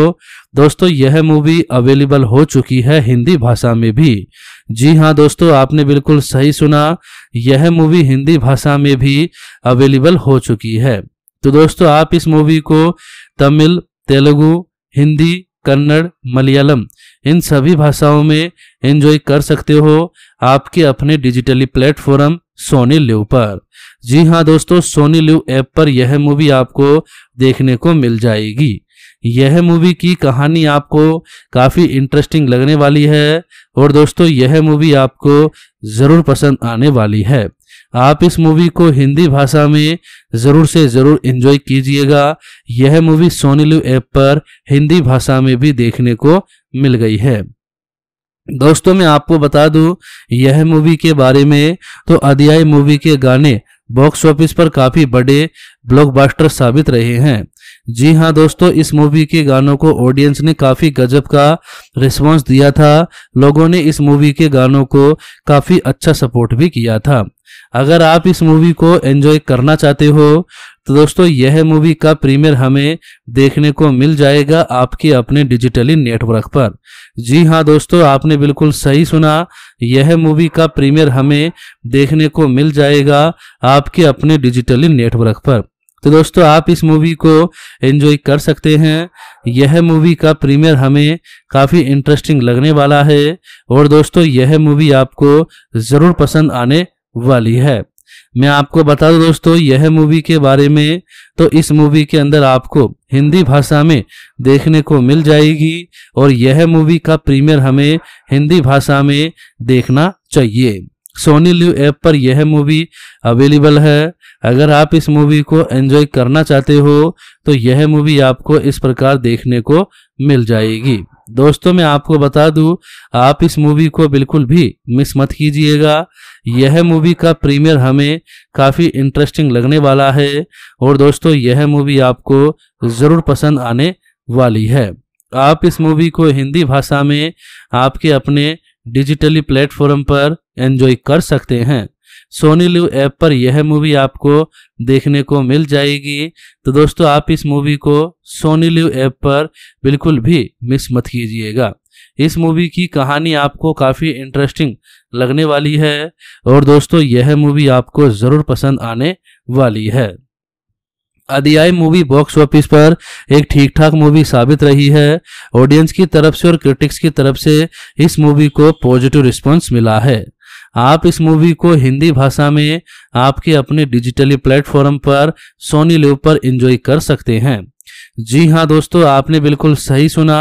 दोस्तों यह मूवी अवेलेबल हो चुकी है हिंदी भाषा में भी जी हाँ दोस्तों आपने बिल्कुल सही सुना यह मूवी हिंदी भाषा में भी अवेलेबल हो चुकी है तो दोस्तों आप इस मूवी को तमिल तेलुगु हिंदी कन्नड़ मलयालम इन सभी भाषाओं में एंजॉय कर सकते हो आपके अपने डिजिटली प्लेटफॉर्म सोनी लिव पर जी हाँ दोस्तों सोनी लिव ऐप पर यह मूवी आपको देखने को मिल जाएगी यह मूवी की कहानी आपको काफ़ी इंटरेस्टिंग लगने वाली है और दोस्तों यह मूवी आपको ज़रूर पसंद आने वाली है आप इस मूवी को हिंदी भाषा में ज़रूर से ज़रूर इंजॉय कीजिएगा यह मूवी सोनी लिव ऐप पर हिंदी भाषा में भी देखने को मिल गई है दोस्तों मैं आपको बता दूं यह मूवी के बारे में तो अध्याय मूवी के गाने बॉक्स ऑफिस पर काफ़ी बड़े ब्लॉकबस्टर साबित रहे हैं जी हाँ दोस्तों इस मूवी के गानों को ऑडियंस ने काफ़ी गजब का रिस्पांस दिया था लोगों ने इस मूवी के गानों को काफ़ी अच्छा सपोर्ट भी किया था अगर आप इस मूवी को एंजॉय करना चाहते हो तो दोस्तों यह मूवी का प्रीमियर हमें देखने को मिल जाएगा आपके अपने डिजिटली नेटवर्क पर जी हाँ दोस्तों आपने बिल्कुल सही सुना यह मूवी का प्रीमियर हमें देखने को मिल जाएगा आपके अपने डिजिटली नेटवर्क पर तो दोस्तों आप इस मूवी को एंजॉय कर सकते हैं यह मूवी का प्रीमियर हमें काफ़ी इंटरेस्टिंग लगने वाला है और दोस्तों यह मूवी आपको ज़रूर पसंद आने वाली है मैं आपको बता दूं दोस्तों यह मूवी के बारे में तो इस मूवी के अंदर आपको हिंदी भाषा में देखने को मिल जाएगी और यह मूवी का प्रीमियर हमें हिंदी भाषा में देखना चाहिए सोनी लिव ऐप पर यह मूवी अवेलेबल है अगर आप इस मूवी को एंजॉय करना चाहते हो तो यह मूवी आपको इस प्रकार देखने को मिल जाएगी दोस्तों मैं आपको बता दूं आप इस मूवी को बिल्कुल भी मिस मत कीजिएगा यह मूवी का प्रीमियर हमें काफ़ी इंटरेस्टिंग लगने वाला है और दोस्तों यह मूवी आपको ज़रूर पसंद आने वाली है आप इस मूवी को हिंदी भाषा में आपके अपने डिजिटली प्लेटफॉर्म पर एंजॉय कर सकते हैं सोनी लिव ऐप पर यह मूवी आपको देखने को मिल जाएगी तो दोस्तों आप इस मूवी को सोनी लिव ऐप पर बिल्कुल भी मिस मत कीजिएगा इस मूवी की कहानी आपको काफ़ी इंटरेस्टिंग लगने वाली है और दोस्तों यह मूवी आपको ज़रूर पसंद आने वाली है अदियाई मूवी बॉक्स ऑफिस पर एक ठीक ठाक मूवी साबित रही है ऑडियंस की तरफ से और क्रिटिक्स की तरफ से इस मूवी को पॉजिटिव रिस्पांस मिला है आप इस मूवी को हिंदी भाषा में आपके अपने डिजिटली प्लेटफॉर्म पर सोनी लिव पर एंजॉय कर सकते हैं जी हाँ दोस्तों आपने बिल्कुल सही सुना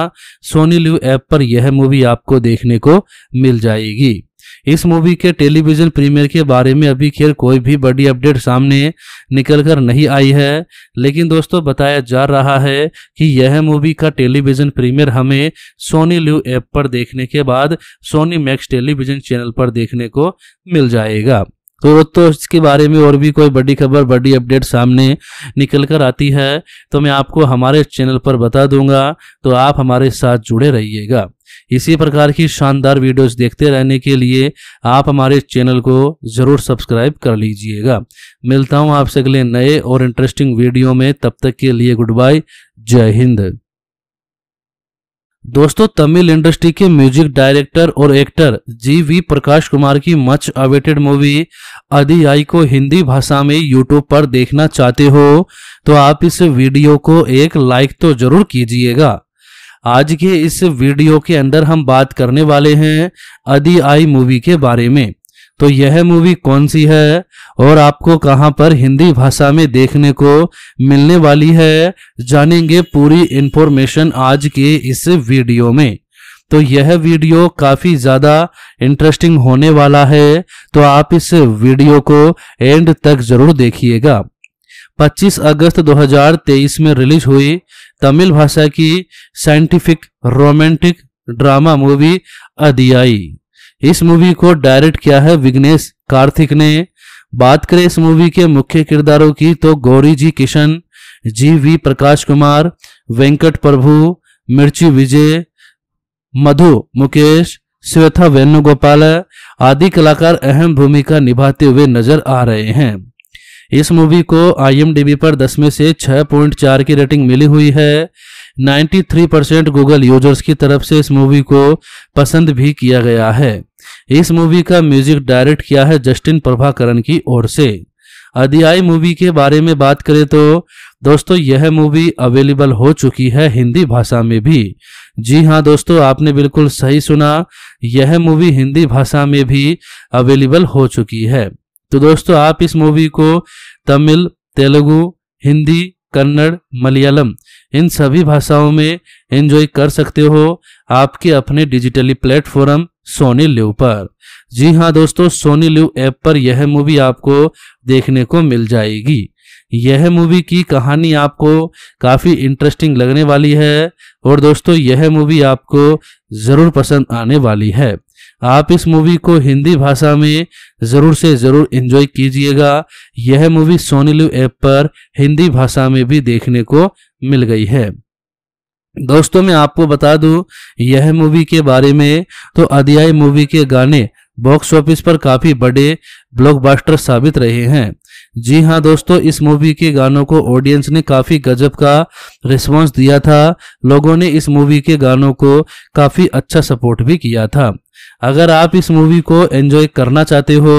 सोनी लिव ऐप पर यह मूवी आपको देखने को मिल जाएगी इस मूवी के टेलीविजन प्रीमियर के बारे में अभी खैर कोई भी बड़ी अपडेट सामने निकल कर नहीं आई है लेकिन दोस्तों बताया जा रहा है कि यह मूवी का टेलीविजन प्रीमियर हमें सोनी ल्यू ऐप पर देखने के बाद सोनी मैक्स टेलीविजन चैनल पर देखने को मिल जाएगा तो दोस्तों इसके बारे में और भी कोई बड़ी खबर बड़ी अपडेट सामने निकल कर आती है तो मैं आपको हमारे चैनल पर बता दूंगा तो आप हमारे साथ जुड़े रहिएगा इसी प्रकार की शानदार वीडियोस देखते रहने के लिए आप हमारे चैनल को ज़रूर सब्सक्राइब कर लीजिएगा मिलता हूँ आपसे अगले नए और इंटरेस्टिंग वीडियो में तब तक के लिए गुड बाय जय हिंद दोस्तों तमिल इंडस्ट्री के म्यूजिक डायरेक्टर और actor G V Prakash Kumar की मच अवेटेड मूवी अधियाई को हिंदी भाषा में यूट्यूब पर देखना चाहते हो तो आप इस वीडियो को एक लाइक तो जरूर कीजिएगा आज के इस वीडियो के अंदर हम बात करने वाले हैं अदी आई मूवी के बारे में तो यह मूवी कौन सी है और आपको कहां पर हिंदी भाषा में देखने को मिलने वाली है जानेंगे पूरी इंफॉर्मेशन आज के इस वीडियो में तो यह वीडियो काफ़ी ज़्यादा इंटरेस्टिंग होने वाला है तो आप इस वीडियो को एंड तक ज़रूर देखिएगा 25 अगस्त 2023 में रिलीज हुई तमिल भाषा की scientific romantic drama movie Adiyae इस मूवी को डायरेक्ट किया है विघ्नेश कार्थिक ने बात करें इस मूवी के मुख्य किरदारों की तो Gouri G Kishan G V Prakash Kumar Venkat Prabhu Mirchi Vijay मधु मुकेश श्वेता वेणुगोपाल आदि कलाकार अहम भूमिका निभाते हुए नजर आ रहे हैं इस मूवी को आईएमडीबी पर 10 में से 6.4 की रेटिंग मिली हुई है 93 परसेंट गूगल यूजर्स की तरफ से इस मूवी को पसंद भी किया गया है इस मूवी का म्यूजिक डायरेक्ट किया है जस्टिन प्रभाकरण की ओर से अध्याय मूवी के बारे में बात करें तो दोस्तों यह मूवी अवेलेबल हो चुकी है हिंदी भाषा में भी जी हाँ दोस्तों आपने बिल्कुल सही सुना यह मूवी हिंदी भाषा में भी अवेलेबल हो चुकी है तो दोस्तों आप इस मूवी को तमिल तेलुगु हिंदी कन्नड़ मलयालम इन सभी भाषाओं में एंजॉय कर सकते हो आपके अपने डिजिटली प्लेटफॉर्म सोनी लिव पर जी हाँ दोस्तों सोनी लिव ऐप पर यह मूवी आपको देखने को मिल जाएगी यह मूवी की कहानी आपको काफ़ी इंटरेस्टिंग लगने वाली है और दोस्तों यह मूवी आपको ज़रूर पसंद आने वाली है आप इस मूवी को हिंदी भाषा में ज़रूर से ज़रूर एंजॉय कीजिएगा यह मूवी सोनी लिव ऐप पर हिंदी भाषा में भी देखने को मिल गई है दोस्तों मैं आपको बता दूं यह मूवी के बारे में तो अध्याय मूवी के गाने बॉक्स ऑफिस पर काफ़ी बड़े ब्लॉकबस्टर साबित रहे हैं जी हाँ दोस्तों इस मूवी के गानों को ऑडियंस ने काफ़ी गजब का रिस्पांस दिया था लोगों ने इस मूवी के गानों को काफ़ी अच्छा सपोर्ट भी किया था अगर आप इस मूवी को एंजॉय करना चाहते हो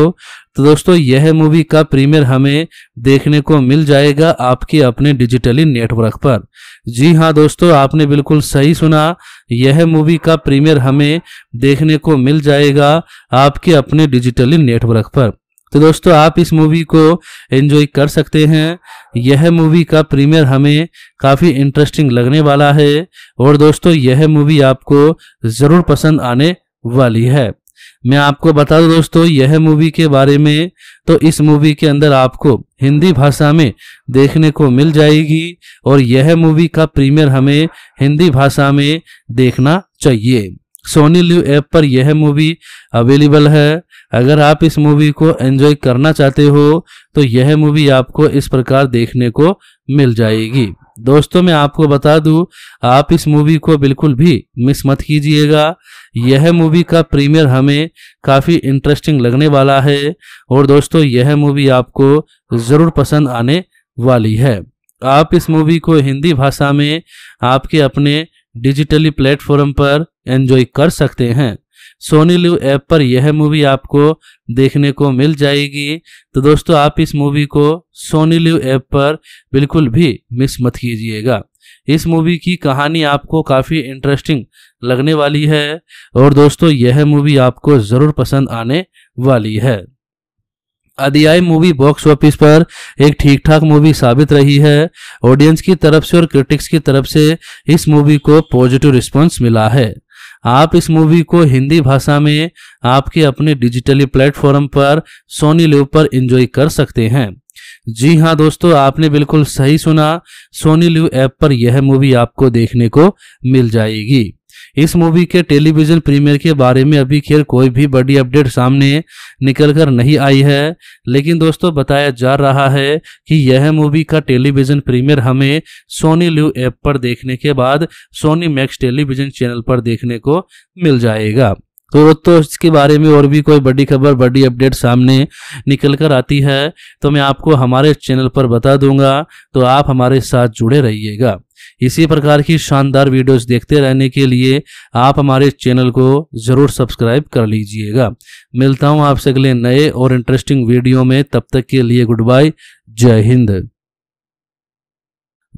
तो दोस्तों यह मूवी का प्रीमियर हमें देखने को मिल जाएगा आपके अपने डिजिटली नेटवर्क पर जी हाँ दोस्तों आपने बिल्कुल सही सुना यह मूवी का प्रीमियर हमें देखने को मिल जाएगा आपके अपने डिजिटली नेटवर्क पर तो दोस्तों आप इस मूवी को एंजॉय कर सकते हैं यह मूवी का प्रीमियर हमें काफ़ी इंटरेस्टिंग लगने वाला है और दोस्तों यह मूवी आपको ज़रूर पसंद आने वाली है मैं आपको बता दूं दोस्तों यह मूवी के बारे में तो इस मूवी के अंदर आपको हिंदी भाषा में देखने को मिल जाएगी और यह मूवी का प्रीमियर हमें हिंदी भाषा में देखना चाहिए सोनी लिव ऐप पर यह मूवी अवेलेबल है अगर आप इस मूवी को एंजॉय करना चाहते हो तो यह मूवी आपको इस प्रकार देखने को मिल जाएगी दोस्तों मैं आपको बता दूं आप इस मूवी को बिल्कुल भी मिस मत कीजिएगा यह मूवी का प्रीमियर हमें काफ़ी इंटरेस्टिंग लगने वाला है और दोस्तों यह मूवी आपको ज़रूर पसंद आने वाली है आप इस मूवी को हिंदी भाषा में आपके अपने डिजिटली प्लेटफॉर्म पर एंजॉय कर सकते हैं सोनी लिव ऐप पर यह मूवी आपको देखने को मिल जाएगी तो दोस्तों आप इस मूवी को सोनी लिव ऐप पर बिल्कुल भी मिस मत कीजिएगा इस मूवी की कहानी आपको काफ़ी इंटरेस्टिंग लगने वाली है और दोस्तों यह मूवी आपको ज़रूर पसंद आने वाली है अदियाई मूवी बॉक्स ऑफिस पर एक ठीक ठाक मूवी साबित रही है ऑडियंस की तरफ से और क्रिटिक्स की तरफ से इस मूवी को पॉजिटिव रिस्पांस मिला है आप इस मूवी को हिंदी भाषा में आपके अपने डिजिटली प्लेटफॉर्म पर सोनी लिव पर एंजॉय कर सकते हैं जी हाँ दोस्तों आपने बिल्कुल सही सुना सोनी लिव ऐप पर यह मूवी आपको देखने को मिल जाएगी इस मूवी के टेलीविजन प्रीमियर के बारे में अभी खैर कोई भी बड़ी अपडेट सामने निकल कर नहीं आई है लेकिन दोस्तों बताया जा रहा है कि यह मूवी का टेलीविजन प्रीमियर हमें सोनी ल्यू ऐप पर देखने के बाद सोनी मैक्स टेलीविजन चैनल पर देखने को मिल जाएगा तो तो इसके बारे में और भी कोई बड़ी खबर बड़ी अपडेट सामने निकल कर आती है तो मैं आपको हमारे चैनल पर बता दूंगा तो आप हमारे साथ जुड़े रहिएगा इसी प्रकार की शानदार वीडियोस देखते रहने के लिए आप हमारे चैनल को ज़रूर सब्सक्राइब कर लीजिएगा मिलता हूँ आपसे अगले नए और इंटरेस्टिंग वीडियो में तब तक के लिए गुड बाय जय हिंद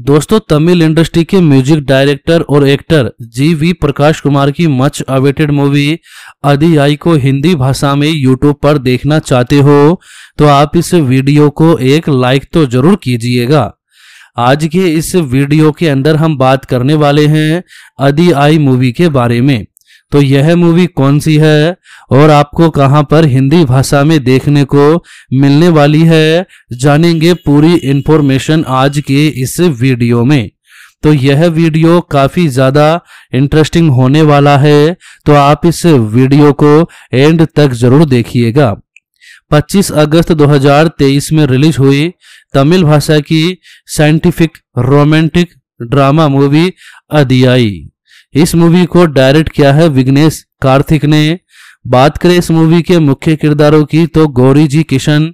दोस्तों तमिल इंडस्ट्री के म्यूजिक डायरेक्टर और actor G V Prakash Kumar की मच अवेटेड मूवी अधियाई को हिंदी भाषा में यूट्यूब पर देखना चाहते हो तो आप इस वीडियो को एक लाइक तो जरूर कीजिएगा आज के इस वीडियो के अंदर हम बात करने वाले हैं अधियाई मूवी के बारे में तो यह मूवी कौन सी है और आपको कहां पर हिंदी भाषा में देखने को मिलने वाली है जानेंगे पूरी इंफॉर्मेशन आज के इस वीडियो में तो यह वीडियो काफ़ी ज़्यादा इंटरेस्टिंग होने वाला है तो आप इस वीडियो को एंड तक ज़रूर देखिएगा 25 अगस्त 2023 में रिलीज हुई तमिल भाषा की scientific romantic drama movie Adiyae इस मूवी को डायरेक्ट किया है विघ्नेश कार्तिक ने बात करें इस मूवी के मुख्य किरदारों की तो Gouri G Kishan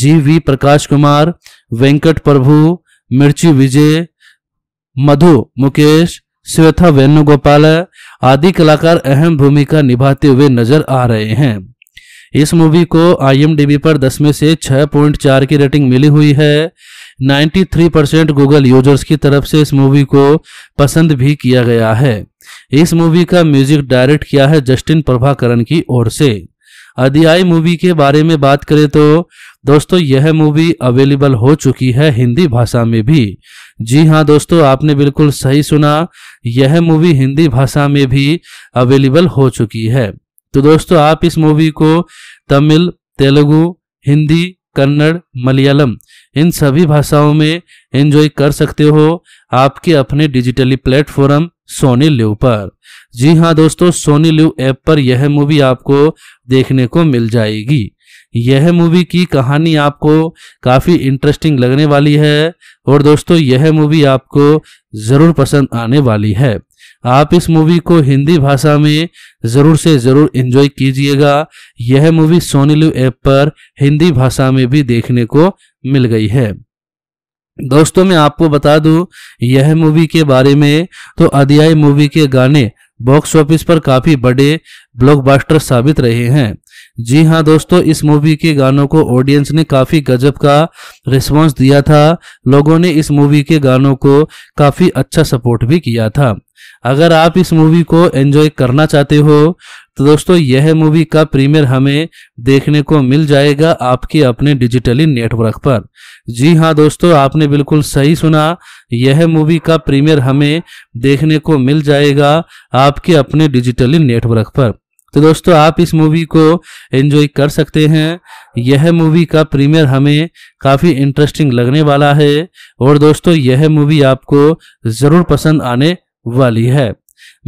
G V Prakash Kumar Venkat Prabhu Mirchi Vijay मधु मुकेश श्वेता वेणुगोपाल आदि कलाकार अहम भूमिका निभाते हुए नजर आ रहे हैं इस मूवी को आईएमडीबी पर 10 में से 6.4 की रेटिंग मिली हुई है 93 परसेंट गूगल यूजर्स की तरफ से इस मूवी को पसंद भी किया गया है इस मूवी का म्यूजिक डायरेक्ट किया है जस्टिन प्रभाकरण की ओर से अध्याय मूवी के बारे में बात करें तो दोस्तों यह मूवी अवेलेबल हो चुकी है हिंदी भाषा में भी जी हाँ दोस्तों आपने बिल्कुल सही सुना यह मूवी हिंदी भाषा में भी अवेलेबल हो चुकी है तो दोस्तों आप इस मूवी को तमिल तेलुगु हिंदी कन्नड़ मलयालम इन सभी भाषाओं में एंजॉय कर सकते हो आपके अपने डिजिटली प्लेटफॉर्म सोनी लिव पर जी हाँ दोस्तों सोनी लिव ऐप पर यह मूवी आपको देखने को मिल जाएगी यह मूवी की कहानी आपको काफ़ी इंटरेस्टिंग लगने वाली है और दोस्तों यह मूवी आपको ज़रूर पसंद आने वाली है आप इस मूवी को हिंदी भाषा में ज़रूर से ज़रूर एंजॉय कीजिएगा यह मूवी सोनी लिव ऐप पर हिंदी भाषा में भी देखने को मिल गई है दोस्तों मैं आपको बता दूं यह मूवी के बारे में तो अध्याय मूवी के गाने बॉक्स ऑफिस पर काफी बड़े ब्लॉकबस्टर साबित रहे हैं जी हाँ दोस्तों इस मूवी के गानों को ऑडियंस ने काफी गजब का रिस्पांस दिया था लोगों ने इस मूवी के गानों को काफी अच्छा सपोर्ट भी किया था अगर आप इस मूवी को एंजॉय करना चाहते हो तो दोस्तों यह मूवी का प्रीमियर हमें देखने को मिल जाएगा आपके अपने डिजिटली नेटवर्क पर जी हाँ दोस्तों आपने बिल्कुल सही सुना यह मूवी का प्रीमियर हमें देखने को मिल जाएगा आपके अपने डिजिटली नेटवर्क पर तो दोस्तों आप इस मूवी को एंजॉय कर सकते हैं यह मूवी का प्रीमियर हमें काफ़ी इंटरेस्टिंग लगने वाला है और दोस्तों यह मूवी आपको ज़रूर पसंद आने वाली है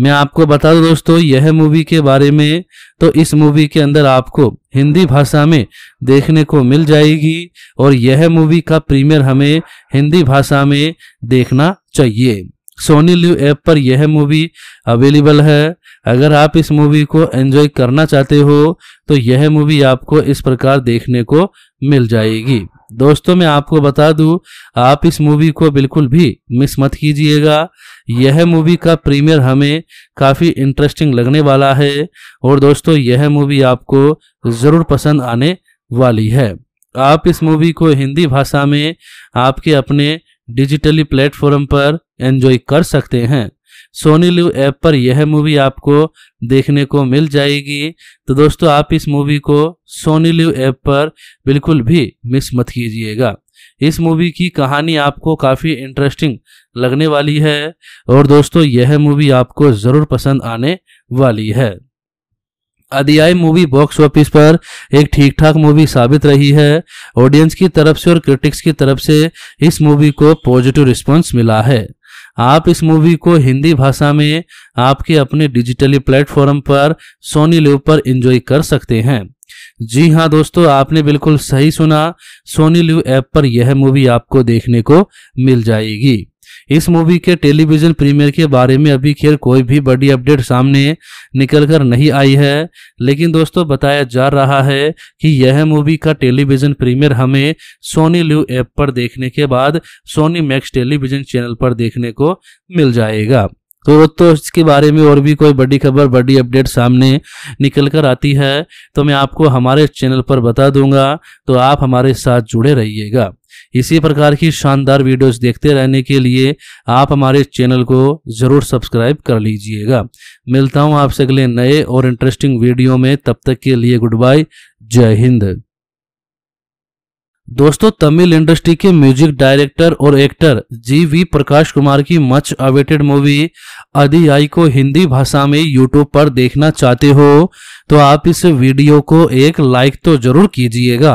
मैं आपको बता दूं दोस्तों यह मूवी के बारे में तो इस मूवी के अंदर आपको हिंदी भाषा में देखने को मिल जाएगी और यह मूवी का प्रीमियर हमें हिंदी भाषा में देखना चाहिए सोनी लिव ऐप पर यह मूवी अवेलेबल है अगर आप इस मूवी को एंजॉय करना चाहते हो तो यह मूवी आपको इस प्रकार देखने को मिल जाएगी दोस्तों मैं आपको बता दूं आप इस मूवी को बिल्कुल भी मिस मत कीजिएगा यह मूवी का प्रीमियर हमें काफ़ी इंटरेस्टिंग लगने वाला है और दोस्तों यह मूवी आपको ज़रूर पसंद आने वाली है आप इस मूवी को हिंदी भाषा में आपके अपने डिजिटली प्लेटफॉर्म पर एंजॉय कर सकते हैं सोनी लिव ऐप पर यह मूवी आपको देखने को मिल जाएगी तो दोस्तों आप इस मूवी को सोनी लिव ऐप पर बिल्कुल भी मिस मत कीजिएगा इस मूवी की कहानी आपको काफ़ी इंटरेस्टिंग लगने वाली है और दोस्तों यह मूवी आपको ज़रूर पसंद आने वाली है अध्याय मूवी बॉक्स ऑफिस पर एक ठीक ठाक मूवी साबित रही है ऑडियंस की तरफ से और क्रिटिक्स की तरफ से इस मूवी को पॉजिटिव रिस्पांस मिला है आप इस मूवी को हिंदी भाषा में आपके अपने डिजिटली प्लेटफॉर्म पर सोनी लिव पर एंजॉय कर सकते हैं जी हाँ दोस्तों आपने बिल्कुल सही सुना सोनी लिव ऐप पर यह मूवी आपको देखने को मिल जाएगी इस मूवी के टेलीविजन प्रीमियर के बारे में अभी खैर कोई भी बड़ी अपडेट सामने निकल कर नहीं आई है लेकिन दोस्तों बताया जा रहा है कि यह मूवी का टेलीविजन प्रीमियर हमें सोनी लिव ऐप पर देखने के बाद सोनी मैक्स टेलीविजन चैनल पर देखने को मिल जाएगा तो तो इसके बारे में और भी कोई बड़ी खबर बड़ी अपडेट सामने निकल कर आती है तो मैं आपको हमारे चैनल पर बता दूंगा तो आप हमारे साथ जुड़े रहिएगा इसी प्रकार की शानदार वीडियोस देखते रहने के लिए आप हमारे चैनल को ज़रूर सब्सक्राइब कर लीजिएगा मिलता हूँ आपसे अगले नए और इंटरेस्टिंग वीडियो में तब तक के लिए गुड बाय जय हिंद दोस्तों तमिल इंडस्ट्री के म्यूजिक डायरेक्टर और actor G V Prakash Kumar की मच अवेटेड मूवी आई को हिंदी भाषा में यूट्यूब पर देखना चाहते हो तो आप इस वीडियो को एक लाइक तो जरूर कीजिएगा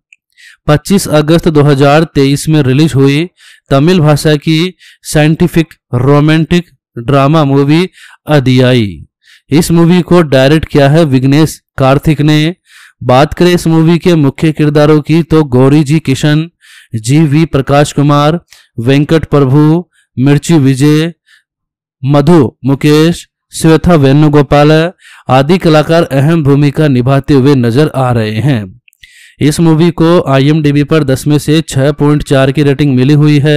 25 अगस्त 2023 में रिलीज हुई तमिल भाषा की scientific romantic drama movie Adiyae इस मूवी को डायरेक्ट किया है विग्नेश कार्तिक ने बात करें इस मूवी के मुख्य किरदारों की तो Gouri G Kishan G V Prakash Kumar Venkat Prabhu Mirchi Vijay मधु मुकेश श्वेता वेणुगोपाल आदि कलाकार अहम भूमिका निभाते हुए नजर आ रहे हैं इस मूवी को आईएमडीबी पर 10 में से 6.4 की रेटिंग मिली हुई है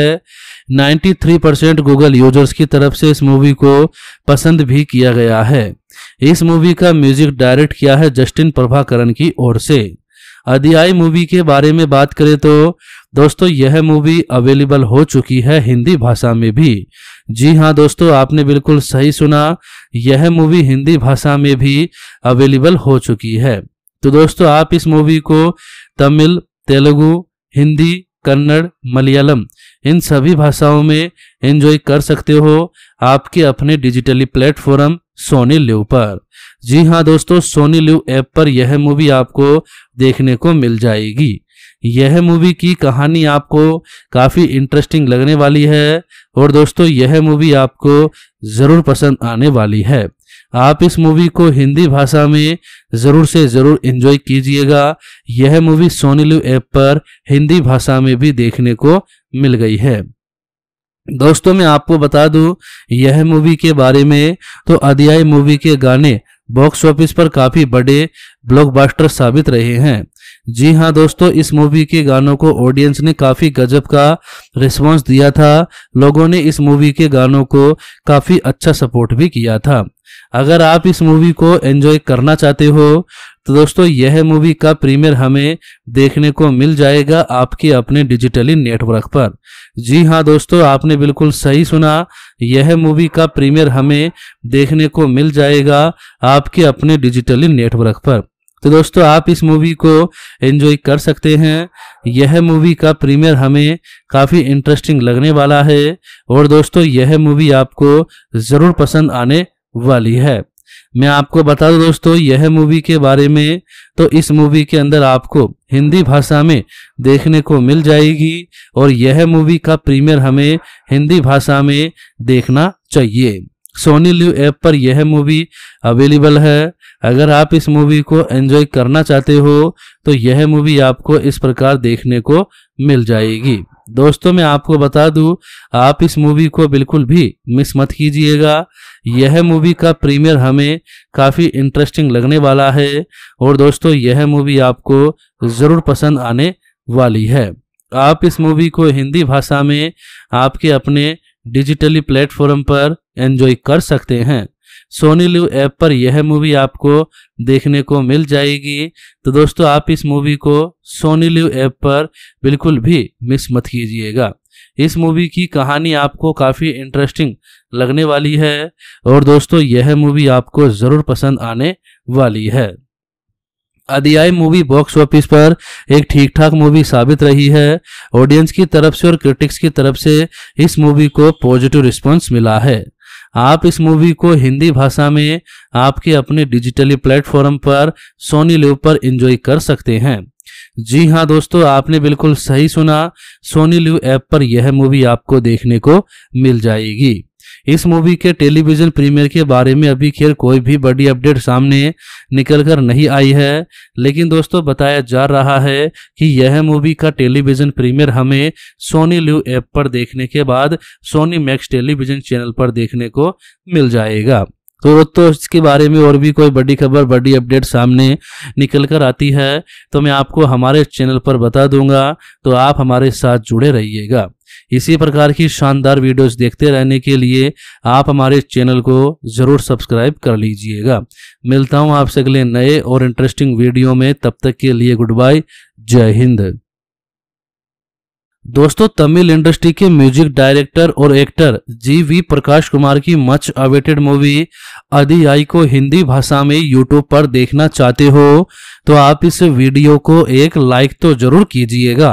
93 परसेंट गूगल यूजर्स की तरफ से इस मूवी को पसंद भी किया गया है इस मूवी का म्यूजिक डायरेक्ट किया है जस्टिन प्रभाकरण की ओर से अध्याय मूवी के बारे में बात करें तो दोस्तों यह मूवी अवेलेबल हो चुकी है हिंदी भाषा में भी जी हाँ दोस्तों आपने बिल्कुल सही सुना यह मूवी हिंदी भाषा में भी अवेलेबल हो चुकी है तो दोस्तों आप इस मूवी को तमिल तेलुगु हिंदी कन्नड़ मलयालम इन सभी भाषाओं में एंजॉय कर सकते हो आपके अपने डिजिटली प्लेटफॉर्म सोनी लिव पर जी हाँ दोस्तों सोनी लिव ऐप पर यह मूवी आपको देखने को मिल जाएगी यह मूवी की कहानी आपको काफ़ी इंटरेस्टिंग लगने वाली है और दोस्तों यह मूवी आपको ज़रूर पसंद आने वाली है आप इस मूवी को हिंदी भाषा में ज़रूर से ज़रूर एंजॉय कीजिएगा यह मूवी सोनी लिव ऐप पर हिंदी भाषा में भी देखने को मिल गई है दोस्तों मैं आपको बता दूं यह मूवी के बारे में तो अध्याय मूवी के गाने बॉक्स ऑफिस पर काफ़ी बड़े ब्लॉकबस्टर साबित रहे हैं जी हाँ दोस्तों इस मूवी के गानों को ऑडियंस ने काफ़ी गजब का रिस्पांस दिया था लोगों ने इस मूवी के गानों को काफ़ी अच्छा सपोर्ट भी किया था अगर आप इस मूवी को एंजॉय करना चाहते हो तो दोस्तों यह मूवी का प्रीमियर हमें देखने को मिल जाएगा आपके अपने डिजिटली नेटवर्क पर जी हाँ दोस्तों आपने बिल्कुल सही सुना यह मूवी का प्रीमियर हमें देखने को मिल जाएगा आपके अपने डिजिटली नेटवर्क पर तो दोस्तों आप इस मूवी को एंजॉय कर सकते हैं यह मूवी का प्रीमियर हमें काफ़ी इंटरेस्टिंग लगने वाला है और दोस्तों यह मूवी आपको ज़रूर पसंद आने वाली है मैं आपको बता दूं दोस्तों यह मूवी के बारे में तो इस मूवी के अंदर आपको हिंदी भाषा में देखने को मिल जाएगी और यह मूवी का प्रीमियर हमें हिंदी भाषा में देखना चाहिए सोनी लिव ऐप पर यह मूवी अवेलेबल है अगर आप इस मूवी को एंजॉय करना चाहते हो तो यह मूवी आपको इस प्रकार देखने को मिल जाएगी दोस्तों मैं आपको बता दूं आप इस मूवी को बिल्कुल भी मिस मत कीजिएगा यह मूवी का प्रीमियर हमें काफ़ी इंटरेस्टिंग लगने वाला है और दोस्तों यह मूवी आपको ज़रूर पसंद आने वाली है आप इस मूवी को हिंदी भाषा में आपके अपने डिजिटली प्लेटफॉर्म पर एंजॉय कर सकते हैं सोनी लिव ऐप पर यह मूवी आपको देखने को मिल जाएगी तो दोस्तों आप इस मूवी को सोनी लिव ऐप पर बिल्कुल भी मिस मत कीजिएगा इस मूवी की कहानी आपको काफ़ी इंटरेस्टिंग लगने वाली है और दोस्तों यह मूवी आपको ज़रूर पसंद आने वाली है अध्याय मूवी बॉक्स ऑफिस पर एक ठीक ठाक मूवी साबित रही है ऑडियंस की तरफ से और क्रिटिक्स की तरफ से इस मूवी को पॉजिटिव रिस्पांस मिला है आप इस मूवी को हिंदी भाषा में आपके अपने डिजिटली प्लेटफॉर्म पर सोनी लिव पर एंजॉय कर सकते हैं जी हाँ दोस्तों आपने बिल्कुल सही सुना सोनी लिव ऐप पर यह मूवी आपको देखने को मिल जाएगी इस मूवी के टेलीविजन प्रीमियर के बारे में अभी खैर कोई भी बड़ी अपडेट सामने निकल कर नहीं आई है लेकिन दोस्तों बताया जा रहा है कि यह मूवी का टेलीविजन प्रीमियर हमें सोनी लिव ऐप पर देखने के बाद सोनी मैक्स टेलीविजन चैनल पर देखने को मिल जाएगा तो दोस्तों इसके बारे में और भी कोई बड़ी खबर बड़ी अपडेट सामने निकल कर आती है तो मैं आपको हमारे चैनल पर बता दूंगा तो आप हमारे साथ जुड़े रहिएगा इसी प्रकार की शानदार वीडियोस देखते रहने के लिए आप हमारे चैनल को ज़रूर सब्सक्राइब कर लीजिएगा मिलता हूँ आपसे अगले नए और इंटरेस्टिंग वीडियो में तब तक के लिए गुड बाय जय हिंद दोस्तों तमिल इंडस्ट्री के म्यूजिक डायरेक्टर और actor G V Prakash Kumar की मच अवेटेड मूवी आई को हिंदी भाषा में यूट्यूब पर देखना चाहते हो तो आप इस वीडियो को एक लाइक तो जरूर कीजिएगा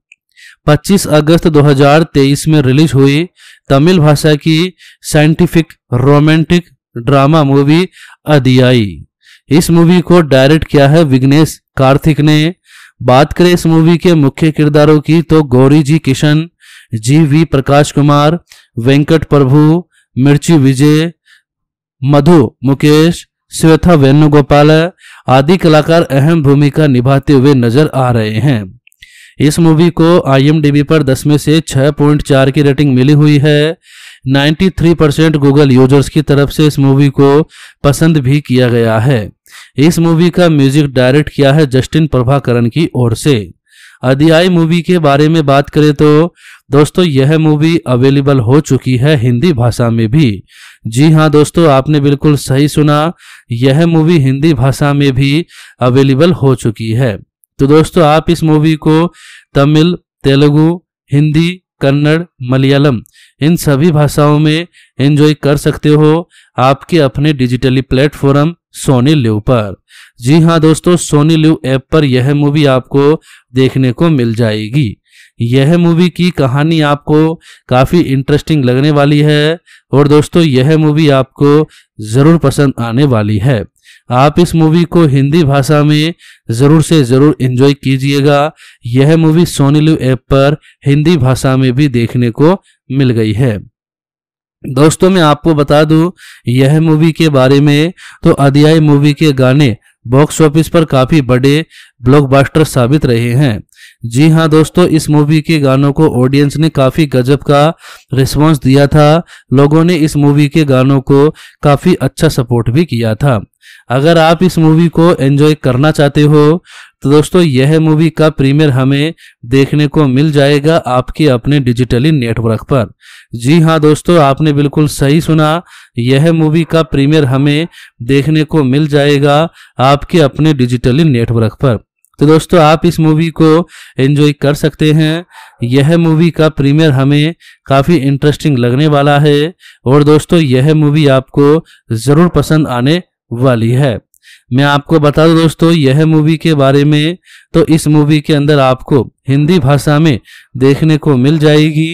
25 अगस्त 2023 में रिलीज हुई तमिल भाषा की scientific romantic drama movie Adiyae इस मूवी को डायरेक्ट किया है विग्नेश कार्तिक ने बात करें इस मूवी के मुख्य किरदारों की तो Gouri G Kishan G V Prakash Kumar Venkat Prabhu Mirchi Vijay मधु मुकेश श्वेता वेणुगोपाल आदि कलाकार अहम भूमिका निभाते हुए नजर आ रहे हैं इस मूवी को आईएमडीबी पर 10 में से 6.4 की रेटिंग मिली हुई है 93 परसेंट गूगल यूजर्स की तरफ से इस मूवी को पसंद भी किया गया है इस मूवी का म्यूजिक डायरेक्ट किया है जस्टिन प्रभाकरण की ओर से अध्याय मूवी के बारे में बात करें तो दोस्तों यह मूवी अवेलेबल हो चुकी है हिंदी भाषा में भी जी हाँ दोस्तों आपने बिल्कुल सही सुना यह मूवी हिंदी भाषा में भी अवेलेबल हो चुकी है तो दोस्तों आप इस मूवी को तमिल तेलुगु हिंदी कन्नड़ मलयालम इन सभी भाषाओं में एंजॉय कर सकते हो आपके अपने डिजिटली प्लेटफॉर्म सोनी लिव पर जी हाँ दोस्तों सोनी लिव ऐप पर यह मूवी आपको देखने को मिल जाएगी यह मूवी की कहानी आपको काफ़ी इंटरेस्टिंग लगने वाली है और दोस्तों यह मूवी आपको ज़रूर पसंद आने वाली है आप इस मूवी को हिंदी भाषा में ज़रूर से ज़रूर इंजॉय कीजिएगा यह मूवी सोनीलू ऐप पर हिंदी भाषा में भी देखने को मिल गई है दोस्तों मैं आपको बता दूं यह मूवी के बारे में तो अध्याय मूवी के गाने बॉक्स ऑफिस पर काफी बड़े ब्लॉकबस्टर साबित रहे हैं जी हाँ दोस्तों इस मूवी के गानों को ऑडियंस ने काफी गजब का रिस्पांस दिया था लोगों ने इस मूवी के गानों को काफी अच्छा सपोर्ट भी किया था अगर आप इस मूवी को एंजॉय करना चाहते हो तो दोस्तों यह मूवी का प्रीमियर हमें देखने को मिल जाएगा आपके अपने डिजिटली नेटवर्क पर जी हाँ दोस्तों आपने बिल्कुल सही सुना यह मूवी का प्रीमियर हमें देखने को मिल जाएगा आपके अपने डिजिटली नेटवर्क पर तो दोस्तों आप इस मूवी को एंजॉय कर सकते हैं यह मूवी का प्रीमियर हमें काफ़ी इंटरेस्टिंग लगने वाला है और दोस्तों यह मूवी आपको ज़रूर पसंद आने वाली है मैं आपको बता दूं दोस्तों यह मूवी के बारे में तो इस मूवी के अंदर आपको हिंदी भाषा में देखने को मिल जाएगी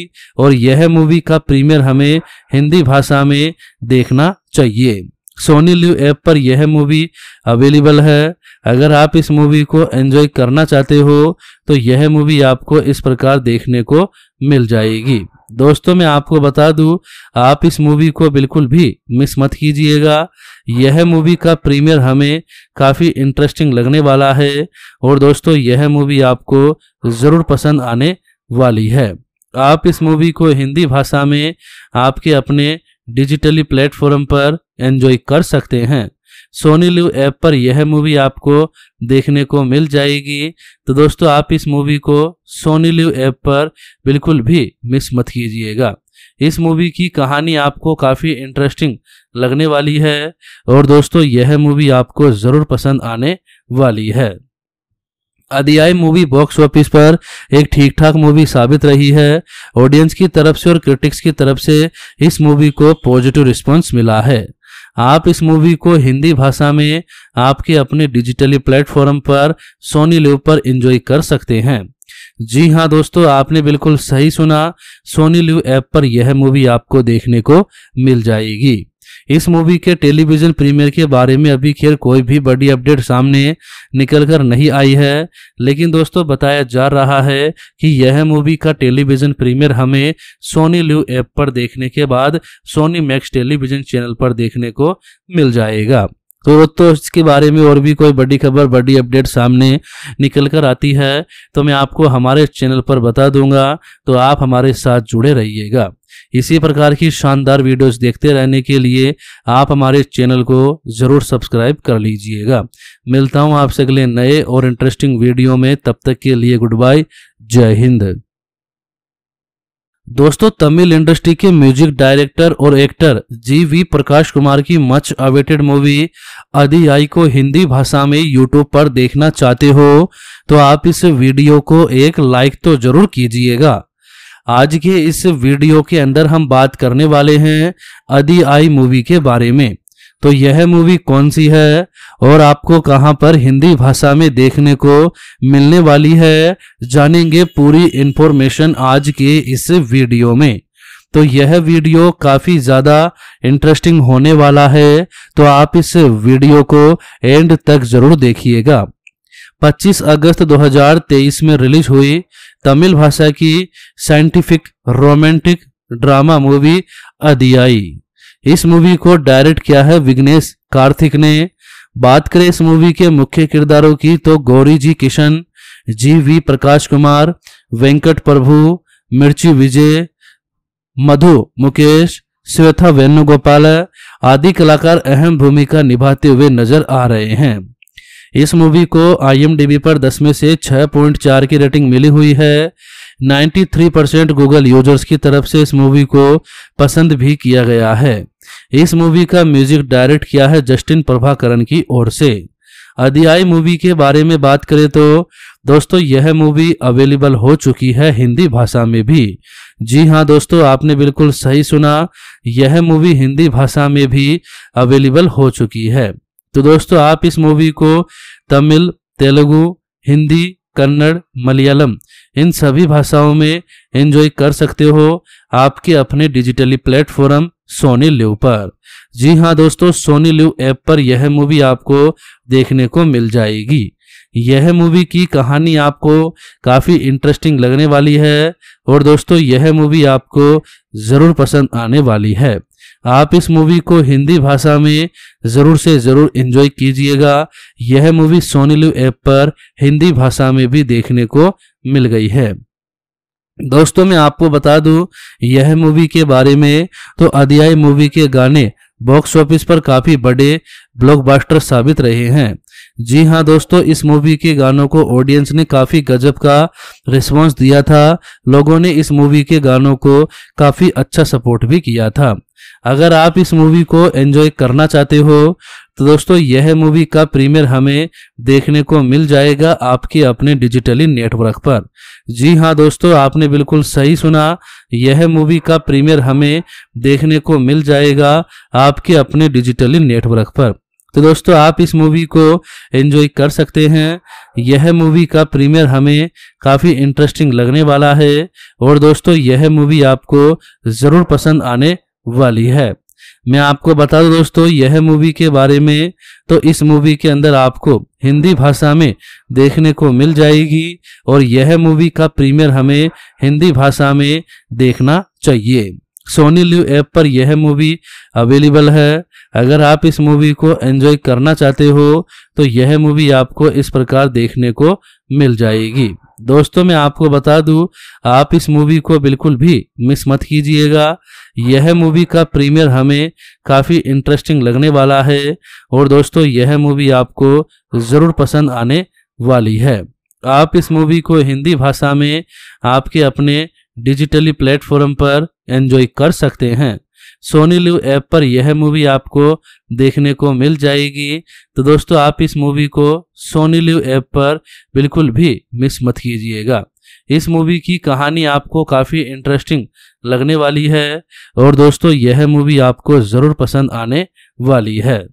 और यह मूवी का प्रीमियर हमें हिंदी भाषा में देखना चाहिए सोनी लिव ऐप पर यह मूवी अवेलेबल है अगर आप इस मूवी को एंजॉय करना चाहते हो तो यह मूवी आपको इस प्रकार देखने को मिल जाएगी दोस्तों मैं आपको बता दूं आप इस मूवी को बिल्कुल भी मिस मत कीजिएगा यह मूवी का प्रीमियर हमें काफ़ी इंटरेस्टिंग लगने वाला है और दोस्तों यह मूवी आपको ज़रूर पसंद आने वाली है आप इस मूवी को हिंदी भाषा में आपके अपने डिजिटली प्लेटफॉर्म पर एंजॉय कर सकते हैं सोनी लिव ऐप पर यह मूवी आपको देखने को मिल जाएगी तो दोस्तों आप इस मूवी को सोनी लिव ऐप पर बिल्कुल भी मिस मत कीजिएगा इस मूवी की कहानी आपको काफ़ी इंटरेस्टिंग लगने वाली है और दोस्तों यह मूवी आपको ज़रूर पसंद आने वाली है अदियाय मूवी बॉक्स ऑफिस पर एक ठीक ठाक मूवी साबित रही है ऑडियंस की तरफ से और क्रिटिक्स की तरफ से इस मूवी को पॉजिटिव रिस्पांस मिला है आप इस मूवी को हिंदी भाषा में आपके अपने डिजिटली प्लेटफॉर्म पर सोनी लिव पर एंजॉय कर सकते हैं जी हाँ दोस्तों आपने बिल्कुल सही सुना सोनी लिव ऐप पर यह मूवी आपको देखने को मिल जाएगी इस मूवी के टेलीविजन प्रीमियर के बारे में अभी खैर कोई भी बड़ी अपडेट सामने निकल कर नहीं आई है लेकिन दोस्तों बताया जा रहा है कि यह मूवी का टेलीविजन प्रीमियर हमें सोनी लिव ऐप पर देखने के बाद सोनी मैक्स टेलीविजन चैनल पर देखने को मिल जाएगा तो वो तो इसके बारे में और भी कोई बड़ी खबर बड़ी अपडेट सामने निकल कर आती है तो मैं आपको हमारे चैनल पर बता दूंगा तो आप हमारे साथ जुड़े रहिएगा इसी प्रकार की शानदार वीडियोस देखते रहने के लिए आप हमारे चैनल को ज़रूर सब्सक्राइब कर लीजिएगा मिलता हूँ आपसे अगले नए और इंटरेस्टिंग वीडियो में तब तक के लिए गुड बाय जय हिंद दोस्तों तमिल इंडस्ट्री के म्यूजिक डायरेक्टर और actor G V Prakash Kumar की मच अवेटेड मूवी अधियाई को हिंदी भाषा में यूट्यूब पर देखना चाहते हो तो आप इस वीडियो को एक लाइक तो जरूर कीजिएगा आज के इस वीडियो के अंदर हम बात करने वाले हैं अधियाई मूवी के बारे में तो यह मूवी कौन सी है और आपको कहां पर हिंदी भाषा में देखने को मिलने वाली है जानेंगे पूरी इंफॉर्मेशन आज के इस वीडियो में तो यह वीडियो काफी ज्यादा इंटरेस्टिंग होने वाला है तो आप इस वीडियो को एंड तक जरूर देखिएगा 25 अगस्त 2023 में रिलीज हुई तमिल भाषा की scientific romantic drama movie Adiyae इस मूवी को डायरेक्ट किया है विघ्नेश कार्थिक ने बात करें इस मूवी के मुख्य किरदारों की तो Gouri G Kishan G V Prakash Kumar Venkat Prabhu Mirchi Vijay मधु मुकेश श्वेता वेणुगोपाल आदि कलाकार अहम भूमिका निभाते हुए नजर आ रहे हैं इस मूवी को आईएमडीबी पर 10 में से 6.4 की रेटिंग मिली हुई है 93 परसेंट गूगल यूजर्स की तरफ से इस मूवी को पसंद भी किया गया है इस मूवी का म्यूजिक डायरेक्ट किया है जस्टिन प्रभाकरण की ओर से अध्याय मूवी के बारे में बात करें तो दोस्तों यह मूवी अवेलेबल हो चुकी है हिंदी भाषा में भी जी हाँ दोस्तों आपने बिल्कुल सही सुना यह मूवी हिंदी भाषा में भी अवेलेबल हो चुकी है तो दोस्तों आप इस मूवी को तमिल तेलुगु हिंदी कन्नड़ मलयालम इन सभी भाषाओं में एंजॉय कर सकते हो आपके अपने डिजिटली प्लेटफॉर्म सोनी लिव पर जी हाँ दोस्तों सोनी लिव ऐप पर यह मूवी आपको देखने को मिल जाएगी यह मूवी की कहानी आपको काफ़ी इंटरेस्टिंग लगने वाली है और दोस्तों यह मूवी आपको ज़रूर पसंद आने वाली है आप इस मूवी को हिंदी भाषा में ज़रूर से ज़रूर एंजॉय कीजिएगा यह मूवी सोनी लिव ऐप पर हिंदी भाषा में भी देखने को मिल गई है दोस्तों मैं आपको बता दूं यह मूवी के बारे में तो अध्याय मूवी के गाने बॉक्स ऑफिस पर काफी बड़े ब्लॉकबस्टर साबित रहे हैं जी हाँ दोस्तों इस मूवी के गानों को ऑडियंस ने काफी गजब का रिस्पांस दिया था लोगों ने इस मूवी के गानों को काफी अच्छा सपोर्ट भी किया था अगर आप इस मूवी को एंजॉय करना चाहते हो तो दोस्तों यह मूवी का प्रीमियर हमें देखने को मिल जाएगा आपके अपने डिजिटली नेटवर्क पर जी हाँ दोस्तों आपने बिल्कुल सही सुना यह मूवी का प्रीमियर हमें देखने को मिल जाएगा आपके अपने डिजिटली नेटवर्क पर तो दोस्तों आप इस मूवी को एंजॉय कर सकते हैं यह मूवी का प्रीमियर हमें काफ़ी इंटरेस्टिंग लगने वाला है और दोस्तों यह मूवी आपको ज़रूर पसंद आने वाली है मैं आपको बता दूं दोस्तों यह मूवी के बारे में तो इस मूवी के अंदर आपको हिंदी भाषा में देखने को मिल जाएगी और यह मूवी का प्रीमियर हमें हिंदी भाषा में देखना चाहिए सोनी लिव ऐप पर यह मूवी अवेलेबल है अगर आप इस मूवी को एंजॉय करना चाहते हो तो यह मूवी आपको इस प्रकार देखने को मिल जाएगी दोस्तों मैं आपको बता दूं आप इस मूवी को बिल्कुल भी मिस मत कीजिएगा यह मूवी का प्रीमियर हमें काफ़ी इंटरेस्टिंग लगने वाला है और दोस्तों यह मूवी आपको ज़रूर पसंद आने वाली है आप इस मूवी को हिंदी भाषा में आपके अपने डिजिटली प्लेटफॉर्म पर एंजॉय कर सकते हैं सोनी लिव ऐप पर यह मूवी आपको देखने को मिल जाएगी तो दोस्तों आप इस मूवी को सोनी लिव ऐप पर बिल्कुल भी मिस मत कीजिएगा इस मूवी की कहानी आपको काफ़ी इंटरेस्टिंग लगने वाली है और दोस्तों यह मूवी आपको ज़रूर पसंद आने वाली है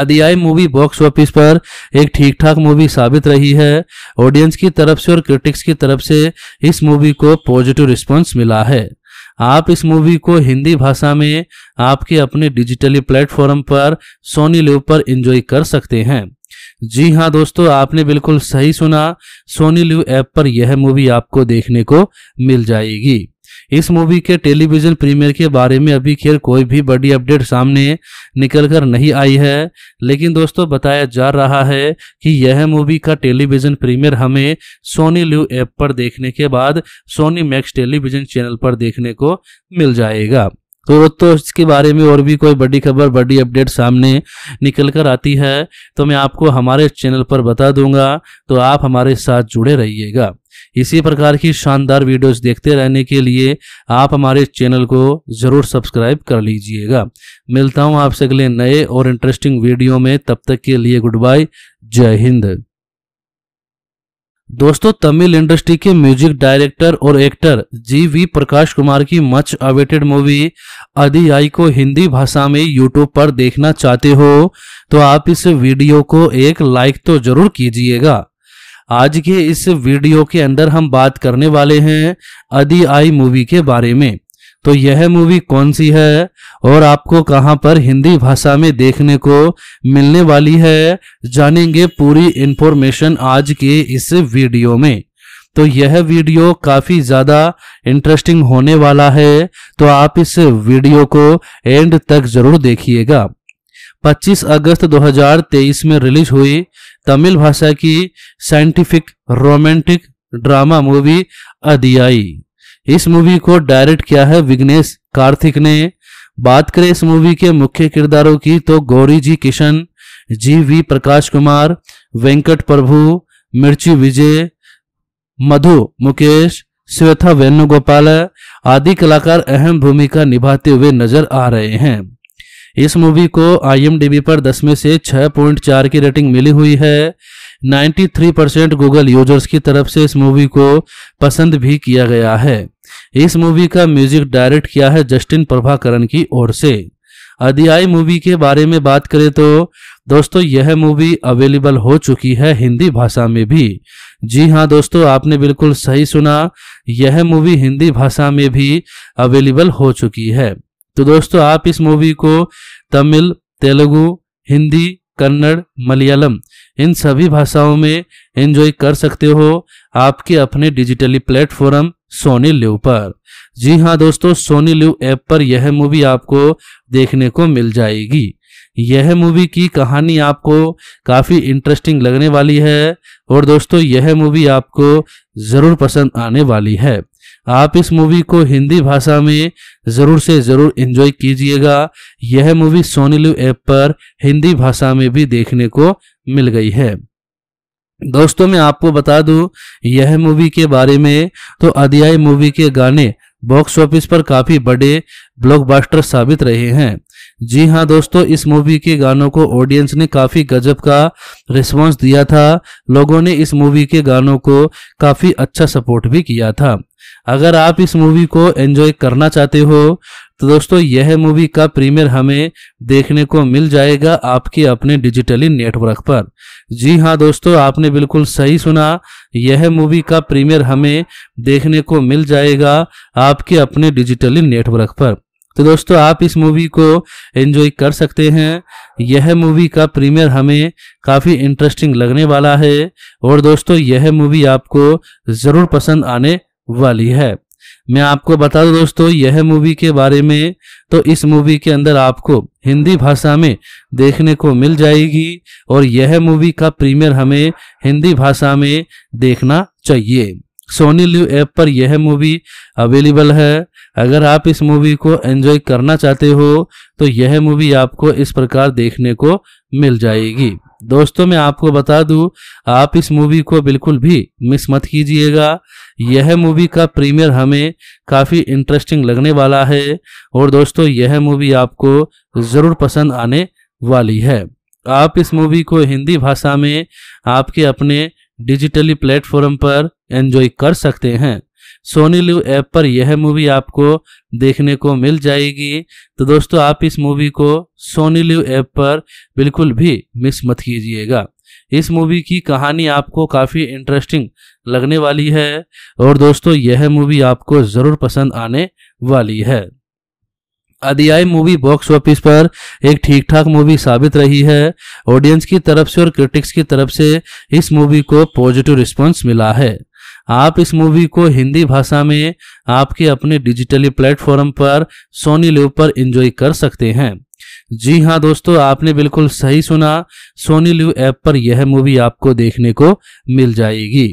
अध्याय मूवी बॉक्स ऑफिस पर एक ठीक ठाक मूवी साबित रही है ऑडियंस की तरफ से और क्रिटिक्स की तरफ से इस मूवी को पॉजिटिव रिस्पांस मिला है आप इस मूवी को हिंदी भाषा में आपके अपने डिजिटली प्लेटफॉर्म पर सोनी लिव पर एंजॉय कर सकते हैं जी हाँ दोस्तों आपने बिल्कुल सही सुना सोनी लिव ऐप पर यह मूवी आपको देखने को मिल जाएगी इस मूवी के टेलीविजन प्रीमियर के बारे में अभी खैर कोई भी बड़ी अपडेट सामने निकल कर नहीं आई है लेकिन दोस्तों बताया जा रहा है कि यह मूवी का टेलीविजन प्रीमियर हमें सोनी ल्यू ऐप पर देखने के बाद सोनी मैक्स टेलीविजन चैनल पर देखने को मिल जाएगा तो तो इसके बारे में और भी कोई बड़ी खबर बड़ी अपडेट सामने निकल कर आती है तो मैं आपको हमारे चैनल पर बता दूंगा तो आप हमारे साथ जुड़े रहिएगा इसी प्रकार की शानदार वीडियोस देखते रहने के लिए आप हमारे चैनल को ज़रूर सब्सक्राइब कर लीजिएगा मिलता हूँ आपसे अगले नए और इंटरेस्टिंग वीडियो में तब तक के लिए गुड बाय जय हिंद दोस्तों तमिल इंडस्ट्री के म्यूजिक डायरेक्टर और actor G V Prakash Kumar की मच अवेटेड मूवी आई को हिंदी भाषा में यूट्यूब पर देखना चाहते हो तो आप इस वीडियो को एक लाइक तो जरूर कीजिएगा आज के इस वीडियो के अंदर हम बात करने वाले हैं अदी आई मूवी के बारे में तो यह मूवी कौन सी है और आपको कहां पर हिंदी भाषा में देखने को मिलने वाली है जानेंगे पूरी इंफॉर्मेशन आज के इस वीडियो में तो यह वीडियो काफ़ी ज़्यादा इंटरेस्टिंग होने वाला है तो आप इस वीडियो को एंड तक ज़रूर देखिएगा 25 अगस्त 2023 में रिलीज हुई तमिल भाषा की scientific romantic drama movie Adiyae इस मूवी को डायरेक्ट किया है विघ्नेश कार्थिक ने बात करें इस मूवी के मुख्य किरदारों की तो Gouri G Kishan G V Prakash Kumar Venkat Prabhu Mirchi Vijay मधु मुकेश श्वेता वेणुगोपाल आदि कलाकार अहम भूमिका निभाते हुए नजर आ रहे हैं इस मूवी को आईएमडीबी पर 10 में से 6.4 की रेटिंग मिली हुई है 93 परसेंट गूगल यूजर्स की तरफ से इस मूवी को पसंद भी किया गया है इस मूवी का म्यूजिक डायरेक्ट किया है जस्टिन प्रभाकरण की ओर से अध्याय मूवी के बारे में बात करें तो दोस्तों यह मूवी अवेलेबल हो चुकी है हिंदी भाषा में भी जी हाँ दोस्तों आपने बिल्कुल सही सुना यह मूवी हिंदी भाषा में भी अवेलेबल हो चुकी है तो दोस्तों आप इस मूवी को तमिल तेलुगु हिंदी कन्नड़ मलयालम इन सभी भाषाओं में एंजॉय कर सकते हो आपके अपने डिजिटली प्लेटफॉर्म सोनी लिव पर जी हाँ दोस्तों सोनी लिव ऐप पर यह मूवी आपको देखने को मिल जाएगी यह मूवी की कहानी आपको काफ़ी इंटरेस्टिंग लगने वाली है और दोस्तों यह मूवी आपको ज़रूर पसंद आने वाली है आप इस मूवी को हिंदी भाषा में ज़रूर से ज़रूर इंजॉय कीजिएगा यह मूवी सोनी लिव ऐप पर हिंदी भाषा में भी देखने को मिल गई है दोस्तों मैं आपको बता दूं यह मूवी के बारे में तो अध्याय मूवी के गाने बॉक्स ऑफिस पर काफ़ी बड़े ब्लॉकबस्टर साबित रहे हैं जी हाँ दोस्तों इस मूवी के गानों को ऑडियंस ने काफ़ी गजब का रिस्पांस दिया था लोगों ने इस मूवी के गानों को काफ़ी अच्छा सपोर्ट भी किया था अगर आप इस मूवी को एंजॉय करना चाहते हो तो दोस्तों यह मूवी का प्रीमियर हमें देखने को मिल जाएगा आपके अपने डिजिटली नेटवर्क पर जी हाँ दोस्तों आपने बिल्कुल सही सुना यह मूवी का प्रीमियर हमें देखने को मिल जाएगा आपके अपने डिजिटली नेटवर्क पर तो दोस्तों आप इस मूवी को एंजॉय कर सकते हैं यह मूवी का प्रीमियर हमें काफ़ी इंटरेस्टिंग लगने वाला है और दोस्तों यह मूवी आपको ज़रूर पसंद आने वाली है मैं आपको बता दूं दोस्तों यह मूवी के बारे में तो इस मूवी के अंदर आपको हिंदी भाषा में देखने को मिल जाएगी और यह मूवी का प्रीमियर हमें हिंदी भाषा में देखना चाहिए सोनी लिव ऐप पर यह मूवी अवेलेबल है अगर आप इस मूवी को एंजॉय करना चाहते हो तो यह मूवी आपको इस प्रकार देखने को मिल जाएगी दोस्तों मैं आपको बता दूं आप इस मूवी को बिल्कुल भी मिस मत कीजिएगा यह मूवी का प्रीमियर हमें काफ़ी इंटरेस्टिंग लगने वाला है और दोस्तों यह मूवी आपको ज़रूर पसंद आने वाली है आप इस मूवी को हिंदी भाषा में आपके अपने डिजिटली प्लेटफॉर्म पर एंजॉय कर सकते हैं सोनी लिव ऐप पर यह मूवी आपको देखने को मिल जाएगी तो दोस्तों आप इस मूवी को सोनी लिव ऐप पर बिल्कुल भी मिस मत कीजिएगा इस मूवी की कहानी आपको काफ़ी इंटरेस्टिंग लगने वाली है और दोस्तों यह मूवी आपको ज़रूर पसंद आने वाली है अध्याय मूवी बॉक्स ऑफिस पर एक ठीक ठाक मूवी साबित रही है ऑडियंस की तरफ से और क्रिटिक्स की तरफ से इस मूवी को पॉजिटिव रिस्पांस मिला है आप इस मूवी को हिंदी भाषा में आपके अपने डिजिटली प्लेटफॉर्म पर सोनी लिव पर एंजॉय कर सकते हैं जी हाँ दोस्तों आपने बिल्कुल सही सुना सोनी लिव ऐप पर यह मूवी आपको देखने को मिल जाएगी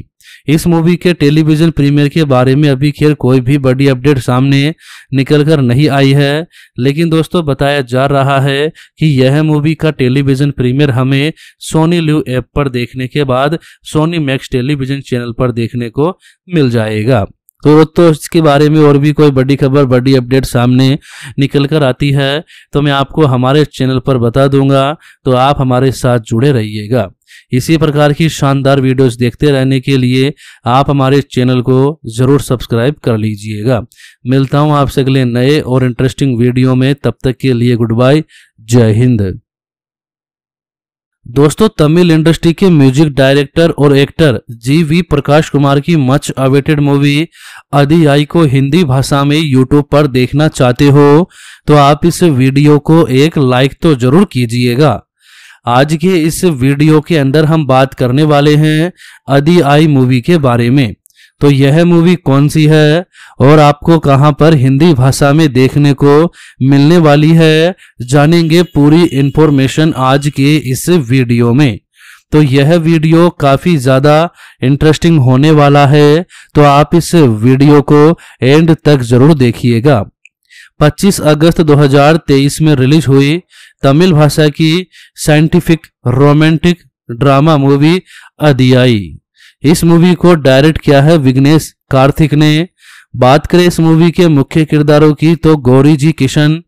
इस मूवी के टेलीविजन प्रीमियर के बारे में अभी खैर कोई भी बड़ी अपडेट सामने निकल कर नहीं आई है लेकिन दोस्तों बताया जा रहा है कि यह मूवी का टेलीविजन प्रीमियर हमें सोनी लिव ऐप पर देखने के बाद सोनी मैक्स टेलीविजन चैनल पर देखने को मिल जाएगा तो दोस्तों इसके बारे में और भी कोई बड़ी खबर बड़ी अपडेट सामने निकल कर आती है तो मैं आपको हमारे चैनल पर बता दूंगा तो आप हमारे साथ जुड़े रहिएगा इसी प्रकार की शानदार वीडियोस देखते रहने के लिए आप हमारे चैनल को ज़रूर सब्सक्राइब कर लीजिएगा मिलता हूँ आपसे अगले नए और इंटरेस्टिंग वीडियो में तब तक के लिए गुड बाय जय हिंद दोस्तों तमिल इंडस्ट्री के म्यूजिक डायरेक्टर और actor G V Prakash Kumar की मच अवेटेड मूवी आई को हिंदी भाषा में यूट्यूब पर देखना चाहते हो तो आप इस वीडियो को एक लाइक तो जरूर कीजिएगा आज के इस वीडियो के अंदर हम बात करने वाले हैं आई मूवी के बारे में तो यह मूवी कौन सी है और आपको कहां पर हिंदी भाषा में देखने को मिलने वाली है जानेंगे पूरी इंफॉर्मेशन आज के इस वीडियो में तो यह वीडियो काफ़ी ज़्यादा इंटरेस्टिंग होने वाला है तो आप इस वीडियो को एंड तक ज़रूर देखिएगा 25 अगस्त 2023 में रिलीज हुई तमिल भाषा की scientific romantic drama movie Adiyae इस मूवी को डायरेक्ट किया है विघ्नेश कार्तिक ने बात करें इस मूवी के मुख्य किरदारों की तो Gouri G Kishan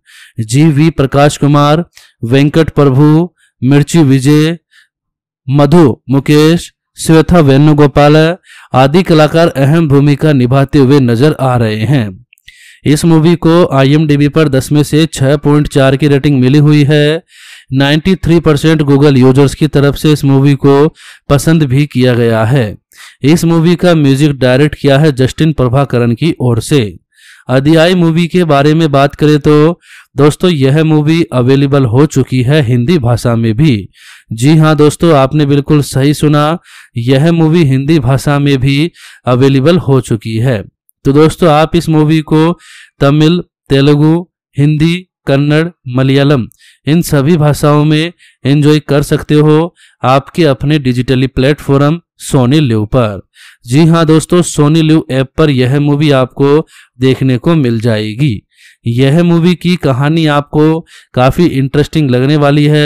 G V Prakash Kumar Venkat Prabhu Mirchi Vijay मधु मुकेश श्वेता वेणुगोपाल आदि कलाकार अहम भूमिका निभाते हुए नजर आ रहे हैं इस मूवी को आईएमडीबी पर 10 में से 6.4 की रेटिंग मिली हुई है 93 परसेंट गूगल यूजर्स की तरफ से इस मूवी को पसंद भी किया गया है इस मूवी का म्यूजिक डायरेक्ट किया है जस्टिन प्रभाकरण की ओर से अध्याय मूवी के बारे में बात करें तो दोस्तों यह मूवी अवेलेबल हो चुकी है हिंदी भाषा में भी जी हाँ दोस्तों आपने बिल्कुल सही सुना यह मूवी हिंदी भाषा में भी अवेलेबल हो चुकी है तो दोस्तों आप इस मूवी को तमिल तेलुगु हिंदी कन्नड़ मलयालम इन सभी भाषाओं में एंजॉय कर सकते हो आपके अपने डिजिटली प्लेटफॉर्म सोनी लिव पर जी हाँ दोस्तों सोनी लिव ऐप पर यह मूवी आपको देखने को मिल जाएगी यह मूवी की कहानी आपको काफ़ी इंटरेस्टिंग लगने वाली है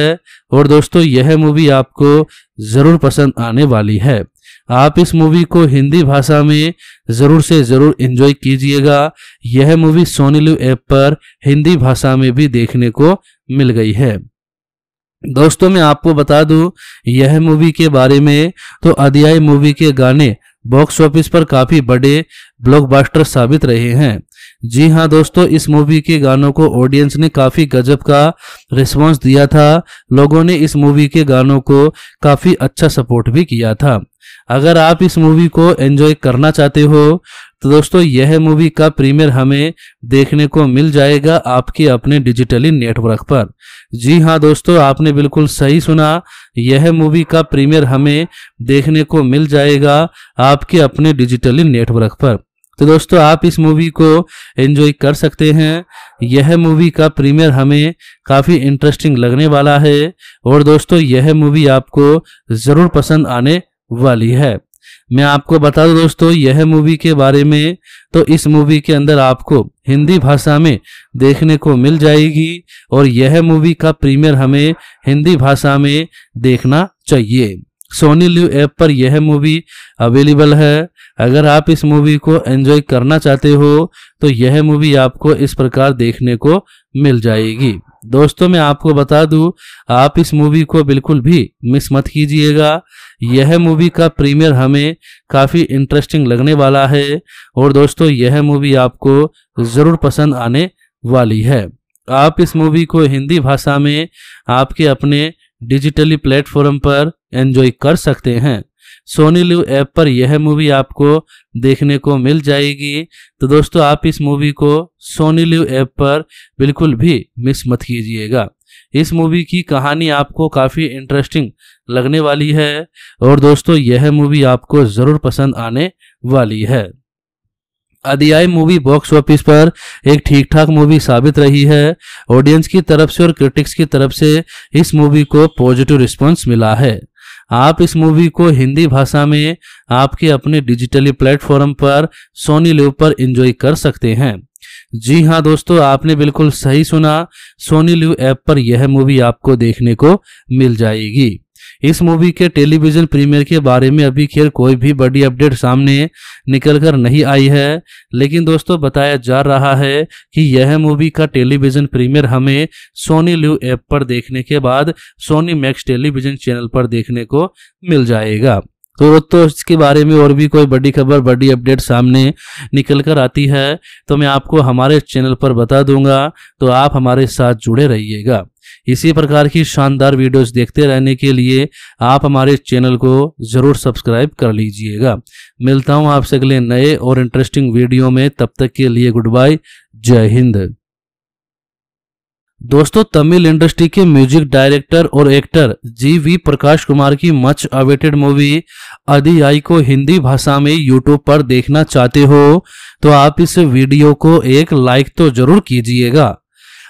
और दोस्तों यह मूवी आपको ज़रूर पसंद आने वाली है आप इस मूवी को हिंदी भाषा में ज़रूर से ज़रूर इंजॉय कीजिएगा यह मूवी सोनी लिव ऐप पर हिंदी भाषा में भी देखने को मिल गई है दोस्तों मैं आपको बता दूं यह मूवी के बारे में तो अध्याय मूवी के गाने बॉक्स ऑफिस पर काफ़ी बड़े ब्लॉकबस्टर साबित रहे हैं जी हाँ दोस्तों इस मूवी के गानों को ऑडियंस ने काफ़ी गजब का रिस्पांस दिया था लोगों ने इस मूवी के गानों को काफ़ी अच्छा सपोर्ट भी किया था अगर आप इस मूवी को एंजॉय करना चाहते हो तो दोस्तों यह मूवी का प्रीमियर हमें देखने को मिल जाएगा आपके अपने डिजिटली नेटवर्क पर जी हाँ दोस्तों आपने बिल्कुल सही सुना यह मूवी का प्रीमियर हमें देखने को मिल जाएगा आपके अपने डिजिटली नेटवर्क पर तो दोस्तों आप इस मूवी को एंजॉय कर सकते हैं यह मूवी का प्रीमियर हमें काफ़ी इंटरेस्टिंग लगने वाला है और दोस्तों यह मूवी आपको ज़रूर पसंद आने वाली है मैं आपको बता दूं दोस्तों यह मूवी के बारे में तो इस मूवी के अंदर आपको हिंदी भाषा में देखने को मिल जाएगी और यह मूवी का प्रीमियर हमें हिंदी भाषा में देखना चाहिए सोनी लिव ऐप पर यह मूवी अवेलेबल है अगर आप इस मूवी को एंजॉय करना चाहते हो तो यह मूवी आपको इस प्रकार देखने को मिल जाएगी दोस्तों मैं आपको बता दूं आप इस मूवी को बिल्कुल भी मिस मत कीजिएगा यह मूवी का प्रीमियर हमें काफ़ी इंटरेस्टिंग लगने वाला है और दोस्तों यह मूवी आपको ज़रूर पसंद आने वाली है आप इस मूवी को हिंदी भाषा में आपके अपने डिजिटली प्लेटफॉर्म पर एंजॉय कर सकते हैं सोनी लिव ऐप पर यह मूवी आपको देखने को मिल जाएगी तो दोस्तों आप इस मूवी को सोनी लिव ऐप पर बिल्कुल भी मिस मत कीजिएगा इस मूवी की कहानी आपको काफ़ी इंटरेस्टिंग लगने वाली है और दोस्तों यह मूवी आपको ज़रूर पसंद आने वाली है अदियाय मूवी बॉक्स ऑफिस पर एक ठीक ठाक मूवी साबित रही है ऑडियंस की तरफ से और क्रिटिक्स की तरफ से इस मूवी को पॉजिटिव रिस्पांस मिला है आप इस मूवी को हिंदी भाषा में आपके अपने डिजिटली प्लेटफॉर्म पर सोनी लिव पर एंजॉय कर सकते हैं जी हाँ दोस्तों आपने बिल्कुल सही सुना सोनी लिव ऐप पर यह मूवी आपको देखने को मिल जाएगी इस मूवी के टेलीविजन प्रीमियर के बारे में अभी खैर कोई भी बड़ी अपडेट सामने निकल कर नहीं आई है लेकिन दोस्तों बताया जा रहा है कि यह मूवी का टेलीविजन प्रीमियर हमें सोनी लिव ऐप पर देखने के बाद सोनी मैक्स टेलीविजन चैनल पर देखने को मिल जाएगा तो तो इसके बारे में और भी कोई बड़ी खबर बड़ी अपडेट सामने निकल कर आती है तो मैं आपको हमारे चैनल पर बता दूंगा तो आप हमारे साथ जुड़े रहिएगा इसी प्रकार की शानदार वीडियोस देखते रहने के लिए आप हमारे चैनल को ज़रूर सब्सक्राइब कर लीजिएगा मिलता हूँ आपसे अगले नए और इंटरेस्टिंग वीडियो में तब तक के लिए गुड बाय जय हिंद दोस्तों तमिल इंडस्ट्री के म्यूजिक डायरेक्टर और actor G V Prakash Kumar की मच अवेटेड मूवी आई को हिंदी भाषा में यूट्यूब पर देखना चाहते हो तो आप इस वीडियो को एक लाइक तो जरूर कीजिएगा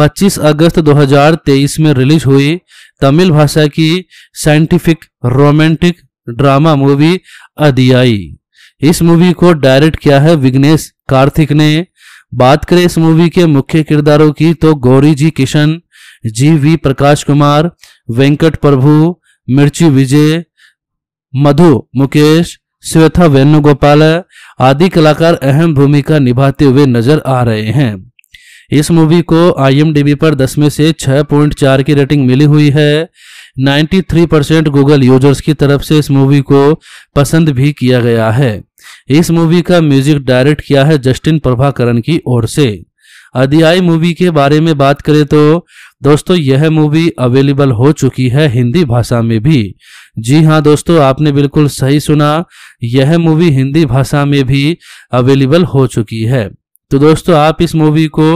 25 अगस्त 2023 में रिलीज हुई तमिल भाषा की scientific romantic drama movie Adiyae इस मूवी को डायरेक्ट किया है विघ्नेश कार्तिक ने बात करें इस मूवी के मुख्य किरदारों की तो Gouri G Kishan G V Prakash Kumar Venkat Prabhu Mirchi Vijay मधु मुकेश श्वेता वेणुगोपाल आदि कलाकार अहम भूमिका निभाते हुए नजर आ रहे हैं इस मूवी को आईएमडीबी पर 10 में से 6.4 की रेटिंग मिली हुई है 93 परसेंट गूगल यूजर्स की तरफ से इस मूवी को पसंद भी किया गया है इस मूवी का म्यूजिक डायरेक्ट किया है जस्टिन प्रभाकरण की ओर से अध्याय मूवी के बारे में बात करें तो दोस्तों यह मूवी अवेलेबल हो चुकी है हिंदी भाषा में भी जी हाँ दोस्तों आपने बिल्कुल सही सुना यह मूवी हिंदी भाषा में भी अवेलेबल हो चुकी है तो दोस्तों आप इस मूवी को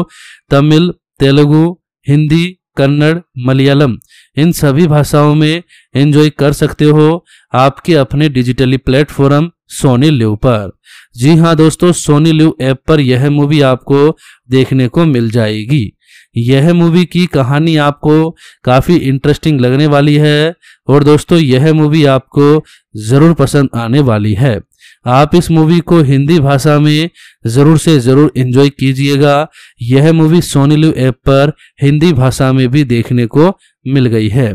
तमिल तेलुगु हिंदी कन्नड़ मलयालम इन सभी भाषाओं में एंजॉय कर सकते हो आपके अपने डिजिटली प्लेटफॉर्म सोनी लिव पर जी हाँ दोस्तों सोनी लिव ऐप पर यह मूवी आपको देखने को मिल जाएगी यह मूवी की कहानी आपको काफ़ी इंटरेस्टिंग लगने वाली है और दोस्तों यह मूवी आपको ज़रूर पसंद आने वाली है आप इस मूवी को हिंदी भाषा में ज़रूर से ज़रूर इंजॉय कीजिएगा यह मूवी सोनीलू ऐप पर हिंदी भाषा में भी देखने को मिल गई है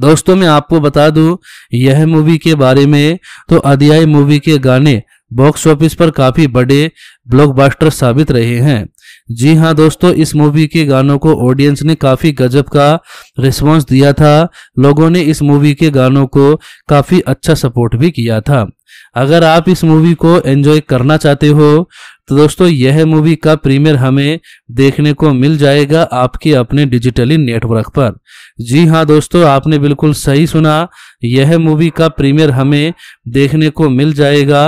दोस्तों मैं आपको बता दूं यह मूवी के बारे में तो अध्याय मूवी के गाने बॉक्स ऑफिस पर काफ़ी बड़े ब्लॉकबस्टर साबित रहे हैं जी हाँ दोस्तों इस मूवी के गानों को ऑडियंस ने काफ़ी गजब का रिस्पांस दिया था लोगों ने इस मूवी के गानों को काफ़ी अच्छा सपोर्ट भी किया था अगर आप इस मूवी को एंजॉय करना चाहते हो तो दोस्तों यह मूवी का प्रीमियर हमें देखने को मिल जाएगा आपके अपने डिजिटली नेटवर्क पर जी हाँ दोस्तों आपने बिल्कुल सही सुना यह मूवी का प्रीमियर हमें देखने को मिल जाएगा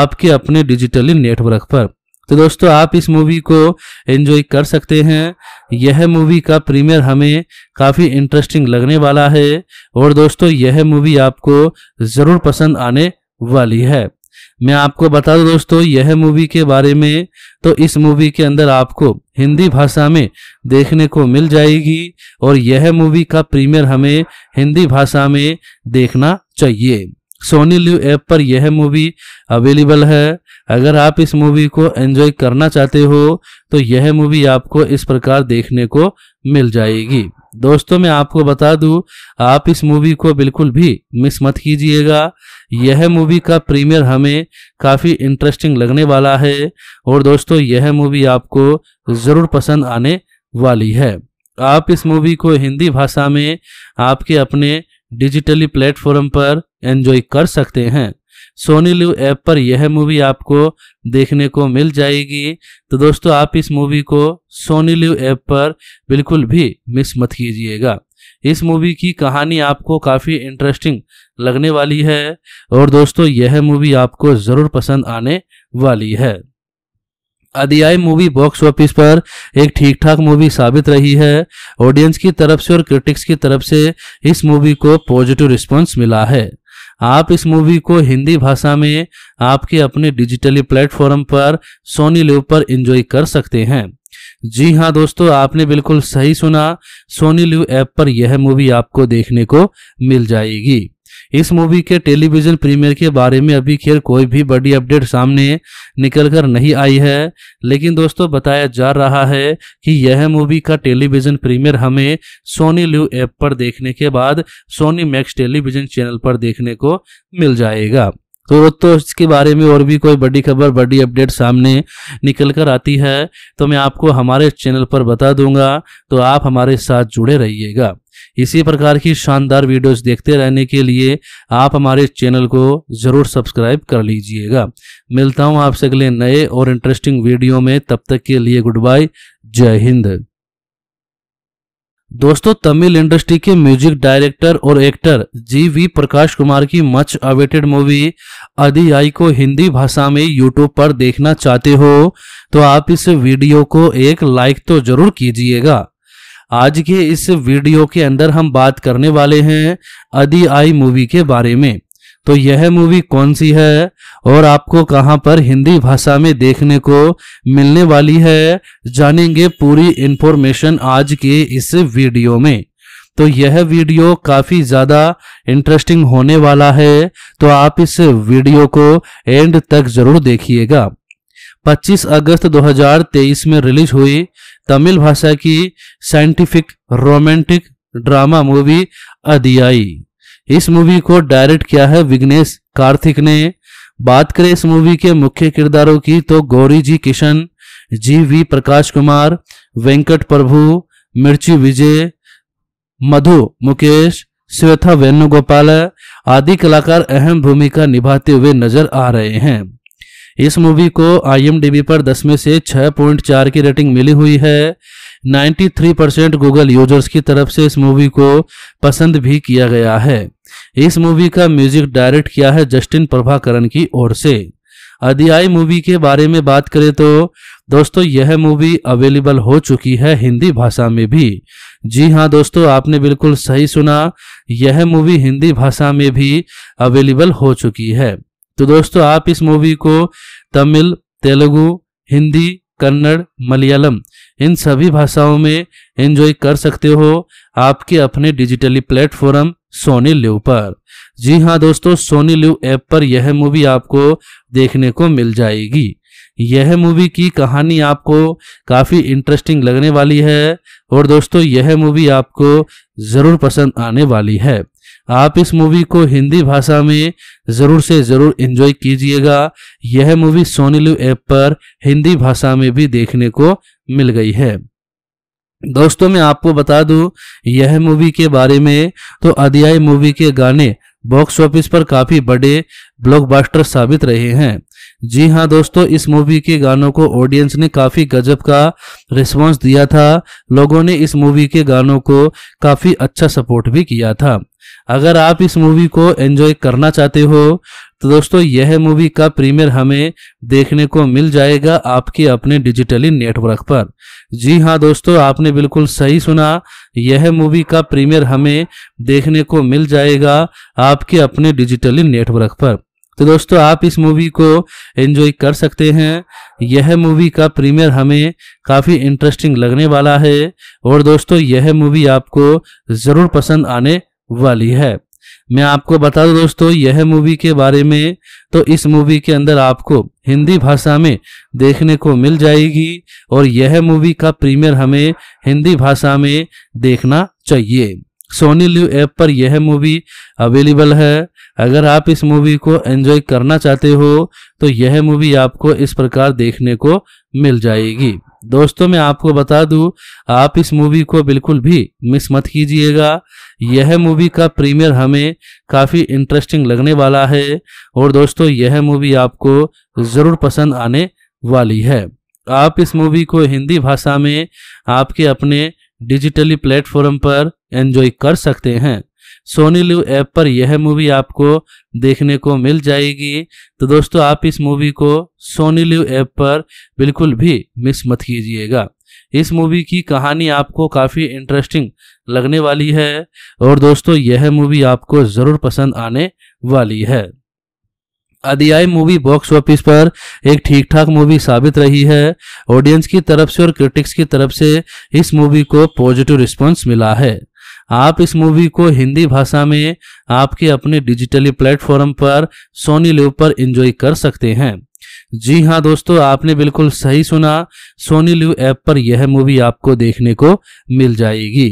आपके अपने डिजिटली नेटवर्क पर तो दोस्तों आप इस मूवी को एंजॉय कर सकते हैं यह मूवी का प्रीमियर हमें काफ़ी इंटरेस्टिंग लगने वाला है और दोस्तों यह मूवी आपको ज़रूर पसंद आने वाली है मैं आपको बता दूं दोस्तों यह मूवी के बारे में तो इस मूवी के अंदर आपको हिंदी भाषा में देखने को मिल जाएगी और यह मूवी का प्रीमियर हमें हिंदी भाषा में देखना चाहिए सोनी लिव ऐप पर यह मूवी अवेलेबल है अगर आप इस मूवी को एंजॉय करना चाहते हो तो यह मूवी आपको इस प्रकार देखने को मिल जाएगी दोस्तों मैं आपको बता दूं आप इस मूवी को बिल्कुल भी मिस मत कीजिएगा यह मूवी का प्रीमियर हमें काफ़ी इंटरेस्टिंग लगने वाला है और दोस्तों यह मूवी आपको ज़रूर पसंद आने वाली है आप इस मूवी को हिंदी भाषा में आपके अपने डिजिटली प्लेटफॉर्म पर एंजॉय कर सकते हैं सोनी लिव ऐप पर यह मूवी आपको देखने को मिल जाएगी तो दोस्तों आप इस मूवी को सोनी लिव ऐप पर बिल्कुल भी मिस मत कीजिएगा इस मूवी की कहानी आपको काफ़ी इंटरेस्टिंग लगने वाली है और दोस्तों यह मूवी आपको ज़रूर पसंद आने वाली है अदियाई मूवी बॉक्स ऑफिस पर एक ठीक ठाक मूवी साबित रही है ऑडियंस की तरफ से और क्रिटिक्स की तरफ से इस मूवी को पॉजिटिव रिस्पांस मिला है आप इस मूवी को हिंदी भाषा में आपके अपने डिजिटली प्लेटफॉर्म पर सोनी लिव पर एंजॉय कर सकते हैं जी हाँ दोस्तों आपने बिल्कुल सही सुना सोनी लिव ऐप पर यह मूवी आपको देखने को मिल जाएगी इस मूवी के टेलीविजन प्रीमियर के बारे में अभी खैर कोई भी बड़ी अपडेट सामने निकल कर नहीं आई है लेकिन दोस्तों बताया जा रहा है कि यह मूवी का टेलीविजन प्रीमियर हमें सोनी ल्यू ऐप पर देखने के बाद सोनी मैक्स टेलीविजन चैनल पर देखने को मिल जाएगा तो तो इसके बारे में और भी कोई बड़ी खबर बड़ी अपडेट सामने निकल कर आती है तो मैं आपको हमारे चैनल पर बता दूंगा तो आप हमारे साथ जुड़े रहिएगा इसी प्रकार की शानदार वीडियोस देखते रहने के लिए आप हमारे चैनल को ज़रूर सब्सक्राइब कर लीजिएगा मिलता हूँ आपसे अगले नए और इंटरेस्टिंग वीडियो में तब तक के लिए गुड बाय जय हिंद दोस्तों तमिल इंडस्ट्री के म्यूजिक डायरेक्टर और actor G V Prakash Kumar की मच अवेटेड मूवी अधियाई को हिंदी भाषा में यूट्यूब पर देखना चाहते हो तो आप इस वीडियो को एक लाइक तो जरूर कीजिएगा आज के इस वीडियो के अंदर हम बात करने वाले हैं अधियाई मूवी के बारे में तो यह मूवी कौन सी है और आपको कहां पर हिंदी भाषा में देखने को मिलने वाली है जानेंगे पूरी इंफॉर्मेशन आज के इस वीडियो में तो यह वीडियो काफी ज्यादा इंटरेस्टिंग होने वाला है तो आप इस वीडियो को एंड तक जरूर देखिएगा 25 अगस्त 2023 में रिलीज हुई तमिल भाषा की scientific romantic drama movie Adiyae इस मूवी को डायरेक्ट किया है विघ्नेश कार्तिक ने बात करें इस मूवी के मुख्य किरदारों की तो Gouri G Kishan G V Prakash Kumar Venkat Prabhu Mirchi Vijay मधु मुकेश श्वेता वेणुगोपाल आदि कलाकार अहम भूमिका निभाते हुए नजर आ रहे हैं इस मूवी को आईएमडीबी पर 10 में से 6.4 की रेटिंग मिली हुई है 93 परसेंट गूगल यूजर्स की तरफ से इस मूवी को पसंद भी किया गया है इस मूवी का म्यूजिक डायरेक्ट किया है जस्टिन प्रभाकरण की ओर से अध्याय मूवी के बारे में बात करें तो दोस्तों यह मूवी अवेलेबल हो चुकी है हिंदी भाषा में भी जी हाँ दोस्तों आपने बिल्कुल सही सुना यह मूवी हिंदी भाषा में भी अवेलेबल हो चुकी है तो दोस्तों आप इस मूवी को तमिल तेलुगु हिंदी कन्नड़ मलयालम इन सभी भाषाओं में एंजॉय कर सकते हो आपके अपने डिजिटली प्लेटफॉर्म सोनी लिव पर जी हाँ दोस्तों सोनी लिव ऐप पर यह मूवी आपको देखने को मिल जाएगी यह मूवी की कहानी आपको काफ़ी इंटरेस्टिंग लगने वाली है और दोस्तों यह मूवी आपको ज़रूर पसंद आने वाली है आप इस मूवी को हिंदी भाषा में ज़रूर से ज़रूर इंजॉय कीजिएगा यह मूवी सोनीलू ऐप पर हिंदी भाषा में भी देखने को मिल गई है दोस्तों मैं आपको बता दूं यह मूवी के बारे में तो अध्याय मूवी के गाने बॉक्स ऑफिस पर काफ़ी बड़े ब्लॉकबस्टर साबित रहे हैं जी हाँ दोस्तों इस मूवी के गानों को ऑडियंस ने काफ़ी गजब का रिस्पांस दिया था लोगों ने इस मूवी के गानों को काफ़ी अच्छा सपोर्ट भी किया था अगर आप इस मूवी को एंजॉय करना चाहते हो तो दोस्तों यह मूवी का प्रीमियर हमें देखने को मिल जाएगा आपके अपने डिजिटली नेटवर्क पर जी हाँ दोस्तों आपने बिल्कुल सही सुना यह मूवी का प्रीमियर हमें देखने को मिल जाएगा आपके अपने डिजिटली नेटवर्क पर तो दोस्तों आप इस मूवी को एंजॉय कर सकते हैं यह मूवी का प्रीमियर हमें काफ़ी इंटरेस्टिंग लगने वाला है और दोस्तों यह मूवी आपको ज़रूर पसंद आने वाली है मैं आपको बता दूं दोस्तों यह मूवी के बारे में तो इस मूवी के अंदर आपको हिंदी भाषा में देखने को मिल जाएगी और यह मूवी का प्रीमियर हमें हिंदी भाषा में देखना चाहिए सोनी लिव ऐप पर यह मूवी अवेलेबल है अगर आप इस मूवी को एंजॉय करना चाहते हो तो यह मूवी आपको इस प्रकार देखने को मिल जाएगी दोस्तों मैं आपको बता दूं आप इस मूवी को बिल्कुल भी मिस मत कीजिएगा यह मूवी का प्रीमियर हमें काफ़ी इंटरेस्टिंग लगने वाला है और दोस्तों यह मूवी आपको ज़रूर पसंद आने वाली है आप इस मूवी को हिंदी भाषा में आपके अपने डिजिटली प्लेटफॉर्म पर एंजॉय कर सकते हैं सोनी लिव ऐप पर यह मूवी आपको देखने को मिल जाएगी तो दोस्तों आप इस मूवी को सोनी लिव ऐप पर बिल्कुल भी मिस मत कीजिएगा इस मूवी की कहानी आपको काफ़ी इंटरेस्टिंग लगने वाली है और दोस्तों यह मूवी आपको ज़रूर पसंद आने वाली है अदियाई मूवी बॉक्स ऑफिस पर एक ठीक ठाक मूवी साबित रही है ऑडियंस की तरफ से और क्रिटिक्स की तरफ से इस मूवी को पॉजिटिव रिस्पॉन्स मिला है आप इस मूवी को हिंदी भाषा में आपके अपने डिजिटली प्लेटफॉर्म पर सोनी लिव पर एंजॉय कर सकते हैं जी हाँ दोस्तों आपने बिल्कुल सही सुना सोनी लिव ऐप पर यह मूवी आपको देखने को मिल जाएगी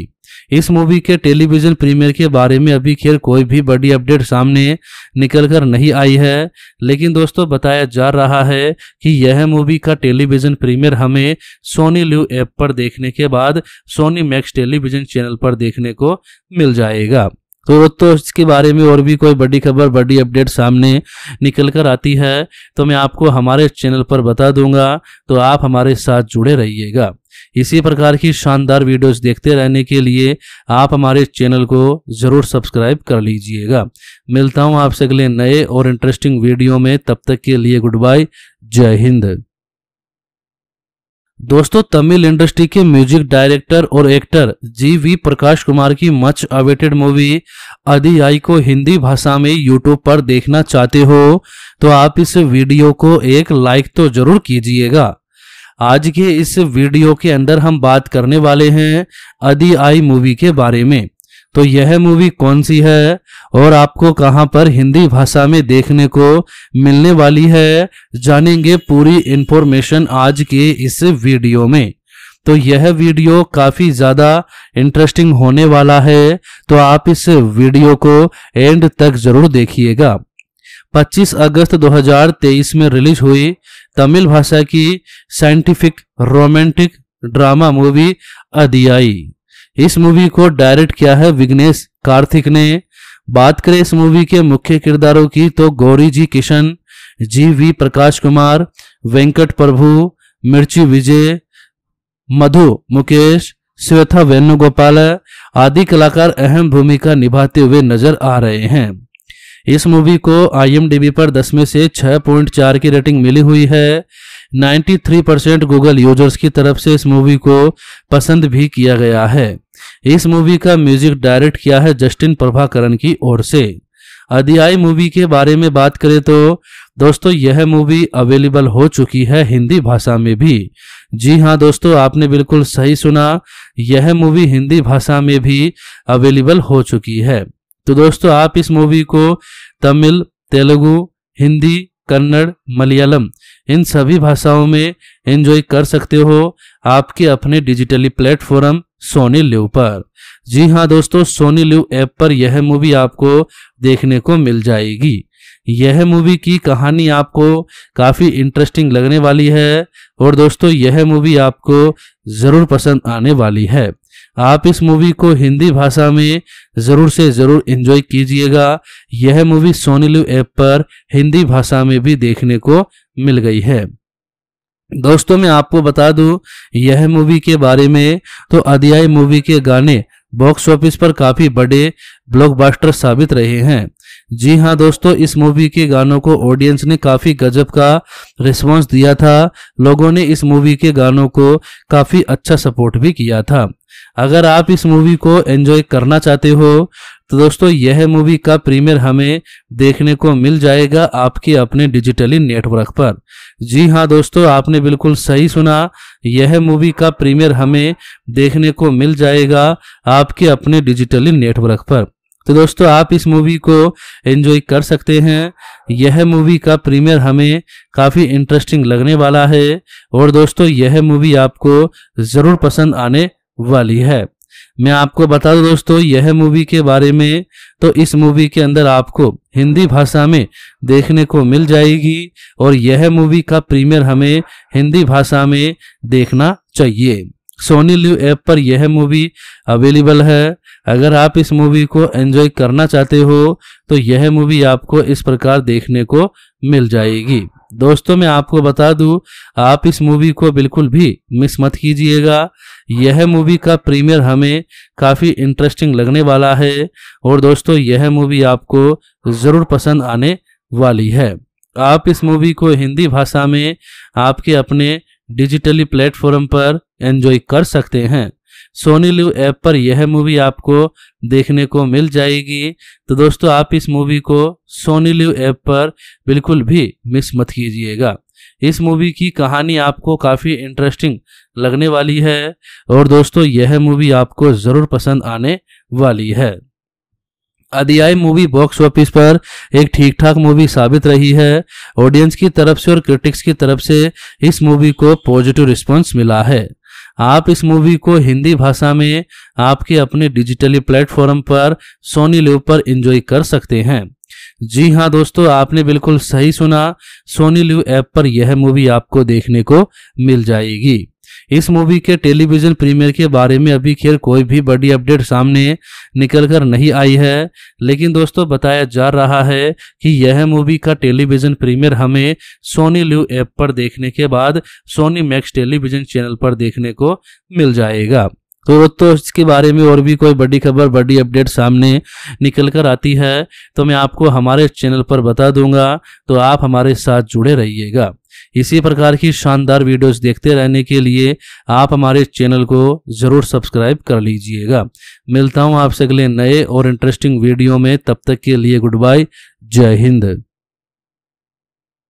इस मूवी के टेलीविजन प्रीमियर के बारे में अभी खैर कोई भी बड़ी अपडेट सामने निकल कर नहीं आई है लेकिन दोस्तों बताया जा रहा है कि यह मूवी का टेलीविजन प्रीमियर हमें सोनी ल्यू ऐप पर देखने के बाद सोनी मैक्स टेलीविजन चैनल पर देखने को मिल जाएगा तो तो इसके बारे में और भी कोई बड़ी खबर बड़ी अपडेट सामने निकल कर आती है तो मैं आपको हमारे चैनल पर बता दूंगा तो आप हमारे साथ जुड़े रहिएगा इसी प्रकार की शानदार वीडियोस देखते रहने के लिए आप हमारे चैनल को ज़रूर सब्सक्राइब कर लीजिएगा मिलता हूँ आपसे अगले नए और इंटरेस्टिंग वीडियो में तब तक के लिए गुड बाय जय हिंद दोस्तों तमिल इंडस्ट्री के म्यूजिक डायरेक्टर और actor G V Prakash Kumar की मच अवेटेड मूवी अधियाई को हिंदी भाषा में यूट्यूब पर देखना चाहते हो तो आप इस वीडियो को एक लाइक तो जरूर कीजिएगा आज के इस वीडियो के अंदर हम बात करने वाले हैं अधियाई मूवी के बारे में तो यह मूवी कौन सी है और आपको कहां पर हिंदी भाषा में देखने को मिलने वाली है जानेंगे पूरी इंफॉर्मेशन आज के इस वीडियो में तो यह वीडियो काफी ज्यादा इंटरेस्टिंग होने वाला है तो आप इस वीडियो को एंड तक जरूर देखिएगा 25 अगस्त 2023 में रिलीज हुई तमिल भाषा की scientific romantic drama movie Adiyae इस मूवी को डायरेक्ट किया है विग्नेश कार्तिक ने बात करें इस मूवी के मुख्य किरदारों की तो Gouri G Kishan G V Prakash Kumar Venkat Prabhu Mirchi Vijay मधु मुकेश श्वेता वेणुगोपाल आदि कलाकार अहम भूमिका निभाते हुए नजर आ रहे हैं इस मूवी को आईएमडीबी पर 10 में से 6.4 की रेटिंग मिली हुई है 93 परसेंट गूगल यूजर्स की तरफ से इस मूवी को पसंद भी किया गया है इस मूवी का म्यूजिक डायरेक्ट किया है जस्टिन प्रभाकरण की ओर से अध्याय मूवी के बारे में बात करें तो दोस्तों यह मूवी अवेलेबल हो चुकी है हिंदी भाषा में भी जी हाँ दोस्तों आपने बिल्कुल सही सुना यह मूवी हिंदी भाषा में भी अवेलेबल हो चुकी है तो दोस्तों आप इस मूवी को तमिल तेलुगु हिंदी कन्नड़ मलयालम इन सभी भाषाओं में एंजॉय कर सकते हो आपके अपने डिजिटली प्लेटफॉर्म सोनी लिव पर जी हाँ दोस्तों सोनी लिव ऐप पर यह मूवी आपको देखने को मिल जाएगी यह मूवी की कहानी आपको काफ़ी इंटरेस्टिंग लगने वाली है और दोस्तों यह मूवी आपको ज़रूर पसंद आने वाली है आप इस मूवी को हिंदी भाषा में ज़रूर से ज़रूर एंजॉय कीजिएगा यह मूवी सोनी लिव ऐप पर हिंदी भाषा में भी देखने को मिल गई है दोस्तों मैं आपको बता दूं यह मूवी के बारे में तो अध्याय मूवी के गाने बॉक्स ऑफिस पर काफी बड़े ब्लॉकबस्टर साबित रहे हैं जी हाँ दोस्तों इस मूवी के गानों को ऑडियंस ने काफी गजब का रिस्पांस दिया था लोगों ने इस मूवी के गानों को काफी अच्छा सपोर्ट भी किया था अगर आप इस मूवी को एंजॉय करना चाहते हो तो दोस्तों यह मूवी का प्रीमियर हमें देखने को मिल जाएगा आपके अपने डिजिटली नेटवर्क पर जी हाँ दोस्तों आपने बिल्कुल सही सुना यह मूवी का प्रीमियर हमें देखने को मिल जाएगा आपके अपने डिजिटली नेटवर्क पर तो दोस्तों आप इस मूवी को एंजॉय कर सकते हैं यह मूवी का प्रीमियर हमें काफ़ी इंटरेस्टिंग लगने वाला है और दोस्तों यह मूवी आपको ज़रूर पसंद आने वाली है मैं आपको बता दूं दोस्तों यह मूवी के बारे में तो इस मूवी के अंदर आपको हिंदी भाषा में देखने को मिल जाएगी और यह मूवी का प्रीमियर हमें हिंदी भाषा में देखना चाहिए सोनी लिव ऐप पर यह मूवी अवेलेबल है अगर आप इस मूवी को एंजॉय करना चाहते हो तो यह मूवी आपको इस प्रकार देखने को मिल जाएगी दोस्तों मैं आपको बता दूं आप इस मूवी को बिल्कुल भी मिस मत कीजिएगा यह मूवी का प्रीमियर हमें काफ़ी इंटरेस्टिंग लगने वाला है और दोस्तों यह मूवी आपको ज़रूर पसंद आने वाली है आप इस मूवी को हिंदी भाषा में आपके अपने डिजिटली प्लेटफॉर्म पर एंजॉय कर सकते हैं सोनी लिव ऐप पर यह मूवी आपको देखने को मिल जाएगी तो दोस्तों आप इस मूवी को सोनी लिव ऐप पर बिल्कुल भी मिस मत कीजिएगा इस मूवी की कहानी आपको काफ़ी इंटरेस्टिंग लगने वाली है और दोस्तों यह मूवी आपको ज़रूर पसंद आने वाली है अदियाई मूवी बॉक्स ऑफिस पर एक ठीक ठाक मूवी साबित रही है ऑडियंस की तरफ से और क्रिटिक्स की तरफ से इस मूवी को पॉजिटिव रिस्पांस मिला है आप इस मूवी को हिंदी भाषा में आपके अपने डिजिटली प्लेटफॉर्म पर सोनी लिव पर एंजॉय कर सकते हैं जी हाँ दोस्तों आपने बिल्कुल सही सुना सोनी लिव ऐप पर यह मूवी आपको देखने को मिल जाएगी इस मूवी के टेलीविजन प्रीमियर के बारे में अभी खैर कोई भी बड़ी अपडेट सामने निकल कर नहीं आई है लेकिन दोस्तों बताया जा रहा है कि यह मूवी का टेलीविजन प्रीमियर हमें सोनी ल्यू ऐप पर देखने के बाद सोनी मैक्स टेलीविजन चैनल पर देखने को मिल जाएगा तो तो इसके बारे में और भी कोई बड़ी खबर बड़ी अपडेट सामने निकल कर आती है तो मैं आपको हमारे चैनल पर बता दूंगा तो आप हमारे साथ जुड़े रहिएगा इसी प्रकार की शानदार वीडियोस देखते रहने के लिए आप हमारे चैनल को ज़रूर सब्सक्राइब कर लीजिएगा मिलता हूँ आपसे अगले नए और इंटरेस्टिंग वीडियो में तब तक के लिए गुड बाय जय हिंद